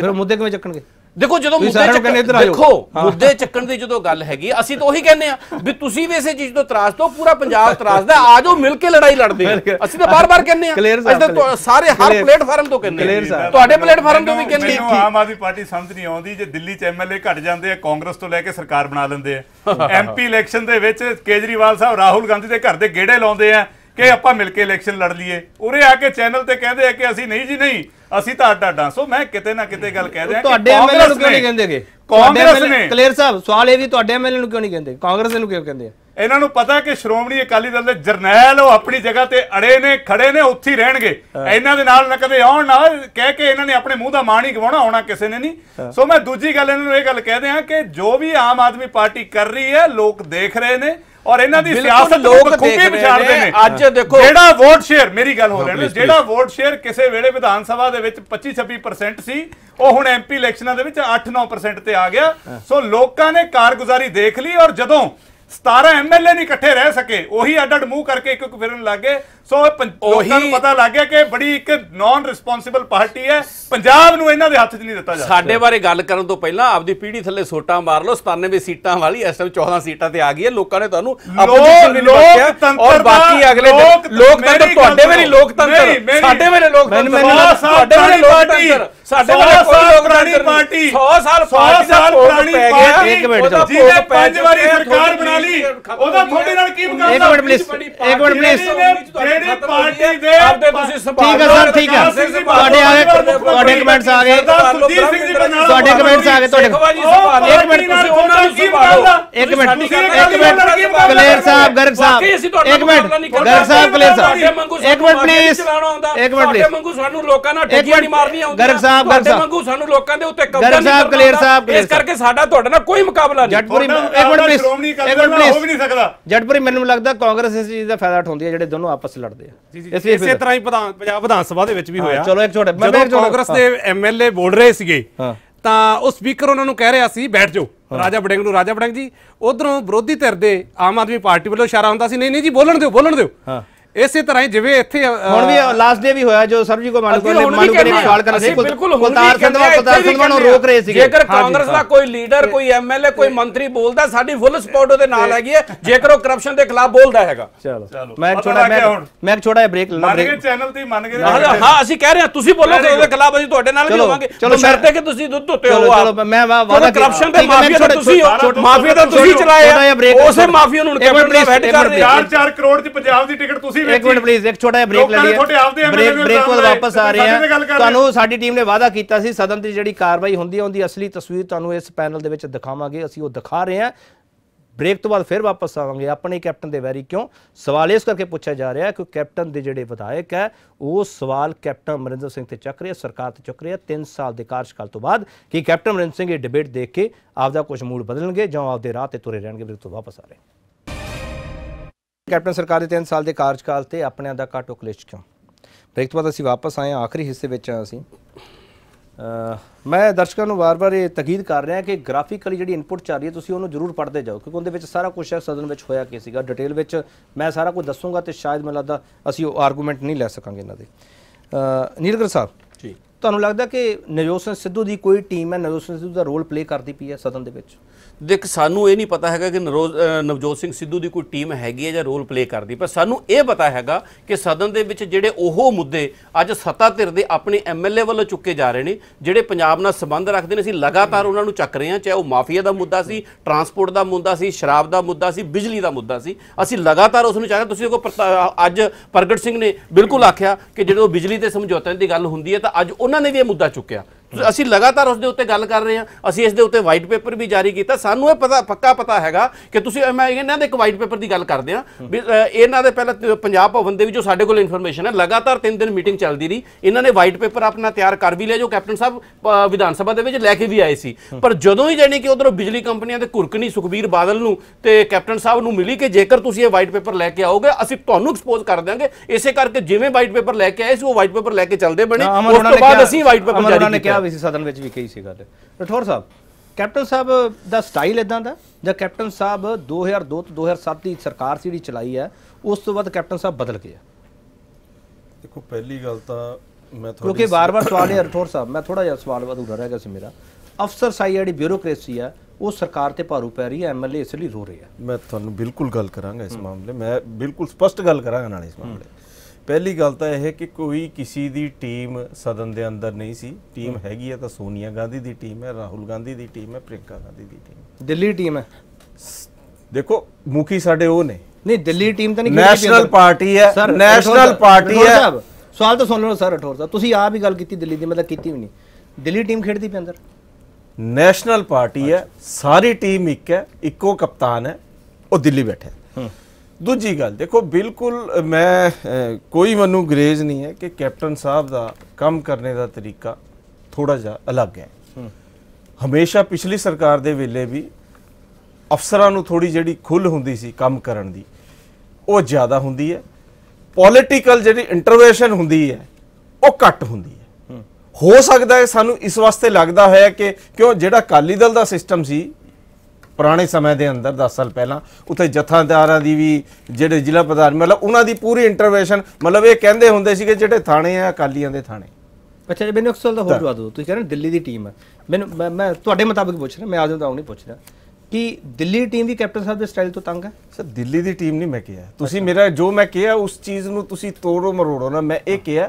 ਫਿਰ ਮੁੱਦੇ ਕਿਵੇਂ ਚੱਕਣਗੇ ਦੇਖੋ ਜਦੋਂ ਮੁੱਦੇ ਚੱਕਣ ਦੇਖੋ ਮੁੱਦੇ ਚੱਕਣ ਦੀ ਜਦੋਂ ਗੱਲ ਹੈਗੀ ਅਸੀਂ ਤਾਂ ਉਹੀ ਕਹਿੰਦੇ ਆ ਵੀ ਤੁਸੀਂ ਵੀ ਇਸੇ ਚੀਜ਼ ਤੋਂ ਤਰਾਸ ਤੋਂ ਪੂਰਾ ਪੰਜਾਬ ਤਰਾਸਦਾ ਆਜੋ ਮਿਲ ਕੇ ਲੜਾਈ ਲੜਦੇ ਆ ਅਸੀਂ ਤਾਂ ਬਾਰ-ਬਾਰ ਕਹਿੰਦੇ ਆ ਅਸੀਂ ਤਾਂ ਸਾਰੇ ਹਰ ਪਲੇਟਫਾਰਮ ਤੋਂ ਕਹਿੰਦੇ ਆ ਤੁਹਾਡੇ ਪਲੇਟਫਾਰਮ ਤੋਂ ਵੀ ਕਹਿੰਦੇ ਆ ਆਮ ਆਦਮੀ ਪਾਰਟੀ ਸਮਝ ਨਹੀਂ ਆਉਂਦੀ ਜੇ ਦਿੱਲੀ ਚ ਐਮਐਲਏ ਘਟ ਜਾਂਦੇ ਆ ਕਾਂਗਰਸ ਤੋਂ ਲੈ ਕੇ ਸਰਕਾਰ ਬਣਾ ਲੈਂਦੇ ਆ ਐਮਪੀ ਇਲੈਕਸ਼ਨ ਦੇ ਵਿੱਚ ਕੇਜਰੀਵਾਲ ਸਾਹਿਬ ਰਾਹੁਲ ਗਾਂਧੀ ਦੇ ਘਰ ਦੇ ਗੇੜੇ ਲਾਉਂਦੇ ਆ ਕਿ ਆਪਾਂ ਮਿਲ ਕੇ ਇਲੈਕਸ਼ਨ ਲੜ ਲਈਏ ਉਰੇ ਆ ਕੇ ਚੈਨਲ ਤੇ ਕਹਿੰਦੇ ਆ ਕਿ ਅਸੀਂ ਨਹੀਂ ਜੀ ਨਹੀਂ ਅਸੀਂ ਤਾਂ ਅੱਡਾ ਅੱਡਾ ਸੋ ਮੈਂ ਕਿਤੇ ਨਾ ਕਿਤੇ ਗੱਲ ਕਹਿ ਰਿਹਾ ਤੁਹਾਡੇ ਐਮਐਲਏ ਨੂੰ ਕਿਉਂ ਨਹੀਂ ਕਹਿੰਦੇਗੇ ਕਾਂਗਰਸ ਨੇ ਕਲੀਅਰ ਸਾਹਿਬ ਸਵਾਲ ਇਹ ਵੀ ਤੁਹਾਡੇ ਐਮਐਲਏ ਨੂੰ ਕਿਉਂ ਨਹੀਂ ਕਹਿੰਦੇ ਕਾਂਗਰਸ ਨੂੰ ਕਿਉਂ ਕਹਿੰਦੇ ਆ ਇਹਨਾਂ ਨੂੰ ਪਤਾ ਕਿ ਸ਼੍ਰੋਮਣੀ ਅਕਾਲੀ ਦਲ ਦੇ ਜਰਨੈਲ ਉਹ ਆਪਣੀ ਜਗ੍ਹਾ ਤੇ ਅੜੇ ਨੇ ਖੜੇ ਨੇ ਉੱਥੇ ਹੀ ਰਹਿਣਗੇ ਇਹਨਾਂ ਦੇ ਨਾਲ ਨਾ ਕਦੇ ਆਉਣ ਨਾ ਕਹਿ ਕੇ ਇਹਨਾਂ ਨੇ ਆਪਣੇ ਮੂੰਹ ਦਾ ਮਾਣ ਹੀ ਗਵਾਉਣਾ ਆਉਣਾ ਕਿਸੇ ਨੇ ਨਹੀਂ ਸੋ ਮੈਂ ਦੂਜੀ ਗੱਲ ਇਹਨਾਂ ਨੂੰ ਇਹ ਗੱਲ ਕਹਦੇ ਆ ਕਿ ਜੋ ਵੀ ਆਮ ਆਦਮੀ ਪਾਰਟੀ ਕਰ ਰਹੀ ਹੈ ਲੋਕ ਦੇਖ ਰਹੇ ਨੇ ਔਰ ਇਹਨਾਂ ਦੀ ਸਿਆਸਤ ਲੋਕ ਕੁੱਕੇ ਵਿਚਾਰਦੇ ਨੇ ਅੱਜ ਦੇਖੋ ਜਿਹੜਾ ਵੋਟ ਸ਼ੇਅਰ ਮੇਰੀ ਗੱਲ ਹੋ ਰਹੀ ਹੈ ਜਿਹੜਾ ਵੋਟ ਸ਼ੇਅਰ ਕਿਸੇ ਵੇਲੇ ਵਿਧਾਨ ਸਭਾ ਦੇ ਵਿੱਚ 25-26% ਸੀ ਉਹ ਹੁਣ ਐਮਪੀ ਇਲੈਕਸ਼ਨਾਂ ਦੇ ਵਿੱਚ 8-9% ਤੇ ਆ ਗਿਆ ਸੋ ਲੋਕਾਂ ਨੇ ਕਾਰਗੁਜ਼ਾਰੀ ਦੇਖ ਲਈ ਔਰ ਜਦੋਂ 17 ਐਮਐਲਏ ਨਹੀਂ ਇਕੱਠੇ ਰਹਿ ਸਕੇ ਉਹੀ ਅੱਡ ਅੱਡ ਮੂੰਹ ਕਰਕੇ ਇੱਕ ਇੱਕ ਫਿਰਨ ਲੱਗੇ ਸੋ ਲੋਕਾਂ ਨੂੰ ਪਤਾ ਲੱਗ ਗਿਆ ਕਿ ਬੜੀ ਇੱਕ ਨਾਨ ਰਿਸਪੌਂਸੀਬਲ ਪਾਰਟੀ ਹੈ ਪੰਜਾਬ ਨੂੰ ਇਹਨਾਂ ਦੇ ਹੱਥ 'ਚ ਨਹੀਂ ਦਿੱਤਾ ਜਾ ਸਾਡੇ ਬਾਰੇ ਗੱਲ ਕਰਨ ਤੋਂ ਪਹਿਲਾਂ ਆਪਦੀ ਪੀੜੀ ਥੱਲੇ ਸੋਟਾ ਮਾਰ ਲਓ 97 ਸੀਟਾਂ ਵਾਲੀ ਇਸ ਟਾਈਮ 14 ਸੀਟਾਂ ਤੇ ਆ ਗਈ ਹੈ ਲੋਕਾਂ ਨੇ ਤੁਹਾਨੂੰ ਆਪੋਜੀਸ਼ਨ ਲੋਕਤੰਤਰ ਔਰ ਬਾਕੀ ਅਗਲੇ ਲੋਕਤੰਤਰ ਤੁਹਾਡੇ ਵੇਲੇ ਲੋਕਤੰਤਰ ਸਾਡੇ ਵੇਲੇ ਲੋਕਤੰਤਰ ਸਾਡੇ ਵੇਲੇ ਲੋਕਤੰਤਰ ਸਾਡੇ ਵੇਲੇ ਕੋਈ ਪੁਰਾਣੀ ਪਾਰਟੀ 100 ਸਾਲ 100 ਸਾਲ ਪੁਰਾਣੀ ਪਾਰਟੀ ਇੱਕ ਮਿੰਟ ਜਿਹਨੇ ਪੰਜ ਵਾਰੀ ਸਰਕਾਰ ਬਣਾ ਬੇਲੀ ਉਹਦਾ ਤੁਹਾਡੇ ਨਾਲ ਕੀ ਮੁਕਾਬਲਾ ਇੱਕ ਮਿੰਟ ਪਲੀਜ਼ ਇੱਕ ਮਿੰਟ ਪਲੀਜ਼ ਜਿਹੜੀ ਪਾਰਟੀ ਦੇ ਆਪਦੇ ਤੁਸੀਂ ਸੰਭਾਲ ਠੀਕ ਹੈ ਸਰ ਠੀਕ ਹੈ ਤੁਹਾਡੇ ਆ ਗਏ ਤੁਹਾਡੇ ਕਮੈਂਟਸ ਆ ਗਏ ਸੁਰਜੀਤ ਸਿੰਘ ਜੀ ਬਣਾ ਤੁਹਾਡੇ ਕਮੈਂਟਸ ਆ ਗਏ ਤੁਹਾਡੇ ਇੱਕ ਮਿੰਟ ਤੁਸੀਂ ਉਹਨਾਂ ਨੂੰ ਕੀ ਮੁਕਾਬਲਾ ਇੱਕ ਮਿੰਟ ਇੱਕ ਮਿੰਟ ਕਲੇਰ ਸਾਹਿਬ ਗਰਗ ਸਾਹਿਬ ਇੱਕ ਮਿੰਟ ਗਰਗ ਸਾਹਿਬ ਕਲੇਰ ਸਾਹਿਬ ਇੱਕ ਮਿੰਟ ਪਲੀਜ਼ ਇੱਕ ਮਿੰਟ ਪਲੀਜ਼ ਮੰਗੂ ਸਾਨੂੰ ਲੋਕਾਂ ਨਾਲ ਠੇਕੀਆਂ ਨਹੀਂ ਮਾਰਨੀ ਆਉਂਦੀ ਗਰਗ ਸਾਹਿਬ ਗਰਗ ਸਾਹਿਬ ਮੰਗੂ ਸਾਨੂੰ ਲੋਕਾਂ ਦੇ ਉੱਤੇ ਕਬਜ਼ਾ ਨਹੀਂ ਕਰਨਾ ਇਸ ਕਰਕੇ ਸਾਡਾ ਤੁਹਾਡੇ ਨਾਲ ਕੋਈ ਮੁਕਾਬਲਾ ਨਹੀਂ ਜੱਟਪੁਰੀ ਇੱਕ ਮਿੰਟ ਪਲੀਜ਼ ਇੱਕ ਮਿੰਟ ਜਟਪ੍ਰੀਤ ਹੋ ਵੀ ਨਹੀਂ ਸਕਦਾ ਜਟਪ੍ਰੀਤ ਮੈਨੂੰ ਲੱਗਦਾ ਕਾਂਗਰਸ ਇਸ ਚੀਜ਼ ਦਾ ਫਾਇਦਾ ਉਠਾਉਂਦੀ ਹੈ ਜਿਹੜੇ ਦੋਨੋਂ ਆਪਸ ਵਿੱਚ ਲੜਦੇ ਆ ਇਸ ਇਸੇ ਤਰ੍ਹਾਂ ਹੀ ਪੰਜਾਬ ਵਿਧਾਨ ਸਭਾ ਦੇ ਵਿੱਚ ਵੀ ਹੋਇਆ ਚਲੋ ਇੱਕ ਛੋਟਾ ਜਦੋਂ ਕਾਂਗਰਸ ਦੇ ਐਮਐਲਏ ਬੋਲ ਰਹੇ ਸੀਗੇ ਤਾਂ ਉਹ ਸਪੀਕਰ ਉਹਨਾਂ ਨੂੰ ਕਹਿ ਰਿਹਾ ਸੀ ਬੈਠ ਜਾਓ ਰਾਜਾ ਬੜਿੰਗ ਨੂੰ ਰਾਜਾ ਬੜਿੰਗ ਜੀ ਉਧਰੋਂ ਵਿਰੋਧੀ ਧਿਰ ਦੇ ਆਮ ਆਦਮੀ ਪਾਰਟੀ ਵੱਲੋਂ ਇਸ਼ਾਰਾ ਹੁੰਦਾ ਸੀ ਨਹੀਂ ਨਹੀਂ ਜੀ ਬੋਲਣ ਦਿਓ ਬੋਲਣ ਦਿਓ ਇਸੇ ਤਰ੍ਹਾਂ ਹੀ ਜਿਵੇਂ ਇੱਥੇ ਹੁਣ ਵੀ ਲਾਸਟ ਡੇ ਵੀ ਹੋਇਆ ਜੋ ਸਰਜੀ ਕੋ ਮਾਨੂ ਨੇ ਮਾਨੂ ਨੇ ਸਵਾਲ ਕਰਨ ਸੀ ਕੋਤਾਰ ਕੁਲਤਾਰ ਸਿੰਘ ਦਾ ਕੁਲਤਾਰ ਸਿੰਘ ਨੂੰ ਰੋਕ ਰਹੇ ਸੀਗੇ ਜੇਕਰ ਕਾਂਗਰਸ ਦਾ ਕੋਈ ਲੀਡਰ ਕੋਈ ਐਮਐਲਏ ਕੋਈ ਮੰਤਰੀ ਬੋਲਦਾ ਸਾਡੀ ਫੁੱਲ ਸਪੋਰਟ ਉਹਦੇ ਨਾਲ ਹੈਗੀ ਹੈ ਜੇਕਰ ਉਹ ਕਰਪਸ਼ਨ ਦੇ ਖਿਲਾਫ ਬੋਲਦਾ ਹੈਗਾ ਚਲੋ ਮੈਂ ਛੋੜਾ ਮੈਂ ਮੈਂ ਇੱਕ ਛੋੜਾ ਬ੍ਰੇਕ ਲਾ ਬ੍ਰੇਕ ਚੈਨਲ ਤੇ ਮੰਨ ਗਏ ਹਾਂ ਹਾਂ ਅਸੀਂ ਕਹਿ ਰਹੇ ਹਾਂ ਤੁਸੀਂ ਬੋਲੋਗੇ ਉਹਦੇ ਖਿਲਾਫ ਅਸੀਂ ਤੁਹਾਡੇ ਨਾਲ ਵੀ ਹੋਵਾਂਗੇ ਚਲੋ ਸ਼ਰਤੇ ਕਿ ਤੁਸੀਂ ਦੁੱਧ ਧੋਤੇ ਹੋ ਚਲੋ ਮੈਂ ਵਾ ਵਾ ਕਰਪਸ਼ਨ ਤੇ ਮਾਫੀਆ ਤਾਂ ਤੁਸੀਂ ਮਾਫੀਆ ਤਾਂ ਤੁਸੀਂ ਚਲਾਇਆ ਉਸੇ ਮਾਫੀਆ ਨੂੰ ਹੁਣ ਕੈਪਟਨ ਦਾ ਹੈਡ ਕਰ 4 4 ਕਰੋੜ ਦੀ ਪੰਜਾਬ ਦੀ ਟਿਕਟ ਤੁਸੀਂ ਇੱਕ ਮਿੰਟ ਪਲੀਜ਼ ਇੱਕ ਛੋਟਾ ਜਿਹਾ ਬ੍ਰੇਕ ਲੈ ਲਈਏ ਬ੍ਰੇਕ ਬ੍ਰੇਕ ਤੋਂ ਵਾਪਸ ਆ ਰਹੇ ਆ ਤੁਹਾਨੂੰ ਸਾਡੀ ਟੀਮ ਨੇ ਵਾਅਦਾ ਕੀਤਾ ਸੀ ਸਦਨ ਦੀ ਜਿਹੜੀ ਕਾਰਵਾਈ ਹੁੰਦੀ ਹੈ ਉਹਦੀ ਅਸਲੀ ਤਸਵੀਰ ਤੁਹਾਨੂੰ ਇਸ ਪੈਨਲ ਦੇ ਵਿੱਚ ਦਿਖਾਵਾਂਗੇ ਅਸੀਂ ਉਹ ਦਿਖਾ ਰਹੇ ਆ ਬ੍ਰੇਕ ਤੋਂ ਬਾਅਦ ਫਿਰ ਵਾਪਸ ਆਵਾਂਗੇ ਆਪਣੇ ਕੈਪਟਨ ਦੇ ਵੈਰੀ ਕਿਉਂ ਸਵਾਲ ਇਸ ਕਰਕੇ ਪੁੱਛਿਆ ਜਾ ਰਿਹਾ ਕਿ ਕੈਪਟਨ ਦੇ ਜਿਹੜੇ ਵਿਧਾਇਕ ਹੈ ਉਹ ਸਵਾਲ ਕੈਪਟਨ ਅਮਰਿੰਦਰ ਸਿੰਘ ਤੇ ਚੱਕ ਰਿਹਾ ਸਰਕਾਰ ਤੇ ਚੱਕ ਰਿਹਾ 3 ਸਾਲ ਦੇ ਕਾਰਜਕਾਲ ਤੋਂ ਬਾਅਦ ਕਿ ਕੈਪਟਨ ਅਮਰਿੰਦਰ ਸਿੰਘ ਇਹ ਡਿਬੇਟ ਦੇਖ ਕੇ ਆਪਦਾ ਕੁਝ ਮੂਡ ਬਦਲਣਗੇ ਜਾਂ ਆਪਦੇ ਰਾਹ ਤੇ ਤੁਰੇ ਰਹਿਣਗੇ ਬ੍ਰੇਕ ਤੋਂ ਵਾਪਸ ਆ ਰਹੇ ਕੈਪਟਨ ਸਰਕਾਰ ਦੇ 3 ਸਾਲ ਦੇ ਕਾਰਜਕਾਲ ਤੇ ਆਪਣਿਆਂ ਦਾ ਘਾਟੋ ਕਲੇਸ਼ ਕਿਉਂ ਬ੍ਰੇਕ ਤੋਂ ਬਾਅਦ ਅਸੀਂ ਵਾਪਸ ਆਏ ਆਖਰੀ ਹਿੱਸੇ ਵਿੱਚ ਆ ਅਸੀਂ ਮੈਂ ਦਰਸ਼ਕਾਂ ਨੂੰ ਵਾਰ-ਵਾਰ ਇਹ ਤਾਕੀਦ ਕਰ ਰਿਹਾ ਕਿ ਗ੍ਰਾਫਿਕਲੀ ਜਿਹੜੀ ਇਨਪੁਟ ਚੱਲ ਰਹੀ ਹੈ ਤੁਸੀਂ ਉਹਨੂੰ ਜ਼ਰੂਰ ਪੜ੍ਹਦੇ ਜਾਓ ਕਿਉਂਕਿ ਉਹਦੇ ਵਿੱਚ ਸਾਰਾ ਕੁਝ ਹੈ ਸਦਨ ਵਿੱਚ ਹੋਇਆ ਕੀ ਸੀਗਾ ਡਿਟੇਲ ਵਿੱਚ ਮੈਂ ਸਾਰਾ ਕੁਝ ਦੱਸੂਗਾ ਤੇ ਸ਼ਾਇਦ ਮੈਨੂੰ ਲੱਗਦਾ ਅਸੀਂ ਉਹ ਆਰਗੂਮੈਂਟ ਨਹੀਂ ਲੈ ਸਕਾਂਗੇ ਇਹਨਾਂ ਦੇ ਨੀਲਗਰ ਸਾਹਿਬ ਜੀ ਤੁਹਾਨੂੰ ਲੱਗਦਾ ਕਿ ਨਜੋਸਨ ਸਿੱਧੂ ਦੀ ਕੋਈ ਟੀਮ ਹੈ ਨਜੋਸਨ ਸਿੱਧੂ ਦਾ ਰੋਲ ਪਲੇ ਕਰਦੀ ਪਈ ਹੈ ਸਦਨ ਦੇ ਵਿੱਚ ਦੇਖ ਸਾਨੂੰ ਇਹ ਨਹੀਂ ਪਤਾ ਹੈਗਾ ਕਿ ਨਵਜੋਤ ਸਿੰਘ ਸਿੱਧੂ ਦੀ ਕੋਈ ਟੀਮ ਹੈਗੀ ਹੈ ਜਾਂ ਰੋਲ ਪਲੇ ਕਰਦੀ ਪਰ ਸਾਨੂੰ ਇਹ ਪਤਾ ਹੈਗਾ ਕਿ ਸਦਨ ਦੇ ਵਿੱਚ ਜਿਹੜੇ ਉਹ ਮੁੱਦੇ ਅੱਜ ਸੱਤਾ ਧਿਰ ਦੇ ਆਪਣੇ ਐਮਐਲਏ ਵੱਲੋਂ ਚੁੱਕੇ ਜਾ ਰਹੇ ਨੇ ਜਿਹੜੇ ਪੰਜਾਬ ਨਾਲ ਸੰਬੰਧ ਰੱਖਦੇ ਨੇ ਅਸੀਂ ਲਗਾਤਾਰ ਉਹਨਾਂ ਨੂੰ ਚੱਕ ਰਹੇ ਹਾਂ ਚਾਹੇ ਉਹ ਮਾਫੀਆ ਦਾ ਮੁੱਦਾ ਸੀ ਟਰਾਂਸਪੋਰਟ ਦਾ ਮੁੱਦਾ ਸੀ ਸ਼ਰਾਬ ਦਾ ਮੁੱਦਾ ਸੀ ਬਿਜਲੀ ਦਾ ਮੁੱਦਾ ਸੀ ਅਸੀਂ ਲਗਾਤਾਰ ਉਸ ਨੂੰ ਚਾਹ ਰਹੇ ਤੁਸੀਂ ਕੋ ਅੱਜ ਪ੍ਰਗਟ ਸਿੰਘ ਨੇ ਬਿਲਕੁਲ ਆਖਿਆ ਕਿ ਜਦੋਂ ਬਿਜਲੀ ਤੇ ਸਮਝੌਤਿਆਂ ਦੀ ਗੱਲ ਹੁੰਦੀ ਹੈ ਤਾਂ ਅੱਜ ਉਹਨਾਂ ਨੇ ਵੀ ਇਹ ਮੁੱਦਾ ਚੁੱਕਿਆ ਅਸੀਂ ਲਗਾਤਾਰ ਉਸ ਦੇ ਉੱਤੇ ਗੱਲ ਕਰ ਰਹੇ ਹਾਂ ਅਸੀਂ ਇਸ ਦੇ ਉੱਤੇ ਵਾਈਟ ਪੇਪਰ ਵੀ ਜਾਰੀ ਕੀਤਾ ਸਾਨੂੰ ਇਹ ਪਤਾ ਪੱਕਾ ਪਤਾ ਹੈਗਾ ਕਿ ਤੁਸੀਂ ਮੈਂ ਇਹਨਾਂ ਦੇ ਇੱਕ ਵਾਈਟ ਪੇਪਰ ਦੀ ਗੱਲ ਕਰਦੇ ਹਾਂ ਇਹਨਾਂ ਦੇ ਪਹਿਲਾਂ ਪੰਜਾਬ ਭਵਨ ਦੇ ਵਿੱਚ ਜੋ ਸਾਡੇ ਕੋਲ ਇਨਫੋਰਮੇਸ਼ਨ ਹੈ ਲਗਾਤਾਰ 3 ਦਿਨ ਮੀਟਿੰਗ ਚੱਲਦੀ ਰਹੀ ਇਹਨਾਂ ਨੇ ਵਾਈਟ ਪੇਪਰ ਆਪਣਾ ਤਿਆਰ ਕਰ ਵੀ ਲਿਆ ਜੋ ਕੈਪਟਨ ਸਾਹਿਬ ਵਿਧਾਨ ਸਭਾ ਦੇ ਵਿੱਚ ਲੈ ਕੇ ਵੀ ਆਏ ਸੀ ਪਰ ਜਦੋਂ ਹੀ ਜਾਨੀ ਕਿ ਉਧਰੋਂ ਬਿਜਲੀ ਕੰਪਨੀਆਂ ਦੇ ਕੁਰਕਣੀ ਸੁਖਬੀਰ ਬਾਦਲ ਨੂੰ ਤੇ ਕੈਪਟਨ ਸਾਹਿਬ ਨੂੰ ਮਿਲੀ ਕਿ ਜੇਕਰ ਤੁਸੀਂ ਇਹ ਵਾਈਟ ਪੇਪਰ ਲੈ ਕੇ ਆਓਗੇ ਅਸੀਂ ਤੁਹਾਨੂੰ ਐਕਸਪੋਜ਼ ਕਰ ਦਾਂਗੇ ਇਸੇ ਕਰਕੇ ਜਿਵੇਂ ਵਾਈਟ ਪੇਪਰ ਲੈ ਕੇ ਆਏ ਸੀ ਉਹ ਵਾਈਟ ਪੇਪਰ ਲੈ ਕੇ ਚੱਲਦੇ ਬਣੇ ਉਸ ਤੋਂ ਬਾਅਦ ਅਸੀਂ ਵਾਈਟ ਪੇਪਰ ਜਾਰੀ ਕੀਤਾ ਸਾਹਿਬ ਇਸ ਸਦਨ ਵਿੱਚ ਵੀ ਕਹੀ ਸੀ ਗੱਲ ਰਠੌਰ ਸਾਹਿਬ ਕੈਪਟਨ ਸਾਹਿਬ ਦਾ ਸਟਾਈਲ ਇਦਾਂ ਦਾ ਜਾਂ ਕੈਪਟਨ ਸਾਹਿਬ 2002 ਤੋਂ 2007 ਦੀ ਸਰਕਾਰ ਸੀ ਜਿਹੜੀ ਚਲਾਈ ਹੈ ਉਸ ਤੋਂ ਬਾਅਦ ਕੈਪਟਨ ਸਾਹਿਬ ਬਦਲ ਗਏ ਦੇਖੋ ਪਹਿਲੀ ਗੱਲ ਤਾਂ ਮੈਂ ਥੋੜੀ ਕਿਉਂਕਿ ਵਾਰ-ਵਾਰ ਸਵਾਲ ਹੈ ਰਠੌਰ ਸਾਹਿਬ ਮੈਂ ਥੋੜਾ ਜਿਹਾ ਸਵਾਲ ਅਧੂਰਾ ਰਹਿ ਗਿਆ ਸੀ ਮੇਰਾ ਅਫਸਰ ਸਾਈ ਜਿਹੜੀ ਬਿਊਰੋਕ੍ਰੇਸੀ ਆ ਉਹ ਸਰਕਾਰ ਤੇ ਭਾਰੂ ਪੈ ਰਹੀ ਹੈ ਐਮਐਲਏ ਇਸ ਲਈ ਰੋ ਰਹੇ ਆ ਮੈਂ ਤੁਹਾਨੂੰ ਬਿਲਕੁਲ ਗੱਲ ਕਰਾਂਗਾ ਇਸ ਮਾਮਲੇ ਮੈਂ ਬਿਲਕੁਲ ਸਪਸ਼ਟ ਗੱਲ ਕਰਾਂਗਾ ਨਾਲ ਇਸ ਮਾਮਲੇ ਪਹਿਲੀ ਗੱਲ ਤਾਂ ਇਹ ਹੈ ਕਿ ਕੋਈ ਕਿਸੇ ਦੀ ਟੀਮ ਸਦਨ ਦੇ ਅੰਦਰ ਨਹੀਂ ਸੀ ਟੀਮ ਹੈਗੀ ਆ ਤਾਂ ਸੋਨੀਆ ਗਾਂਧੀ ਦੀ ਟੀਮ ਹੈ ਰਾਹੁਲ ਗਾਂਧੀ ਦੀ ਟੀਮ ਹੈ ਪ੍ਰਿੰਕਾ ਗਾਂਧੀ ਦੀ ਟੀਮ ਦਿੱਲੀ ਟੀਮ ਹੈ ਦੇਖੋ ਮੁਖੀ ਸਾਡੇ ਉਹ ਨੇ ਨਹੀਂ ਦਿੱਲੀ ਟੀਮ ਤਾਂ ਨਹੀਂ ਨੈਸ਼ਨਲ ਪਾਰਟੀ ਹੈ ਨੈਸ਼ਨਲ ਪਾਰਟੀ ਹੈ ਸਵਾਲ ਤਾਂ ਸੁਣ ਲਓ ਸਰ ਠੋਰ ਸਾਹਿਬ ਤੁਸੀਂ ਆਪ ਹੀ ਗੱਲ ਕੀਤੀ ਦਿੱਲੀ ਦੀ ਮਤਲਬ ਕੀਤੀ ਵੀ ਨਹੀਂ ਦਿੱਲੀ ਟੀਮ ਖੇਡਦੀ ਪਈ ਅੰਦਰ ਨੈਸ਼ਨਲ ਪਾਰਟੀ ਹੈ ਸਾਰੀ ਟੀਮ ਇੱਕ ਹੈ ਇੱਕੋ ਕਪਤਾਨ ਹੈ ਉਹ ਦਿੱਲੀ ਬੈਠਾ ਹੈ ਦੂਜੀ ਗੱਲ ਦੇਖੋ ਬਿਲਕੁਲ ਮੈਂ ਕੋਈ ਮੈਨੂੰ ਗਰੇਜ਼ ਨਹੀਂ ਹੈ ਕਿ ਕੈਪਟਨ ਸਾਹਿਬ ਦਾ ਕੰਮ ਕਰਨ ਦਾ ਤਰੀਕਾ ਥੋੜਾ ਜਿਹਾ ਅਲੱਗ ਹੈ ਹਮੇਸ਼ਾ ਪਿਛਲੀ ਸਰਕਾਰ ਦੇ ਵੇਲੇ ਵੀ ਅਫਸਰਾਂ ਨੂੰ ਥੋੜੀ ਜਿਹੜੀ ਖੁੱਲ ਹੁੰਦੀ ਸੀ ਕੰਮ ਕਰਨ ਦੀ ਉਹ ਜ਼ਿਆਦਾ ਹੁੰਦੀ ਹੈ ਪੋਲਿਟੀਕਲ ਜਿਹੜੀ ਇੰਟਰਵੈਂਸ਼ਨ ਹੁੰਦੀ ਹੈ ਉਹ ਘੱਟ ਹੁੰਦੀ ਹੈ ਹੋ ਸਕਦਾ ਹੈ ਸਾਨੂੰ ਇਸ ਵਾਸਤੇ ਲੱਗਦਾ ਹੋਇਆ ਕਿ ਕਿਉਂ ਜਿਹੜਾ ਕਾਲੀ ਦਲ ਦਾ ਸਿਸਟਮ ਸੀ ਪੁਰਾਣੇ ਸਮੇਂ ਦੇ ਅੰਦਰ 10 ਸਾਲ ਪਹਿਲਾਂ ਉੱਥੇ ਜਥਾਦਾਰਾਂ ਦੀ ਵੀ ਜਿਹੜੇ ਜ਼ਿਲ੍ਹਾ ਪ੍ਰਧਾਨ ਮਤਲਬ ਉਹਨਾਂ ਦੀ ਪੂਰੀ ਇੰਟਰਵੈਂਸ਼ਨ ਮਤਲਬ ਇਹ ਕਹਿੰਦੇ ਹੁੰਦੇ ਸੀਗੇ ਜਿਹੜੇ ਥਾਣੇ ਆ ਅਕਾਲੀਆਂ ਦੇ ਥਾਣੇ ਅੱਛਾ ਜੀ ਮੈਨੂੰ ਇੱਕ ਸਵਾਲ ਦਾ ਹੋਰ ਜਵਾਬ ਦਿਓ ਤੁਸੀਂ ਕਹਿੰਦੇ ਦਿੱਲੀ ਦੀ ਟੀਮ ਹੈ ਮੈਨੂੰ ਮੈਂ ਤੁਹਾਡੇ ਮੁਤਾਬਕ ਪੁੱਛ ਰਿਹਾ ਮੈਂ ਆਜਮ ਤਾਂ ਨਹੀਂ ਪੁੱਛ ਰਿਹਾ ਕਿ ਦਿੱਲੀ ਟੀਮ ਵੀ ਕੈਪਟਨ ਸਾਹਿਬ ਦੇ ਸਟਾਈਲ ਤੋਂ ਤੰਗ ਹੈ ਸਰ ਦਿੱਲੀ ਦੀ ਟੀਮ ਨਹੀਂ ਮੈਂ ਕਿਹਾ ਤੁਸੀਂ ਮੇਰਾ ਜੋ ਮੈਂ ਕਿਹਾ ਉਸ ਚੀਜ਼ ਨੂੰ ਤੁਸੀਂ ਤੋੜੋ ਮਰੋੜੋ ਨਾ ਮੈਂ ਇਹ ਕਿਹਾ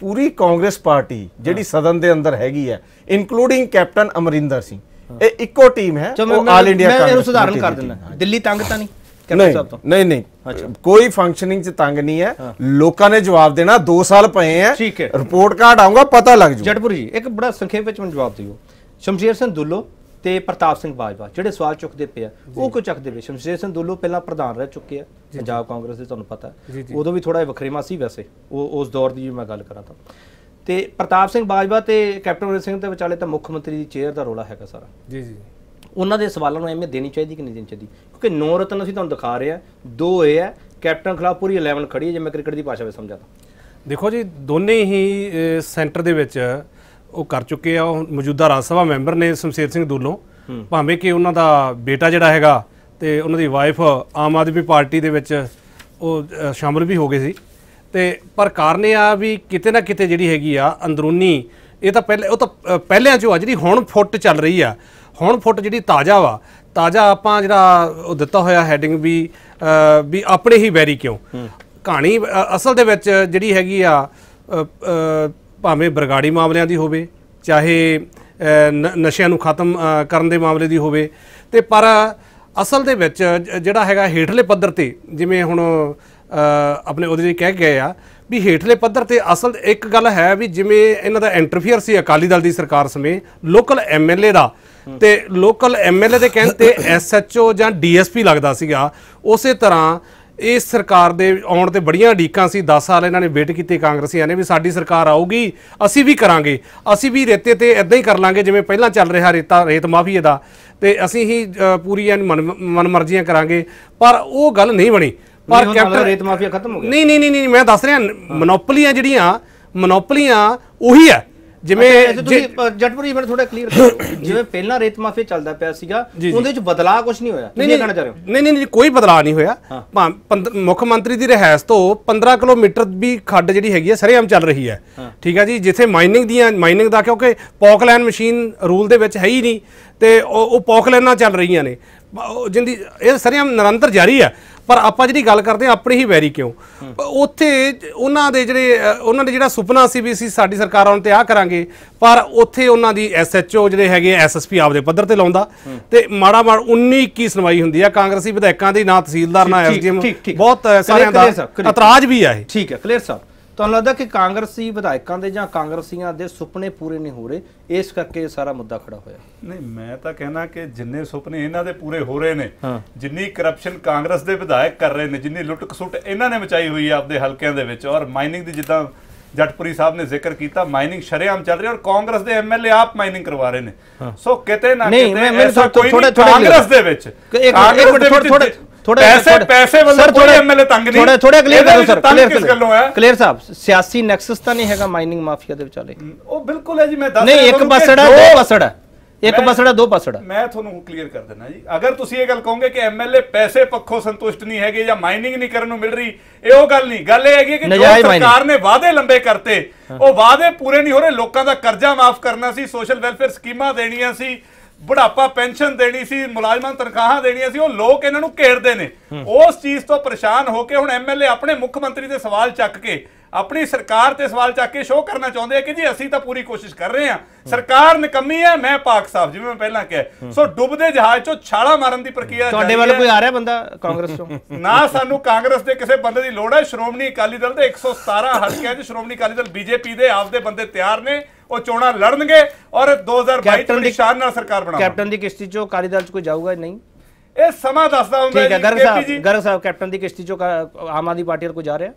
ਪੂਰੀ ਕਾਂਗਰਸ ਪਾਰਟੀ ਜਿਹੜੀ ਸਦਨ ਦੇ ਅੰਦਰ ਹੈਗੀ ਹੈ ਇਨਕਲੂਡਿੰਗ ਕੈਪਟਨ ਅਮਰਿੰਦਰ ਸਿੰਘ ਇਹ ਇੱਕੋ ਟੀਮ ਹੈ ਉਹ ਆਲ ਇੰਡੀਆ ਮੈਂ ਇਹਨੂੰ ਸੁਧਾਰਨ ਕਰ ਦਿੰਦਾ ਦਿੱਲੀ ਤੰਗ ਤਾਂ ਨਹੀਂ ਨਹੀਂ ਨਹੀਂ ਕੋਈ ਫੰਕਸ਼ਨਿੰਗ ਚ ਤੰਗ ਨਹੀਂ ਹੈ ਲੋਕਾਂ ਨੇ ਜਵਾਬ ਦੇਣਾ 2 ਸਾਲ ਪਏ ਆ ਰਿਪੋਰਟ ਕਾਰਡ ਆਊਗਾ ਪਤਾ ਲੱਗ ਜੂ ਜਟਪੁਰ ਜੀ ਇੱਕ ਬੜਾ ਸੰਖੇਪ ਵਿੱਚ ਮੈਨੂੰ ਜਵਾਬ ਦਿਓ ਸ਼ਮਸ਼ੀਰ ਸਿੰਘ ਦੁੱਲੋ ਤੇ ਪ੍ਰਤਾਪ ਸਿੰਘ ਬਾਜਵਾ ਜਿਹੜੇ ਸਵਾਲ ਚੁੱਕਦੇ ਪਿਆ ਉਹ ਕੋ ਚੱਕਦੇ ਪਏ ਸ਼ਮਸ਼ੀਰ ਸਿੰਘ ਦੁੱਲੋ ਪਹਿਲਾਂ ਪ੍ਰਧਾਨ ਰਹਿ ਚੁੱਕੇ ਆ ਪੰਜਾਬ ਕਾਂਗਰਸ ਦੇ ਤੁਹਾਨੂੰ ਪਤਾ ਉਦੋਂ ਵੀ ਥੋੜਾ ਵੱਖਰੇ ਮਾਸੀ ਵੈਸੇ ਉਹ ਉਸ ਦੌਰ ਦੀ ਮੈਂ ਗੱਲ ਕਰਾਂ ਤਾਂ ਤੇ ਪ੍ਰਤਾਪ ਸਿੰਘ ਬਾਜਵਾ ਤੇ ਕੈਪਟਨ ਅਮਰਿੰਦਰ ਸਿੰਘ ਦੇ ਵਿਚਾਲੇ ਤਾਂ ਮੁੱਖ ਮੰਤਰੀ ਦੀ ਚੇਅਰ ਦਾ ਰੋਲਾ ਹੈਗਾ ਸਾਰਾ ਜੀ ਜੀ ਉਹਨਾਂ ਦੇ ਸਵਾਲਾਂ ਨੂੰ ਐਵੇਂ ਦੇਣੀ ਚਾਹੀਦੀ ਕਿ ਨਹੀਂ ਦੇਣੀ ਚਾਹੀਦੀ ਕਿਉਂਕਿ ਨੌ ਰਤਨ ਅਸੀਂ ਤੁਹਾਨੂੰ ਦਿਖਾ ਰਹੇ ਆ ਦੋ ਇਹ ਆ ਕੈਪਟਨ ਖਿਲਾਫ ਪੂਰੀ 11 ਖੜੀ ਹੈ ਜੇ ਮੈਂ ਕ੍ਰਿਕਟ ਦੀ ਭਾਸ਼ਾ ਵਿੱਚ ਸਮਝਾਤਾ ਦੇਖੋ ਜੀ ਦੋਨੇ ਹੀ ਸੈਂਟਰ ਦੇ ਵਿੱਚ ਉਹ ਕਰ ਚੁੱਕੇ ਆ ਉਹ ਮੌਜੂਦਾ ਰਾਜ ਸਭਾ ਮੈਂਬਰ ਨੇ ਸ਼ਮਸ਼ੇਰ ਸਿੰਘ ਦੂਲੋਂ ਭਾਵੇਂ ਕਿ ਉਹਨਾਂ ਦਾ ਬੇਟਾ ਜਿਹੜਾ ਹੈਗਾ ਤੇ ਉਹਨਾਂ ਦੀ ਵਾਈਫ ਆਮ ਆਦਮੀ ਪਾਰਟੀ ਦੇ ਵਿੱਚ ਉਹ ਸ਼ਾਮਲ ਵੀ ਹੋ ਗਏ ਸੀ ਤੇ ਪਰ ਕਾਰਨ ਇਹ ਆ ਵੀ ਕਿਤੇ ਨਾ ਕਿਤੇ ਜਿਹੜੀ ਹੈਗੀ ਆ ਅੰਦਰੂਨੀ ਇਹ ਤਾਂ ਪਹਿਲੇ ਉਹ ਤਾਂ ਪਹਿਲਿਆਂ ਚੋਂ ਆ ਜਿਹੜੀ ਹੁਣ ਫੁੱਟ ਚੱਲ ਰਹੀ ਆ ਹੁਣ ਫੁੱਟ ਜਿਹੜੀ ਤਾਜ਼ਾ ਵਾ ਤਾਜ਼ਾ ਆਪਾਂ ਜਿਹੜਾ ਉਹ ਦਿੱਤਾ ਹੋਇਆ ਹੈਡਿੰਗ ਵੀ ਵੀ ਆਪਣੇ ਹੀ ਵੈਰੀ ਕਿਉਂ ਕਹਾਣੀ ਅਸਲ ਦੇ ਵਿੱਚ ਜਿਹੜੀ ਹੈਗੀ ਆ ਭਾਵੇਂ ਬਰਗਾੜੀ ਮਾਮਲਿਆਂ ਦੀ ਹੋਵੇ ਚਾਹੇ ਨਸ਼ਿਆਂ ਨੂੰ ਖਤਮ ਕਰਨ ਦੇ ਮਾਮਲੇ ਦੀ ਹੋਵੇ ਤੇ ਪਰ ਅਸਲ ਦੇ ਵਿੱਚ ਜਿਹੜਾ ਹੈਗਾ ਹੇਠਲੇ ਪੱਧਰ ਤੇ ਜਿਵੇਂ ਹੁਣ ਆਪਣੇ ਉਹਦੇ ਜੀ ਕਹਿ ਗਏ ਆ ਵੀ ਹੇਠਲੇ ਪੱਧਰ ਤੇ ਅਸਲ ਇੱਕ ਗੱਲ ਹੈ ਵੀ ਜਿਵੇਂ ਇਹਨਾਂ ਦਾ ਇੰਟਰਫੀਅਰ ਸੀ ਅਕਾਲੀ ਦਲ ਦੀ ਸਰਕਾਰ ਸਮੇਂ ਲੋਕਲ ਐਮਐਲਏ ਦਾ ਤੇ ਲੋਕਲ ਐਮਐਲਏ ਦੇ ਕਹਿਣ ਤੇ ਐਸਐਚਓ ਜਾਂ ਡੀਐਸਪੀ ਲੱਗਦਾ ਸੀਗਾ ਉਸੇ ਤਰ੍ਹਾਂ ਇਸ ਸਰਕਾਰ ਦੇ ਆਉਣ ਤੇ ਬੜੀਆਂ ਢੀਕਾਂ ਸੀ 10 ਸਾਲ ਇਹਨਾਂ ਨੇ ਵੇਟ ਕੀਤੀ ਕਾਂਗਰਸੀਆਂ ਨੇ ਵੀ ਸਾਡੀ ਸਰਕਾਰ ਆਊਗੀ ਅਸੀਂ ਵੀ ਕਰਾਂਗੇ ਅਸੀਂ ਵੀ ਰੇਤੇ ਤੇ ਇਦਾਂ ਹੀ ਕਰ ਲਾਂਗੇ ਜਿਵੇਂ ਪਹਿਲਾਂ ਚੱਲ ਰਿਹਾ ਰੇਤਾ ਰੇਤ ਮਾਫੀਏ ਦਾ ਤੇ ਅਸੀਂ ਹੀ ਪੂਰੀਆਂ ਮਨਮਰਜ਼ੀਆਂ ਕਰਾਂਗੇ ਪਰ ਉਹ ਗੱਲ ਨਹੀਂ ਬਣੀ ਪਰ ਕੈਪਟਨ ਰੇਤ ਮਾਫੀਆ ਖਤਮ ਹੋ ਗਿਆ ਨਹੀਂ ਨਹੀਂ ਨਹੀਂ ਮੈਂ ਦੱਸ ਰਿਹਾ ਮੋਨੋਪਲੀਆਂ ਜਿਹੜੀਆਂ ਮੋਨੋਪਲੀਆਂ ਉਹੀ ਹੈ ਜਿਵੇਂ ਤੁਸੀਂ ਜਟਪੁਰੀ ਮੈਨੂੰ ਥੋੜਾ ਕਲੀਅਰ ਕਰੋ ਜਿਵੇਂ ਪਹਿਲਾਂ ਰੇਤ ਮਾਫੀਆ ਚੱਲਦਾ ਪਿਆ ਸੀਗਾ ਉਹਦੇ ਵਿੱਚ ਬਦਲਾਅ ਕੁਝ ਨਹੀਂ ਹੋਇਆ ਨਹੀਂ ਕਹਿਣਾ ਚਾਹ ਰਹੇ ਹੋ ਨਹੀਂ ਨਹੀਂ ਕੋਈ ਬਦਲਾਅ ਨਹੀਂ ਹੋਇਆ ਮੁੱਖ ਮੰਤਰੀ ਦੀ ਰਹਿਸ ਤੋਂ 15 ਕਿਲੋਮੀਟਰ ਵੀ ਖੱਡ ਜਿਹੜੀ ਹੈਗੀ ਹੈ ਸਰੇਆਮ ਚੱਲ ਰਹੀ ਹੈ ਠੀਕ ਹੈ ਜੀ ਜਿੱਥੇ ਮਾਈਨਿੰਗ ਦੀਆਂ ਮਾਈਨਿੰਗ ਦਾ ਕਿਉਂਕਿ ਪੌਕਲੈਨ ਮਸ਼ੀਨ ਰੂਲ ਦੇ ਵਿੱਚ ਹੈ ਹੀ ਨਹੀਂ ਤੇ ਉਹ ਪੌਕਲੈਨਾਂ ਚੱਲ ਰਹੀਆਂ ਨੇ ਜਿੰਦੀ ਇਹ ਸਰੇਆਮ ਨਿਰੰਤਰ ਜਾਰੀ ਹੈ ਪਰ ਆਪਾਂ ਜਿਹੜੀ ਗੱਲ ਕਰਦੇ ਆ ਆਪਣੇ ਹੀ ਵੈਰੀ ਕਿਉਂ ਉੱਥੇ ਉਹਨਾਂ ਦੇ ਜਿਹੜੇ ਉਹਨਾਂ ਦੇ ਜਿਹੜਾ ਸੁਪਨਾ ਸੀ ਵੀ ਅਸੀਂ ਸਾਡੀ ਸਰਕਾਰ ਆਉਣ ਤੇ ਆ ਕਰਾਂਗੇ ਪਰ ਉੱਥੇ ਉਹਨਾਂ ਦੀ ਐਸਐਚਓ ਜਿਹੜੇ ਹੈਗੇ ਐਸਐਸਪੀ ਆਪਦੇ ਪੱਧਰ ਤੇ ਲਾਉਂਦਾ ਤੇ ਮਾੜਾ ਮਾੜ 19 21 ਸੁਣਵਾਈ ਹੁੰਦੀ ਆ ਕਾਂਗਰਸੀ ਵਿਧਾਇਕਾਂ ਦੀ ਨਾ ਤਹਿਸੀਲਦਾਰ ਨਾ ਐਸਡੀਐਮ ਬਹੁਤ ਸਾਰਿਆਂ ਦਾ ਇਤਰਾਜ਼ ਵੀ ਆ ਇਹ ਠੀਕ ਹੈ ਕਲੀਅਰ ਸਰ ਤੁਹਾਨੂੰ ਲੱਗਦਾ ਕਿ ਕਾਂਗਰਸੀ ਵਿਧਾਇਕਾਂ ਦੇ ਜਾਂ ਕਾਂਗਰਸੀਆਂ ਦੇ ਸੁਪਨੇ ਪੂਰੇ ਨਹੀਂ ਹੋ ਰਹੇ ਇਸ ਕਰਕੇ ਇਹ ਸਾਰਾ ਮੁੱਦਾ ਖੜਾ ਹੋਇਆ ਨਹੀਂ ਮੈਂ ਤਾਂ ਕਹਿਣਾ ਕਿ ਜਿੰਨੇ ਸੁਪਨੇ ਇਹਨਾਂ ਦੇ ਪੂਰੇ ਹੋ ਰਹੇ ਨੇ ਜਿੰਨੀ ਕਰਪਸ਼ਨ ਕਾਂਗਰਸ ਦੇ ਵਿਧਾਇਕ ਕਰ ਰਹੇ ਨੇ ਜਿੰਨੀ ਲੁੱਟ ਖਸੁੱਟ ਇਹਨਾਂ ਨੇ ਮਚਾਈ ਹੋਈ ਆ ਆਪਦੇ ਹਲਕਿਆਂ ਦੇ ਵਿੱਚ ਔਰ ਮਾਈਨਿੰਗ ਦੀ ਜਿੱਦਾਂ ਜਟਪੁਰੀ ਸਾਹਿਬ ਨੇ ਜ਼ਿਕਰ ਕੀਤਾ ਮਾਈਨਿੰਗ ਸ਼ਰੇਆਮ ਚੱਲ ਰਹੀ ਔਰ ਕਾਂਗਰਸ ਦੇ ਐਮਐਲਏ ਆਪ ਮਾਈਨਿੰਗ ਕਰਵਾ ਰਹੇ ਨੇ ਸੋ ਕਿਤੇ ਨਾ ਕਿਤੇ ਐਸਾ ਕੋਈ ਕਾਂਗਰਸ ਦੇ ਵਿੱਚ ਇੱਕ ਮਿੰਟ ਥੋੜੇ ਥੋੜੇ ਥੋੜਾ ਪੈਸੇ ਪੈਸੇ ਵੱਲੋਂ ਕੋਈ ਐਮਐਲਏ ਤੰਗ ਨਹੀਂ ਥੋੜਾ ਥੋੜਾ ਕਲੀਅਰ ਕਰੋ ਸਰ ਕਲੀਅਰ ਕਿਸ ਗੱਲੋਂ ਹੈ ਕਲੀਅਰ ਸਾਹਿਬ ਸਿਆਸੀ ਨੈਕਸਸ ਤਾਂ ਨਹੀਂ ਹੈਗਾ ਮਾਈਨਿੰਗ ਮਾਫੀਆ ਦੇ ਵਿਚਾਲੇ ਉਹ ਬਿਲਕੁਲ ਹੈ ਜੀ ਮੈਂ ਦੱਸ ਨਹੀਂ ਇੱਕ ਪਸੜਾ ਦੋ ਪਸੜਾ ਇੱਕ ਪਸੜਾ ਦੋ ਪਸੜਾ ਮੈਂ ਤੁਹਾਨੂੰ ਕਲੀਅਰ ਕਰ ਦਿੰਦਾ ਜੀ ਅਗਰ ਤੁਸੀਂ ਇਹ ਗੱਲ ਕਹੋਗੇ ਕਿ ਐਮਐਲਏ ਪੈਸੇ ਪੱਖੋਂ ਸੰਤੁਸ਼ਟ ਨਹੀਂ ਹੈਗੇ ਜਾਂ ਮਾਈਨਿੰਗ ਨਹੀਂ ਕਰਨ ਨੂੰ ਮਿਲ ਰਹੀ ਇਹ ਉਹ ਗੱਲ ਨਹੀਂ ਗੱਲ ਇਹ ਹੈਗੀ ਕਿ ਜੋ ਸਰਕਾਰ ਨੇ ਵਾਅਦੇ ਲੰਬੇ ਕਰਤੇ ਉਹ ਵਾਅਦੇ ਪੂਰੇ ਨਹੀਂ ਹੋ ਰਹੇ ਲੋਕਾਂ ਦਾ ਕਰਜ਼ਾ ਮਾਫ ਕਰਨਾ ਸੀ ਸੋਸ਼ਲ ਵੈਲਫੇਅਰ ਸਕੀਮਾਂ ਦੇਣੀਆਂ ਸੀ ਬੁਢਾਪਾ ਪੈਨਸ਼ਨ ਦੇਣੀ ਸੀ ਮੁਲਾਜ਼ਮਾਂ ਨੂੰ ਤਨਖਾਹਾਂ ਦੇਣੀਆਂ ਸੀ ਉਹ ਲੋਕ ਇਹਨਾਂ ਨੂੰ ਘੇਰਦੇ ਨੇ ਉਸ ਚੀਜ਼ ਤੋਂ ਪਰੇਸ਼ਾਨ ਹੋ ਕੇ ਹੁਣ ਐਮਐਲਏ ਆਪਣੇ ਮੁੱਖ ਮੰਤਰੀ ਦੇ ਸਵਾਲ ਚੱਕ ਕੇ ਆਪਣੀ ਸਰਕਾਰ ਤੇ ਸਵਾਲ ਚੱਕ ਕੇ ਸ਼ੋਅ ਕਰਨਾ ਚਾਹੁੰਦੇ ਆ ਕਿ ਜੀ ਅਸੀਂ ਤਾਂ ਪੂਰੀ ਕੋਸ਼ਿਸ਼ ਕਰ ਰਹੇ ਆ ਸਰਕਾਰ ਨਿਕੰਮੀ ਹੈ ਮੈਂ ਪਾਕ ਸਾਹਿਬ ਜਿਵੇਂ ਮੈਂ ਪਹਿਲਾਂ ਕਿਹਾ ਸੋ ਡੁੱਬਦੇ ਜਹਾਜ਼ ਚੋਂ ਛਾਲਾ ਮਾਰਨ ਦੀ ਪ੍ਰਕਿਰਿਆ ਤੁਹਾਡੇ ਵੱਲ ਕੋਈ ਆ ਰਿਹਾ ਬੰਦਾ ਕਾਂਗਰਸ ਚੋਂ ਨਾ ਸਾਨੂੰ ਕਾਂਗਰਸ ਦੇ ਕਿਸੇ ਬੰਦੇ ਦੀ ਲੋੜ ਹੈ ਸ਼੍ਰੋਮਣੀ ਅਕਾਲੀ ਦਲ ਦੇ 117 ਹਲਕੇ 'ਚ ਸ਼੍ਰੋਮਣੀ ਅਕਾਲੀ ਦਲ ਬੀਜੇਪੀ ਦੇ ਆਪਦੇ ਬੰਦੇ ਤਿਆਰ ਨੇ ਉਹ ਚੋਣਾਂ ਲੜਨਗੇ ਔਰ 2022 ਚ ਨਿਸ਼ਾਨ ਨਾਲ ਸਰਕਾਰ ਬਣਾਉਣਾ ਕੈਪਟਨ ਦੀ ਕਿਸ਼ਤੀ ਚੋਂ ਅਕਾਲੀ ਦਲ ਚ ਕੋਈ ਜਾਊਗਾ ਨਹੀਂ ਇਹ ਸਮਾਂ ਦੱਸਦਾ ਹੁੰਦਾ ਜੀ ਗਰਗ ਸਾਹਿਬ ਗਰਗ ਸਾਹਿਬ ਕੈਪਟਨ ਦੀ ਕਿਸ਼ਤੀ ਚੋਂ ਆਮ ਆਦਮੀ ਪਾਰਟੀ ਵੱਲ ਕੋਈ ਜਾ ਰਿਹਾ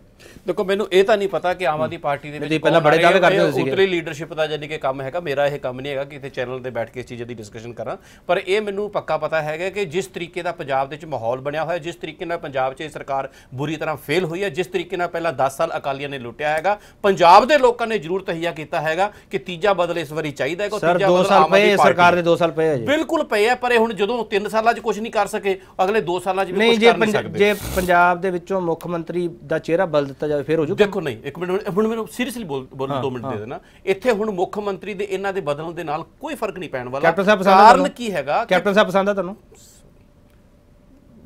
ਦੇਖੋ ਮੈਨੂੰ ਇਹ ਤਾਂ ਨਹੀਂ ਪਤਾ ਕਿ ਆਮ ਆਦਮੀ ਪਾਰਟੀ ਦੇ ਵਿੱਚ ਪਹਿਲਾਂ ਬੜੇ ਦਾਅਵੇ ਕਰਦੇ ਹੁੰਦੇ ਸੀਗੇ ਉਤਲੀ ਲੀਡਰਸ਼ਿਪ ਦਾ ਜਾਨੀ ਕਿ ਕੰਮ ਹੈਗਾ ਮੇਰਾ ਇਹ ਕੰਮ ਨਹੀਂ ਹੈਗਾ ਕਿ ਇਥੇ ਚੈਨਲ ਤੇ ਬੈਠ ਕੇ ਇਸ ਚੀਜ਼ ਦੀ ਡਿਸਕਸ਼ਨ ਕਰਾਂ ਪਰ ਇਹ ਮੈਨੂੰ ਪੱਕਾ ਪਤਾ ਹੈਗਾ ਕਿ ਜਿਸ ਤਰੀਕੇ ਦਾ ਪੰਜਾਬ ਦੇ ਵਿੱਚ ਮਾਹੌਲ ਬਣਿਆ ਹੋਇਆ ਜਿਸ ਤਰੀਕੇ ਨਾਲ ਪੰਜਾਬ 'ਚ ਇਹ ਸਰਕਾਰ ਬੁਰੀ ਤਰ੍ਹਾਂ ਫੇਲ ਹੋਈ ਹੈ ਜਿਸ ਤਰੀਕੇ ਨਾਲ ਪਹਿਲਾਂ 10 ਸਾਲ ਅਕਾਲੀਆਂ ਨੇ ਲੁੱਟਿਆ ਹੈਗਾ ਪੰਜਾਬ ਦੇ ਲੋਕਾਂ ਨੇ ਜ਼ਰੂਰ ਤਹੀਆ ਕੀਤਾ ਹੈਗਾ ਕਿ ਤੀਜਾ ਬਦਲ ਇਸ ਵਾਰੀ ਚਾਹੀਦਾ ਹੈਗਾ ਤੀਜਾ ਬਦਲ ਆਮ ਆਦਮੀ ਪਾਰਟੀ ਸਰਕਾਰ ਦੇ 2 ਸਾਲ ਪਏ ਹੈ ਜੀ ਬਿਲਕੁਲ ਪਏ ਹੈ ਪਰ ਇਹ ਹੁਣ ਜਦੋਂ 3 ਸਾਲਾਂ 'ਚ ਕੁਝ ਨਹੀਂ ਕਰ ਸਕੇ ਅਗਲੇ 2 ਸਾਲਾਂ 'ਚ ਵੀ ਕੁਝ ਕਰ ਨਹੀਂ ਸਕਦੇ ਜੇ ਪੰਜਾਬ ਦੇ ਵਿੱਚੋਂ ਮੁੱਖ ਮੰਤਰੀ ਦਾ ਚਿਹਰਾ ਬਦਲ ਦਿੱਤਾ ਜਾਵੇ ਫਿਰ ਹੋ ਜੂ ਦੇਖੋ ਨਹੀਂ ਇੱਕ ਮਿੰਟ ਹੁਣ ਮੈਨੂੰ ਸੀਰੀਅਸਲੀ ਬੋਲ ਬੋਲ 2 ਮਿੰਟ ਦੇ ਦੇਣਾ ਇੱਥੇ ਹੁਣ ਮੁੱਖ ਮੰਤਰੀ ਦੇ ਇਹਨਾਂ ਦੇ ਬਦਲਣ ਦੇ ਨਾਲ ਕੋਈ ਫਰਕ ਨਹੀਂ ਪੈਣ ਵਾਲਾ ਕੈਪਟਨ ਸਾਹਿਬ ਕਾਰਨ ਕੀ ਹੈਗਾ ਕੈਪਟਨ ਸਾਹਿਬ ਪਸੰਦ ਆ ਤੁਹਾਨੂੰ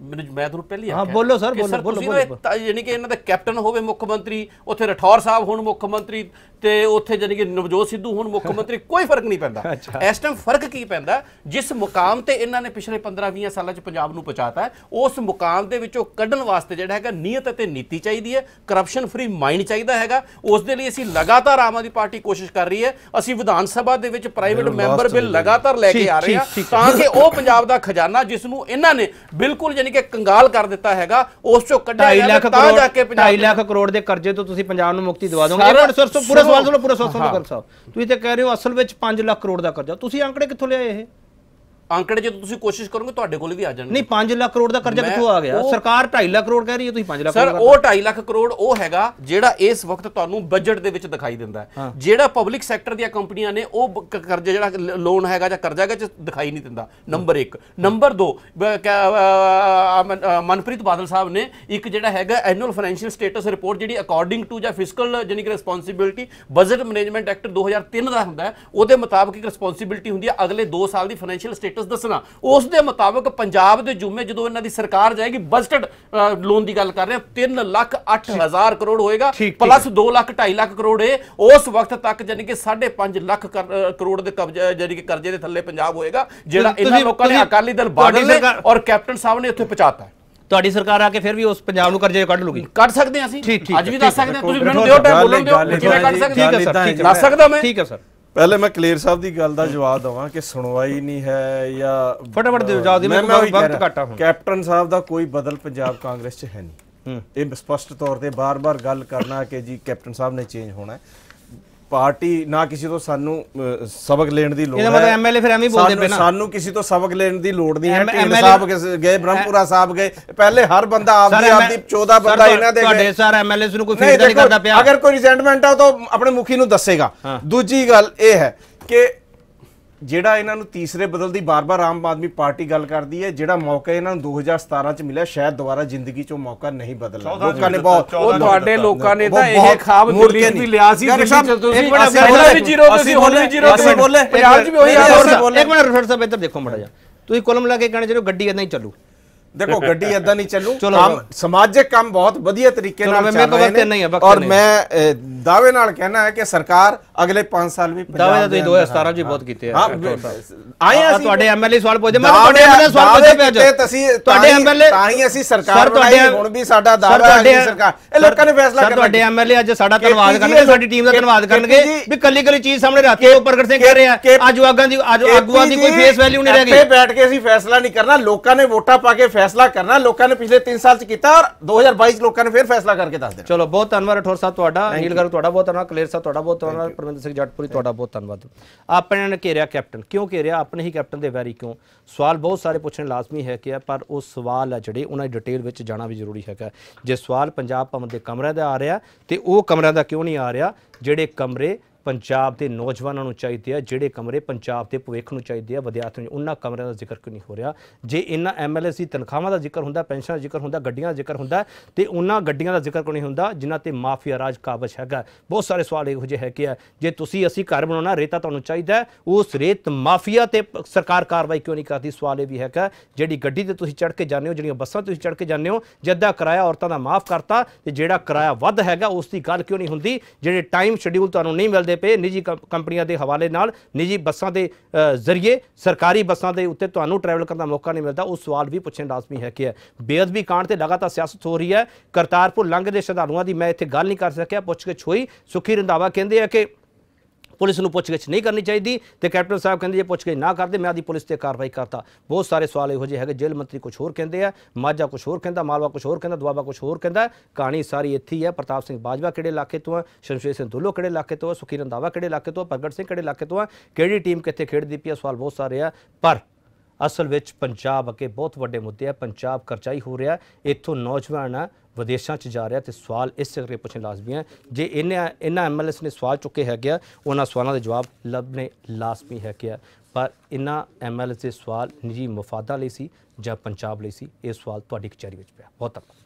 ਮੈਨੂੰ ਮੈਂ ਤੁਹਾਨੂੰ ਪਹਿਲੀ ਆਖਿਆ ਹਾਂ ਬੋਲੋ ਸਰ ਬੋਲੋ ਬੋਲੋ ਯਾਨੀ ਕਿ ਇਹਨਾਂ ਦਾ ਕੈਪਟਨ ਹੋਵੇ ਮੁੱਖ ਮੰਤਰੀ ਉੱਥੇ ਰਠੌਰ ਸਾਹਿਬ ਹੁਣ ਮੁੱਖ ਮੰਤਰੀ ਤੇ ਉੱਥੇ ਯਾਨੀ ਕਿ ਨਵਜੋਤ ਸਿੱਧੂ ਹੁਣ ਮੁੱਖ ਮੰਤਰੀ ਕੋਈ ਫਰਕ ਨਹੀਂ ਪੈਂਦਾ ਇਸ ਟਾਈਮ ਫਰਕ ਕੀ ਪੈਂਦਾ ਜਿਸ ਮੁਕਾਮ ਤੇ ਇਹਨਾਂ ਨੇ ਪਿਛਲੇ 15-20 ਸਾਲਾਂ 'ਚ ਪੰਜਾਬ ਨੂੰ ਪਹੁੰਚਾਤਾ ਉਸ ਮੁਕਾਮ ਦੇ ਵਿੱਚੋਂ ਕੱਢਣ ਵਾਸਤੇ ਜਿਹੜਾ ਹੈਗਾ ਨੀਅਤ ਅਤੇ ਨੀਤੀ ਚਾਹੀਦੀ ਹੈ ਕਰਪਸ਼ਨ ਫਰੀ ਮਾਈਂਡ ਚਾਹੀਦਾ ਹੈਗਾ ਉਸ ਦੇ ਲਈ ਅਸੀਂ ਲਗਾਤਾਰ ਆਮ ਆਦਮੀ ਪਾਰਟੀ ਕੋਸ਼ਿਸ਼ ਕਰ ਰਹੀ ਹੈ ਅਸੀਂ ਵਿਧਾਨ ਸਭਾ ਦੇ ਵਿੱਚ ਪ੍ਰਾਈਵੇਟ ਮੈਂਬਰ ਬਿੱਲ ਲਗਾਤਾਰ ਲੈ ਕੇ ਆ ਰਹੇ ਹਾਂ ਤਾਂ ਕਿ ਉਹ ਪੰਜਾਬ ਦਾ ਖਜ਼ਾਨਾ ਜਿਸ ਨੂੰ ਇਹਨਾਂ ਨੇ ਬਿਲਕੁਲ ਯਾਨੀ ਕੇ ਕੰਗਾਲ ਕਰ ਦਿੱਤਾ ਹੈਗਾ ਉਸ ਚੋਂ ਕੱਢਿਆ ਤਾਂ ਜਾ ਕੇ 2.5 ਲੱਖ ਕਰੋੜ ਦੇ ਕਰਜ਼ੇ ਤੋਂ ਤੁਸੀਂ ਪੰਜਾਬ ਨੂੰ ਮੁਕਤੀ ਦਿਵਾ ਦੋਗੇ ਇਹ ਸਰ ਪੂਰਾ ਸਵਾਲ ਸੁਣੋ ਪੂਰਾ ਸਵਾਲ ਸੁਣੋ ਕਰ ਸਾਹਿਬ ਤੁਸੀਂ ਤੇ ਕਹਿ ਰਹੇ ਹੋ ਅਸਲ ਵਿੱਚ 5 ਲੱਖ ਕਰੋੜ ਦਾ ਕਰਜ਼ਾ ਤੁਸੀਂ ਅੰਕੜੇ ਕਿੱਥੋਂ ਲਿਆਏ ਇਹ ਅੰਕੜੇ ਜੇ ਤੁਸੀਂ ਕੋਸ਼ਿਸ਼ ਕਰੋਗੇ ਤੁਹਾਡੇ ਕੋਲ ਵੀ ਆ ਜਾਣਗੇ ਨਹੀਂ 5 ਲੱਖ ਕਰੋੜ ਦਾ ਕਰਜ਼ਾ ਕਿੱਥੋਂ ਆ ਗਿਆ ਸਰਕਾਰ 2.5 ਲੱਖ ਕਰੋੜ ਕਹਿ ਰਹੀ ਹੈ ਤੁਸੀਂ 5 ਲੱਖ ਸਰ ਉਹ 2.5 ਲੱਖ ਕਰੋੜ ਉਹ ਹੈਗਾ ਜਿਹੜਾ ਇਸ ਵਕਤ ਤੁਹਾਨੂੰ ਬਜਟ ਦੇ ਵਿੱਚ ਦਿਖਾਈ ਦਿੰਦਾ ਹੈ ਜਿਹੜਾ ਪਬਲਿਕ ਸੈਕਟਰ ਦੀਆਂ ਕੰਪਨੀਆਂ ਨੇ ਉਹ ਕਰਜ਼ਾ ਜਿਹੜਾ ਲੋਨ ਹੈਗਾ ਜਾਂ ਕਰਜ਼ਾ ਹੈਗਾ ਚ ਦਿਖਾਈ ਨਹੀਂ ਦਿੰਦਾ ਨੰਬਰ 1 ਨੰਬਰ 2 ਮਨਪ੍ਰੀਤ ਬਾਦਲ ਸਾਹਿਬ ਨੇ ਇੱਕ ਜਿਹੜਾ ਹੈਗਾ ਐਨੂਅਲ ਫਾਈਨੈਂਸ਼ੀਅਲ ਸਟੇਟਸ ਰਿਪੋਰਟ ਜਿਹੜੀ ਅਕੋਰਡਿੰਗ ਟੂ ਜਾਂ ਫਿਸਕਲ ਜਾਨੀ ਕਿ ਰਿਸਪੌਂਸਿਬਿਲਟੀ ਬਜਟ ਮੈਨੇਜਮੈਂਟ ਐਕਟ 2003 ਦਾ ਹੁੰਦਾ ਹੈ ਉਹਦੇ ਮੁਤਾਬਕ ਰਿਸਪੌਂਸਿਬਿਲਟੀ ਹੁੰਦੀ ਹੈ ਅਗਲੇ 2 ਸਾਲ ਦੀ ਫਾਈਨੈਂਸ਼ੀਅਲ ਸਟੇਟਸ ਦੱਸਣਾ ਉਸ ਦੇ ਮੁਤਾਬਕ ਪੰਜਾਬ ਦੇ ਜੁਮੇ ਜਦੋਂ ਇਹਨਾਂ ਦੀ ਸਰਕਾਰ ਜਾਏਗੀ ਬਜਟਡ ਲੋਨ ਦੀ ਗੱਲ ਕਰ ਰਹੇ 3 ਲੱਖ 8000 ਕਰੋੜ ਹੋਏਗਾ ਪਲੱਸ 2 ਲੱਖ 2.5 ਲੱਖ ਕਰੋੜ ਹੈ ਉਸ ਵਕਤ ਤੱਕ ਜਾਨੀ ਕਿ 5.5 ਲੱਖ ਕਰੋੜ ਦੇ ਕਬਜ਼ੇ ਜਾਨੀ ਕਿ ਕਰਜ਼ੇ ਦੇ ਥੱਲੇ ਪੰਜਾਬ ਹੋਏਗਾ ਜਿਹੜਾ ਇਹਨਾਂ ਲੋਕਾਂ ਨੇ ਅਕਾਲੀ ਦਲ ਬਾਦਲ ਨੇ ਔਰ ਕੈਪਟਨ ਸਾਹਿਬ ਨੇ ਉੱਥੇ ਪਹੁੰਚਾਤਾ ਤੁਹਾਡੀ ਸਰਕਾਰ ਆ ਕੇ ਫਿਰ ਵੀ ਉਸ ਪੰਜਾਬ ਨੂੰ ਕਰਜ਼ੇ ਕੱਢ ਲੂਗੀ ਕੱਢ ਸਕਦੇ ਆ ਅਸੀਂ ਅੱਜ ਵੀ ਦੱਸ ਸਕਦੇ ਆ ਤੁਸੀਂ ਮੈਨੂੰ ਦਿਓ ਟਾਈਮ ਬੋਲਣ ਦਿਓ ਕਿਵੇਂ ਕੱਢ ਸਕਦੇ ਆ ਦੱਸ ਸਕਦਾ ਮੈਂ ਠੀਕ ਹੈ ਸਰ ਪਹਿਲੇ ਮੈਂ ਕਲੇਰ ਸਾਹਿਬ ਦੀ ਗੱਲ ਦਾ ਜਵਾਬ ਦਵਾਂ ਕਿ ਸੁਣਵਾਈ ਨਹੀਂ ਹੈ ਜਾਂ ਫਟਾਫਟ ਦਿਓ ਜਾਦੀ ਮੈਂ ਕੋਈ ਵਕਤ ਘਟਾ ਹੁਣ ਕੈਪਟਨ ਸਾਹਿਬ ਦਾ ਕੋਈ ਬਦਲ ਪੰਜਾਬ ਕਾਂਗਰਸ 'ਚ ਹੈ ਨਹੀਂ ਇਹ ਸਪਸ਼ਟ ਤੌਰ ਤੇ ਬਾਰ-ਬਾਰ ਗੱਲ ਕਰਨਾ ਕਿ ਜੀ ਕੈਪਟਨ ਸਾਹਿਬ ਨੇ ਚੇਂਜ ਹੋਣਾ ਹੈ ਪਾਰਟੀ ਨਾ ਕਿਸੇ ਤੋਂ ਸਾਨੂੰ ਸਬਕ ਲੈਣ ਦੀ ਲੋੜ ਹੈ ਇਹਦਾ ਮਤਲਬ ਐਮਐਲਏ ਫਿਰ ਐਵੇਂ ਬੋਲਦੇ ਪਏ ਨਾ ਸਾਨੂੰ ਕਿਸੇ ਤੋਂ ਸਬਕ ਲੈਣ ਦੀ ਲੋੜ ਨਹੀਂ ਹੈ ਢੀਂਡ ਸਾਹਿਬ ਗਏ ਬ੍ਰਹਮਪੁਰਾ ਸਾਹਿਬ ਗਏ ਪਹਿਲੇ ਹਰ ਬੰਦਾ ਆਪ ਆਪ ਦੀ 14 ਬੰਦਾ ਇਹਨਾਂ ਦੇ ਤੁਹਾਡੇ ਸਰ ਐਮਐਲਏ ਨੂੰ ਕੋਈ ਫੀਡ ਨਹੀਂ ਕਰਦਾ ਪਿਆ ਅਗਰ ਕੋਈ ਰਿਜ਼ੈਂਟਮੈਂਟ ਆ ਤਾਂ ਆਪਣੇ ਮੁਖੀ ਨੂੰ ਦੱਸੇਗਾ ਦੂਜੀ ਗੱਲ ਇਹ ਹੈ ਕਿ ਜਿਹੜਾ ਇਹਨਾਂ ਨੂੰ ਤੀਸਰੇ ਬਦਲ ਦੀ ਬਾਰ-ਬਾਰ ਆਮ ਆਦਮੀ ਪਾਰਟੀ ਗੱਲ ਕਰਦੀ ਹੈ ਜਿਹੜਾ ਮੌਕਾ ਇਹਨਾਂ ਨੂੰ 2017 ਚ ਮਿਲਿਆ ਸ਼ਾਇਦ ਦੁਬਾਰਾ ਜ਼ਿੰਦਗੀ ਚੋਂ ਮੌਕਾ ਨਹੀਂ ਬਦਲਣਾ ਲੋਕਾਂ ਨੇ ਬਹੁਤ ਉਹ ਤੁਹਾਡੇ ਲੋਕਾਂ ਨੇ ਤਾਂ ਇਹ ਖਾਬ ਦਿੱਲੀ ਦੀ ਲਿਆ ਸੀ ਤੁਸੀਂ ਚ ਤੁਸੀਂ ਪਹਿਲਾਂ ਵੀ ਜ਼ੀਰੋ ਤੁਸੀਂ ਹੁਣ ਵੀ ਜ਼ੀਰੋ ਤੁਸੀਂ ਬੋਲੇ ਪੰਜਾਬ ਚ ਵੀ ਉਹੀ ਆ ਇੱਕ ਮਿੰਟ ਰਿਫਰ ਸਾਹਿਬ ਇੱਧਰ ਦੇਖੋ ਮੜਾ ਜਾ ਤੁਸੀਂ ਕੋਲਮ ਲਾ ਕੇ ਕਹਿੰਦੇ ਜਦੋਂ ਗੱਡੀ ਇਦਾਂ ਹੀ ਚੱਲੂ ਦੇਖੋ ਗੱਡੀ ਇਦਾਂ ਨਹੀਂ ਚੱਲੂ ਕੰਮ ਸਮਾਜਿਕ ਕੰਮ ਬਹੁਤ ਵਧੀਆ ਤਰੀਕੇ ਨਾਲ ਚੱਲ ਰਹੇ ਨੇ ਔਰ ਮੈਂ ਦਾਅਵੇ ਨਾਲ ਕਹਿਣਾ ਹੈ ਕਿ ਸਰਕਾਰ ਅਗਲੇ 5 ਸਾਲ ਵੀ ਦਾਅਵੇ ਤਾਂ ਤੁਸੀਂ 2017 ਜੀ ਬਹੁਤ ਕੀਤੇ ਆ ਆਏ ਅਸੀਂ ਤੁਹਾਡੇ ਐਮਐਲਏ ਸਵਾਲ ਪੁੱਛਦੇ ਮੈਂ ਤੁਹਾਡੇ ਐਮਐਲਏ ਸਵਾਲ ਪੁੱਛਦੇ ਪਿਆ ਜੋ ਤੁਸੀਂ ਤੁਹਾਡੇ ਐਮਐਲਏ ਤਾਂ ਹੀ ਅਸੀਂ ਸਰਕਾਰ ਬਣਾਈ ਹੁਣ ਵੀ ਸਾਡਾ ਦਾਅਵਾ ਹੈ ਸਰਕਾਰ ਇਹ ਲੋਕਾਂ ਨੇ ਫੈਸਲਾ ਕਰਨਾ ਤੁਹਾਡੇ ਐਮਐਲਏ ਅੱਜ ਸਾਡਾ ਧੰਨਵਾਦ ਕਰਨਗੇ ਸਾਡੀ ਟੀਮ ਦਾ ਧੰਨਵਾਦ ਕਰਨਗੇ ਵੀ ਕੱਲੀ ਕੱਲੀ ਚੀਜ਼ ਸਾਹਮਣੇ ਕੇ ਉਹ ਪ੍ਰਗਟ ਸਿੰਘ ਕਰ ਰਹੇ ਆ ਅੱਜ ਆਗਾਂ ਦੀ ਅੱਜ ਆਗੂਆਂ ਦੀ ਕੋਈ ਫੇਸ ਵੈਲਿਊ ਨਹੀਂ ਰਹਿ ਗਈ ਇੱਥੇ ਬੈਠ ਕੇ ਅਸੀਂ ਫੈਸਲਾ ਨਹੀਂ ਕਰਨਾ ਲੋਕਾਂ ਨੇ ਵੋਟਾਂ ਪਾ ਕੇ ਫੈਸਲਾ ਕਰਨਾ ਲੋਕਾਂ ਨੇ ਪਿਛਲੇ 3 ਸਾਲ ਚ ਕੀਤਾ ਔਰ 2022 ਚ ਲੋਕਾਂ ਨੇ ਫਿਰ ਫੈਸਲਾ ਕਰਕੇ ਦੱਸ ਦੇਣਾ ਚਲੋ ਬਹੁਤ ਧੰਨਵਾਦ ਠੋਰ ਸਾਹਿਬ ਤੁਹਾਡਾ ਅਨਿਲ ਗਰਗ ਤੁਹਾਡਾ ਬਹੁਤ ਧੰਨਵਾਦ ਕਲੇਰ ਸਾਹਿਬ ਤੁਹਾਡਾ ਬਹੁਤ ਧੰਨਵਾਦ ਪਰਮਿੰਦਰ ਸਿੰਘ ਜੱਟਪੁਰੀ ਤੁਹਾਡਾ ਬਹੁਤ ਧੰਨਵਾਦ ਆਪਣੇ ਨੇ ਘੇਰਿਆ ਕੈਪਟਨ ਕਿਉਂ ਘੇਰਿਆ ਆਪਣੇ ਹੀ ਕੈਪਟਨ ਦੇ ਵੈਰੀ ਕਿਉਂ ਸਵਾਲ ਬਹੁਤ ਸਾਰੇ ਪੁੱਛਣ ਲਾਜ਼ਮੀ ਹੈ ਕਿ ਪਰ ਉਹ ਸਵਾਲ ਹੈ ਜਿਹੜੇ ਉਹਨਾਂ ਦੀ ਡਿਟੇਲ ਵਿੱਚ ਜਾਣਾ ਵੀ ਜ਼ਰੂਰੀ ਹੈਗਾ ਜੇ ਸਵਾਲ ਪੰਜਾਬ ਭਵਨ ਦੇ ਕਮਰੇ ਦਾ ਆ ਰਿਹਾ ਤੇ ਉਹ ਕਮਰਿਆਂ ਦਾ ਕਿਉਂ ਨਹੀਂ ਆ ਰਿਹਾ ਜਿਹੜੇ ਕਮਰੇ ਪੰਜਾਬ ਦੇ ਨੌਜਵਾਨਾਂ ਨੂੰ ਚਾਹੀਦੇ ਆ ਜਿਹੜੇ ਕਮਰੇ ਪੰਜਾਬ ਦੇ ਭਵਿੱਖ ਨੂੰ ਚਾਹੀਦੇ ਆ ਵਿਦਿਆਰਥੀਆਂ ਨੂੰ ਉਹਨਾਂ ਕਮਰਿਆਂ ਦਾ ਜ਼ਿਕਰ ਕਿਉਂ ਨਹੀਂ ਹੋ ਰਿਹਾ ਜੇ ਇਹਨਾਂ ਐਮਐਲਐਸ ਦੀ ਤਨਖਾਹਾਂ ਦਾ ਜ਼ਿਕਰ ਹੁੰਦਾ ਪੈਨਸ਼ਨ ਦਾ ਜ਼ਿਕਰ ਹੁੰਦਾ ਗੱਡੀਆਂ ਦਾ ਜ਼ਿਕਰ ਹੁੰਦਾ ਤੇ ਉਹਨਾਂ ਗੱਡੀਆਂ ਦਾ ਜ਼ਿਕਰ ਕਿਉਂ ਨਹੀਂ ਹੁੰਦਾ ਜਿਨ੍ਹਾਂ ਤੇ ਮਾਫੀਆ ਰਾਜ ਕਾਬਜ ਹੈਗਾ ਬਹੁਤ ਸਾਰੇ ਸਵਾਲ ਇਹੋ ਜਿਹੇ ਹੈਗੇ ਆ ਜੇ ਤੁਸੀਂ ਅਸੀਂ ਘਰ ਬਣਾਉਣਾ ਰੇਤਾ ਤੁਹਾਨੂੰ ਚਾਹੀਦਾ ਉਸ ਰੇਤ ਮਾਫੀਆ ਤੇ ਸਰਕਾਰ ਕਾਰਵਾਈ ਕਿਉਂ ਨਹੀਂ ਕਰਦੀ ਸਵਾਲ ਇਹ ਵੀ ਹੈਗਾ ਜਿਹੜੀ ਗੱਡੀ ਤੇ ਤੁਸੀਂ ਚੜ ਕੇ ਜਾਂਦੇ ਹੋ ਜਿਹੜੀਆਂ ਬੱਸਾਂ ਤੁਸੀਂ ਚੜ ਕੇ ਜਾਂਦੇ ਹੋ ਜਿੱਦਾਂ ਕਿਰਾਇਆ ਔਰਤਾਂ ਦਾ ਮਾਫ ਕਰਤਾ ਤੇ ਜਿਹੜਾ ਕਿਰਾਇਆ ਵੱਧ ਹੈਗਾ ਉਸ ਦੀ ਗੱਲ ਕਿਉਂ ਨਹੀਂ ਹੁੰਦੀ ਜਿਹੜੇ ਟਾਈਮ ਸ਼ਡਿਊਲ ਤੁਹਾਨੂੰ ਨਹੀਂ ਮਿਲਦੇ ਕਰਦੇ ਪਏ ਨਿੱਜੀ ਕੰਪਨੀਆਂ ਦੇ ਹਵਾਲੇ ਨਾਲ ਨਿੱਜੀ ਬੱਸਾਂ ਦੇ ਜ਼ਰੀਏ ਸਰਕਾਰੀ ਬੱਸਾਂ ਦੇ ਉੱਤੇ ਤੁਹਾਨੂੰ ਟਰੈਵਲ ਕਰਨ ਦਾ ਮੌਕਾ ਨਹੀਂ ਮਿਲਦਾ ਉਹ ਸਵਾਲ ਵੀ ਪੁੱਛਣ ਲਾਜ਼ਮੀ ਹੈ ਕਿ ਹੈ ਬੇਅਦਬੀ ਕਾਂਡ ਤੇ ਲਗਾਤਾਰ ਸਿਆਸਤ ਹੋ ਰਹੀ ਹੈ ਕਰਤਾਰਪੁਰ ਲੰਘ ਦੇ ਸ਼ਰਧਾਲੂਆਂ ਦੀ ਮੈਂ ਇੱਥੇ ਗੱਲ ਨਹੀਂ ਕਰ ਸਕਿਆ ਪੁੱਛ ਕੇ ਛੋਈ ਸੁਖੀ ਰੰਦਾਵਾ ਕਹਿੰਦੇ ਆ ਕਿ ਪੁਲਿਸ ਨੂੰ ਪੁੱਛਗਿੱਛ ਨਹੀਂ ਕਰਨੀ ਚਾਹੀਦੀ ਤੇ ਕੈਪਟਨ ਸਾਹਿਬ ਕਹਿੰਦੇ ਜੇ ਪੁੱਛਗਿੱਛ ਨਾ ਕਰਦੇ ਮੈਂ ਆਦੀ ਪੁਲਿਸ ਤੇ ਕਾਰਵਾਈ ਕਰਤਾ ਬਹੁਤ ਸਾਰੇ ਸਵਾਲ ਇਹੋ ਜਿਹੇ ਹੈਗੇ ਜੇਲ੍ਹ ਮੰਤਰੀ ਕੁਝ ਹੋਰ ਕਹਿੰਦੇ ਆ ਮਾਝਾ ਕੁਝ ਹੋਰ ਕਹਿੰਦਾ ਮਾਲਵਾ ਕੁਝ ਹੋਰ ਕਹਿੰਦਾ ਦੁਆਬਾ ਕੁਝ ਹੋਰ ਕਹਿੰਦਾ ਕਹਾਣੀ ਸਾਰੀ ਇੱਥੇ ਹੀ ਹੈ ਪ੍ਰਤਾਪ ਸਿੰਘ ਬਾਜਵਾ ਕਿਹੜੇ ਇਲਾਕੇ ਤੋਂ ਆ ਸ਼ਮਸ਼ੇਰ ਸਿੰਘ ਦੁੱਲੋ ਕਿਹੜੇ ਇਲਾਕੇ ਤੋਂ ਆ ਸੁਖੀ ਰੰਦਾਵਾ ਕਿਹੜੇ ਇਲਾਕੇ ਤੋਂ ਆ ਪ੍ਰਗਟ ਸਿੰਘ ਕਿਹੜੇ ਇਲਾਕੇ ਤੋਂ ਆ ਕਿਹੜੀ ਟੀਮ ਕਿੱਥੇ ਖੇਡਦੀ ਪਈ ਆ ਸਵਾਲ ਬਹੁਤ ਸਾਰੇ ਆ ਪਰ ਅਸਲ ਵਿੱਚ ਪੰਜਾਬ ਅੱਗੇ ਬਹੁਤ ਵੱਡੇ ਮੁੱਦੇ ਆ ਪੰਜਾਬ ਕਰਚਾਈ ਹੋ ਰਿਹਾ ਇੱਥੋਂ ਨੌਜਵਾਨ ਆ ਵਿਦੇਸ਼ਾਂ 'ਚ ਜਾ ਰਿਹਾ ਤੇ ਸਵਾਲ ਇਸ ਕਰਕੇ ਪੁੱਛਣ ਲਾਜ਼ਮੀ ਹੈ ਜੇ ਇਹਨਾਂ ਇਹਨਾਂ ਐਮਐਲਐਸ ਨੇ ਸਵਾਲ ਚੁੱਕੇ ਹੈਗੇ ਆ ਉਹਨਾਂ ਸਵਾਲਾਂ ਦੇ ਜਵਾਬ ਲੱਭਨੇ ਲਾਜ਼ਮੀ ਹੈਗੇ ਆ ਪਰ ਇਹਨਾਂ ਐਮਐਲਐਸ ਦੇ ਸਵਾਲ ਨਿੱਜੀ ਮਫਾਦਾ ਲਈ ਸੀ ਜਾਂ ਪੰਜਾਬ ਲਈ ਸੀ ਇਹ ਸਵਾਲ ਤੁਹਾਡੀ ਕਚਹਿਰੀ ਵਿੱਚ ਪਿਆ ਬਹੁਤ ਧੰਨਵਾਦ